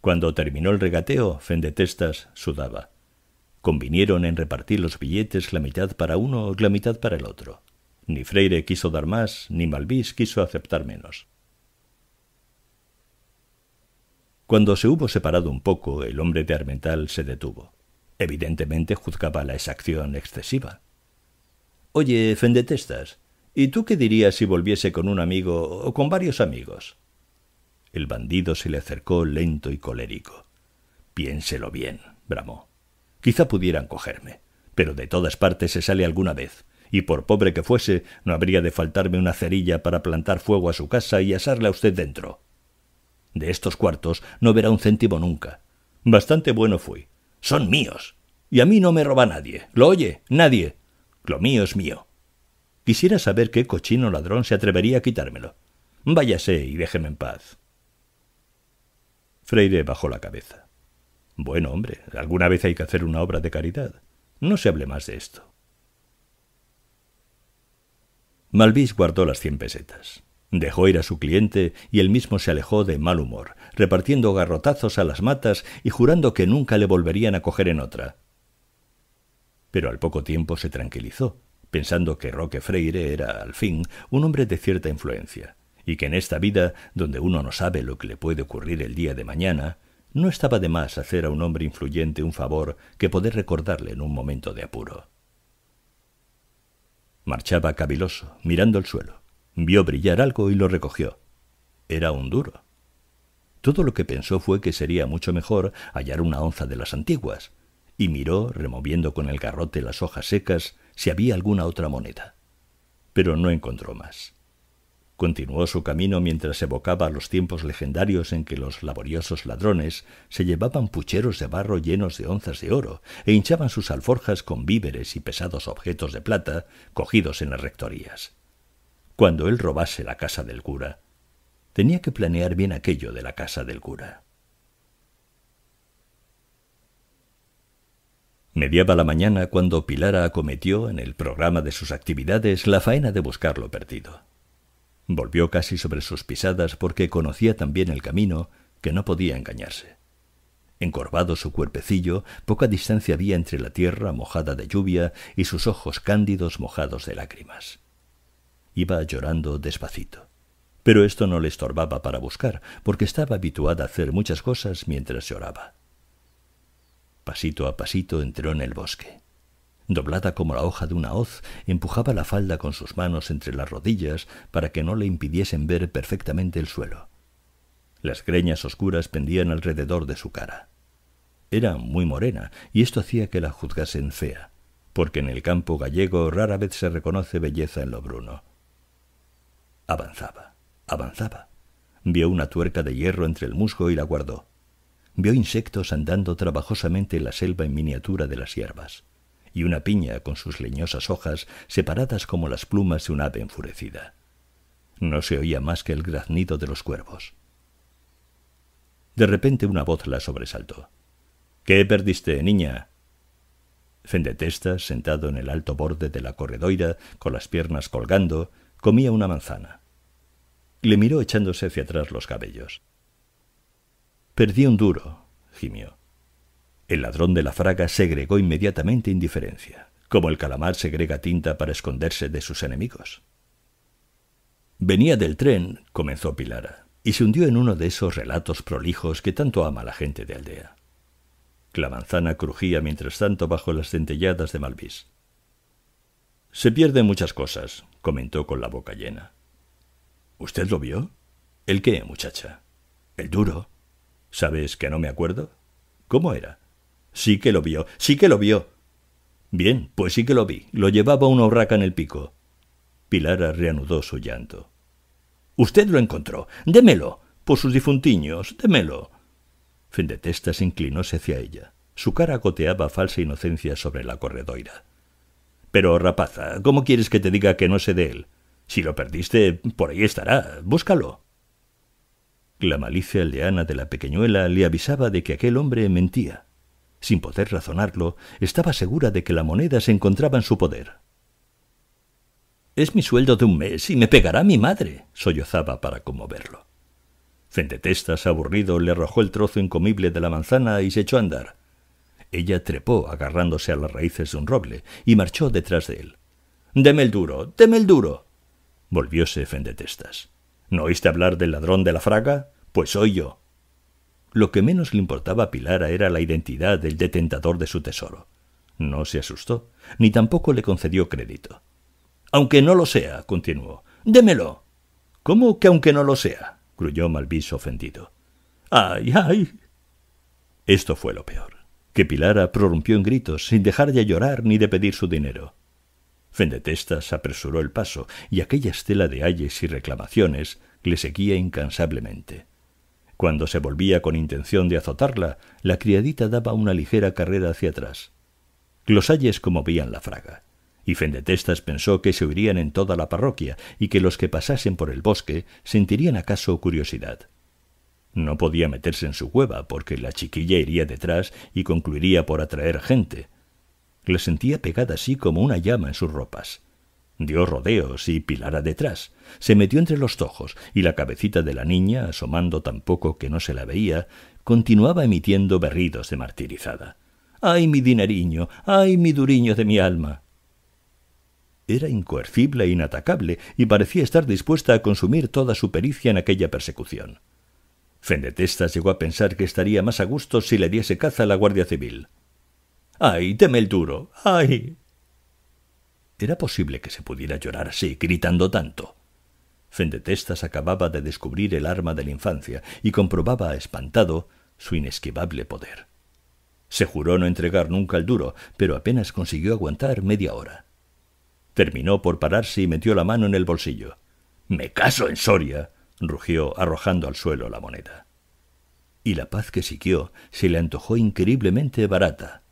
Cuando terminó el regateo, Fendetestas sudaba. Convinieron en repartir los billetes la mitad para uno y la mitad para el otro. Ni Freire quiso dar más, ni Malvís quiso aceptar menos. Cuando se hubo separado un poco, el hombre de Armental se detuvo. Evidentemente juzgaba la exacción excesiva. Oye, Fendetestas, ¿y tú qué dirías si volviese con un amigo o con varios amigos? El bandido se le acercó lento y colérico. Piénselo bien, bramó. Quizá pudieran cogerme. Pero de todas partes se sale alguna vez, y por pobre que fuese, no habría de faltarme una cerilla para plantar fuego a su casa y asarle a usted dentro. De estos cuartos no verá un céntimo nunca. Bastante bueno fui. Son míos. Y a mí no me roba nadie. ¿Lo oye? Nadie. Lo mío es mío. Quisiera saber qué cochino ladrón se atrevería a quitármelo. Váyase y déjeme en paz. Freire bajó la cabeza. Bueno, hombre, alguna vez hay que hacer una obra de caridad. No se hable más de esto. Malvis guardó las cien pesetas. Dejó ir a su cliente y él mismo se alejó de mal humor, repartiendo garrotazos a las matas y jurando que nunca le volverían a coger en otra. Pero al poco tiempo se tranquilizó, pensando que Roque Freire era, al fin, un hombre de cierta influencia, y que en esta vida, donde uno no sabe lo que le puede ocurrir el día de mañana, no estaba de más hacer a un hombre influyente un favor que poder recordarle en un momento de apuro. Marchaba caviloso, mirando el suelo. Vio brillar algo y lo recogió. Era un duro. Todo lo que pensó fue que sería mucho mejor hallar una onza de las antiguas, y miró, removiendo con el garrote las hojas secas, si había alguna otra moneda. Pero no encontró más. Continuó su camino mientras evocaba los tiempos legendarios en que los laboriosos ladrones se llevaban pucheros de barro llenos de onzas de oro e hinchaban sus alforjas con víveres y pesados objetos de plata cogidos en las rectorías. Cuando él robase la casa del cura, tenía que planear bien aquello de la casa del cura. Mediaba la mañana cuando Pilara acometió en el programa de sus actividades la faena de buscar lo perdido. Volvió casi sobre sus pisadas porque conocía tan bien el camino que no podía engañarse. Encorvado su cuerpecillo, poca distancia había entre la tierra mojada de lluvia y sus ojos cándidos mojados de lágrimas. Iba llorando despacito. Pero esto no le estorbaba para buscar, porque estaba habituada a hacer muchas cosas mientras lloraba. Pasito a pasito entró en el bosque. Doblada como la hoja de una hoz, empujaba la falda con sus manos entre las rodillas para que no le impidiesen ver perfectamente el suelo. Las greñas oscuras pendían alrededor de su cara. Era muy morena, y esto hacía que la juzgasen fea, porque en el campo gallego rara vez se reconoce belleza en lo bruno. Avanzaba, avanzaba. Vio una tuerca de hierro entre el musgo y la guardó. Vio insectos andando trabajosamente en la selva en miniatura de las hierbas y una piña con sus leñosas hojas separadas como las plumas de un ave enfurecida. No se oía más que el graznido de los cuervos. De repente una voz la sobresaltó. ¿Qué perdiste, niña? Fendetesta, sentado en el alto borde de la corredoira, con las piernas colgando, comía una manzana. Le miró echándose hacia atrás los cabellos. Perdí un duro, gimió. El ladrón de la fraga segregó inmediatamente indiferencia, como el calamar segrega tinta para esconderse de sus enemigos. Venía del tren, comenzó Pilara, y se hundió en uno de esos relatos prolijos que tanto ama la gente de aldea. La manzana crujía mientras tanto bajo las centelladas de Malvis. Se pierden muchas cosas, comentó con la boca llena. ¿Usted lo vio? ¿El qué, muchacha? El duro. ¿Sabes que no me acuerdo? ¿Cómo era? Sí que lo vio, sí que lo vio. Bien, pues sí que lo vi. Lo llevaba una horraca en el pico. Pilar reanudó su llanto. Usted lo encontró. Démelo. Por sus difuntiños. Démelo. Fendetesta se inclinó hacia ella. Su cara goteaba falsa inocencia sobre la corredoira. Pero, rapaza, ¿cómo quieres que te diga que no sé de él? Si lo perdiste, por ahí estará. Búscalo. La malicia aldeana de la pequeñuela le avisaba de que aquel hombre mentía sin poder razonarlo, estaba segura de que la moneda se encontraba en su poder. Es mi sueldo de un mes y me pegará mi madre, sollozaba para conmoverlo. Fendetestas, aburrido, le arrojó el trozo incomible de la manzana y se echó a andar. Ella trepó, agarrándose a las raíces de un roble, y marchó detrás de él. Deme el duro, deme el duro. Volvióse Fendetestas. ¿No oíste hablar del ladrón de la fraga? Pues soy yo. Lo que menos le importaba a Pilara era la identidad del detentador de su tesoro. No se asustó, ni tampoco le concedió crédito. Aunque no lo sea, continuó. Démelo. ¿Cómo que aunque no lo sea? gruñó Malvis ofendido. ¡Ay, ay! Esto fue lo peor, que Pilara prorrumpió en gritos sin dejar de llorar ni de pedir su dinero. Fendetestas apresuró el paso y aquella estela de ayes y reclamaciones le seguía incansablemente. Cuando se volvía con intención de azotarla, la criadita daba una ligera carrera hacia atrás. Los ayes conmovían la fraga, y Fendetestas pensó que se oirían en toda la parroquia y que los que pasasen por el bosque sentirían acaso curiosidad. No podía meterse en su cueva porque la chiquilla iría detrás y concluiría por atraer gente. La sentía pegada así como una llama en sus ropas. Dio rodeos y Pilara detrás. Se metió entre los tojos y la cabecita de la niña, asomando tan poco que no se la veía, continuaba emitiendo berridos de martirizada. ¡Ay, mi dineriño! ¡Ay, mi duriño de mi alma! Era incoercible e inatacable y parecía estar dispuesta a consumir toda su pericia en aquella persecución. Fendetestas llegó a pensar que estaría más a gusto si le diese caza a la Guardia Civil. ¡Ay, teme el duro! ¡Ay! ¿Era posible que se pudiera llorar así, gritando tanto? Fendetestas acababa de descubrir el arma de la infancia y comprobaba, espantado, su inesquivable poder. Se juró no entregar nunca el duro, pero apenas consiguió aguantar media hora. Terminó por pararse y metió la mano en el bolsillo. ¡Me caso en Soria! rugió, arrojando al suelo la moneda. Y la paz que siguió se le antojó increíblemente barata.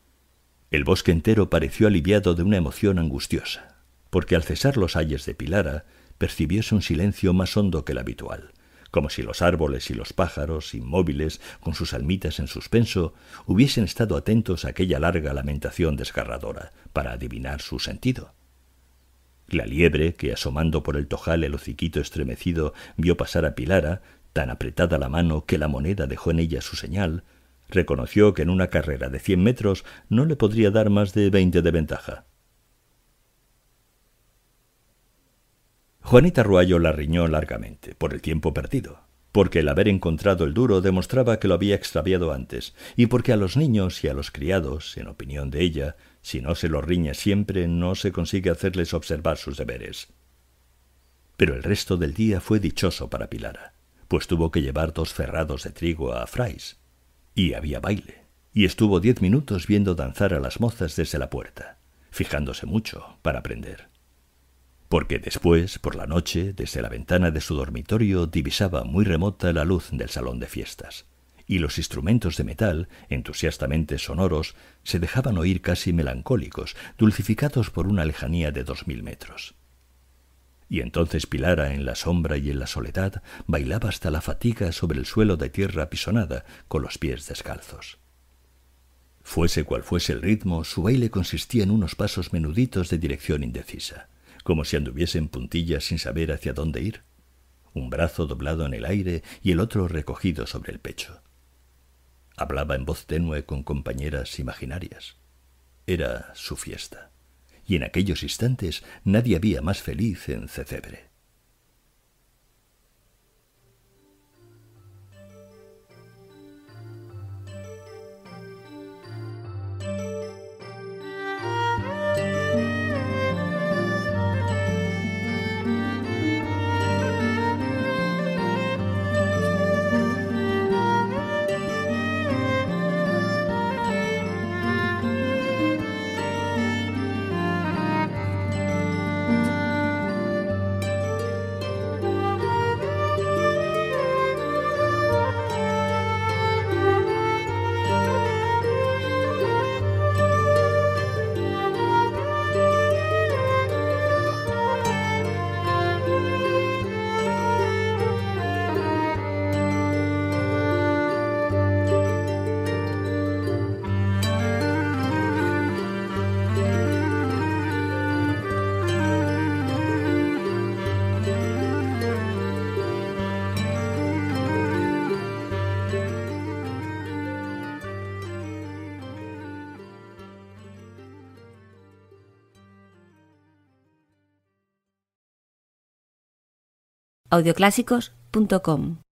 El bosque entero pareció aliviado de una emoción angustiosa, porque al cesar los ayes de Pilara percibióse un silencio más hondo que el habitual, como si los árboles y los pájaros, inmóviles, con sus almitas en suspenso, hubiesen estado atentos a aquella larga lamentación desgarradora, para adivinar su sentido. La liebre, que asomando por el tojal el hociquito estremecido vio pasar a Pilara, tan apretada la mano que la moneda dejó en ella su señal, Reconoció que en una carrera de 100 metros no le podría dar más de 20 de ventaja. Juanita Ruallo la riñó largamente, por el tiempo perdido, porque el haber encontrado el duro demostraba que lo había extraviado antes, y porque a los niños y a los criados, en opinión de ella, si no se los riñe siempre no se consigue hacerles observar sus deberes. Pero el resto del día fue dichoso para Pilara, pues tuvo que llevar dos ferrados de trigo a Frais, y había baile, y estuvo diez minutos viendo danzar a las mozas desde la puerta, fijándose mucho para aprender. Porque después, por la noche, desde la ventana de su dormitorio divisaba muy remota la luz del salón de fiestas, y los instrumentos de metal, entusiastamente sonoros, se dejaban oír casi melancólicos, dulcificados por una lejanía de dos mil metros. Y entonces Pilara, en la sombra y en la soledad, bailaba hasta la fatiga sobre el suelo de tierra apisonada, con los pies descalzos. Fuese cual fuese el ritmo, su baile consistía en unos pasos menuditos de dirección indecisa, como si anduviese en puntillas sin saber hacia dónde ir, un brazo doblado en el aire y el otro recogido sobre el pecho. Hablaba en voz tenue con compañeras imaginarias. Era su fiesta y en aquellos instantes nadie había más feliz en Cecebre. audioclásicos.com.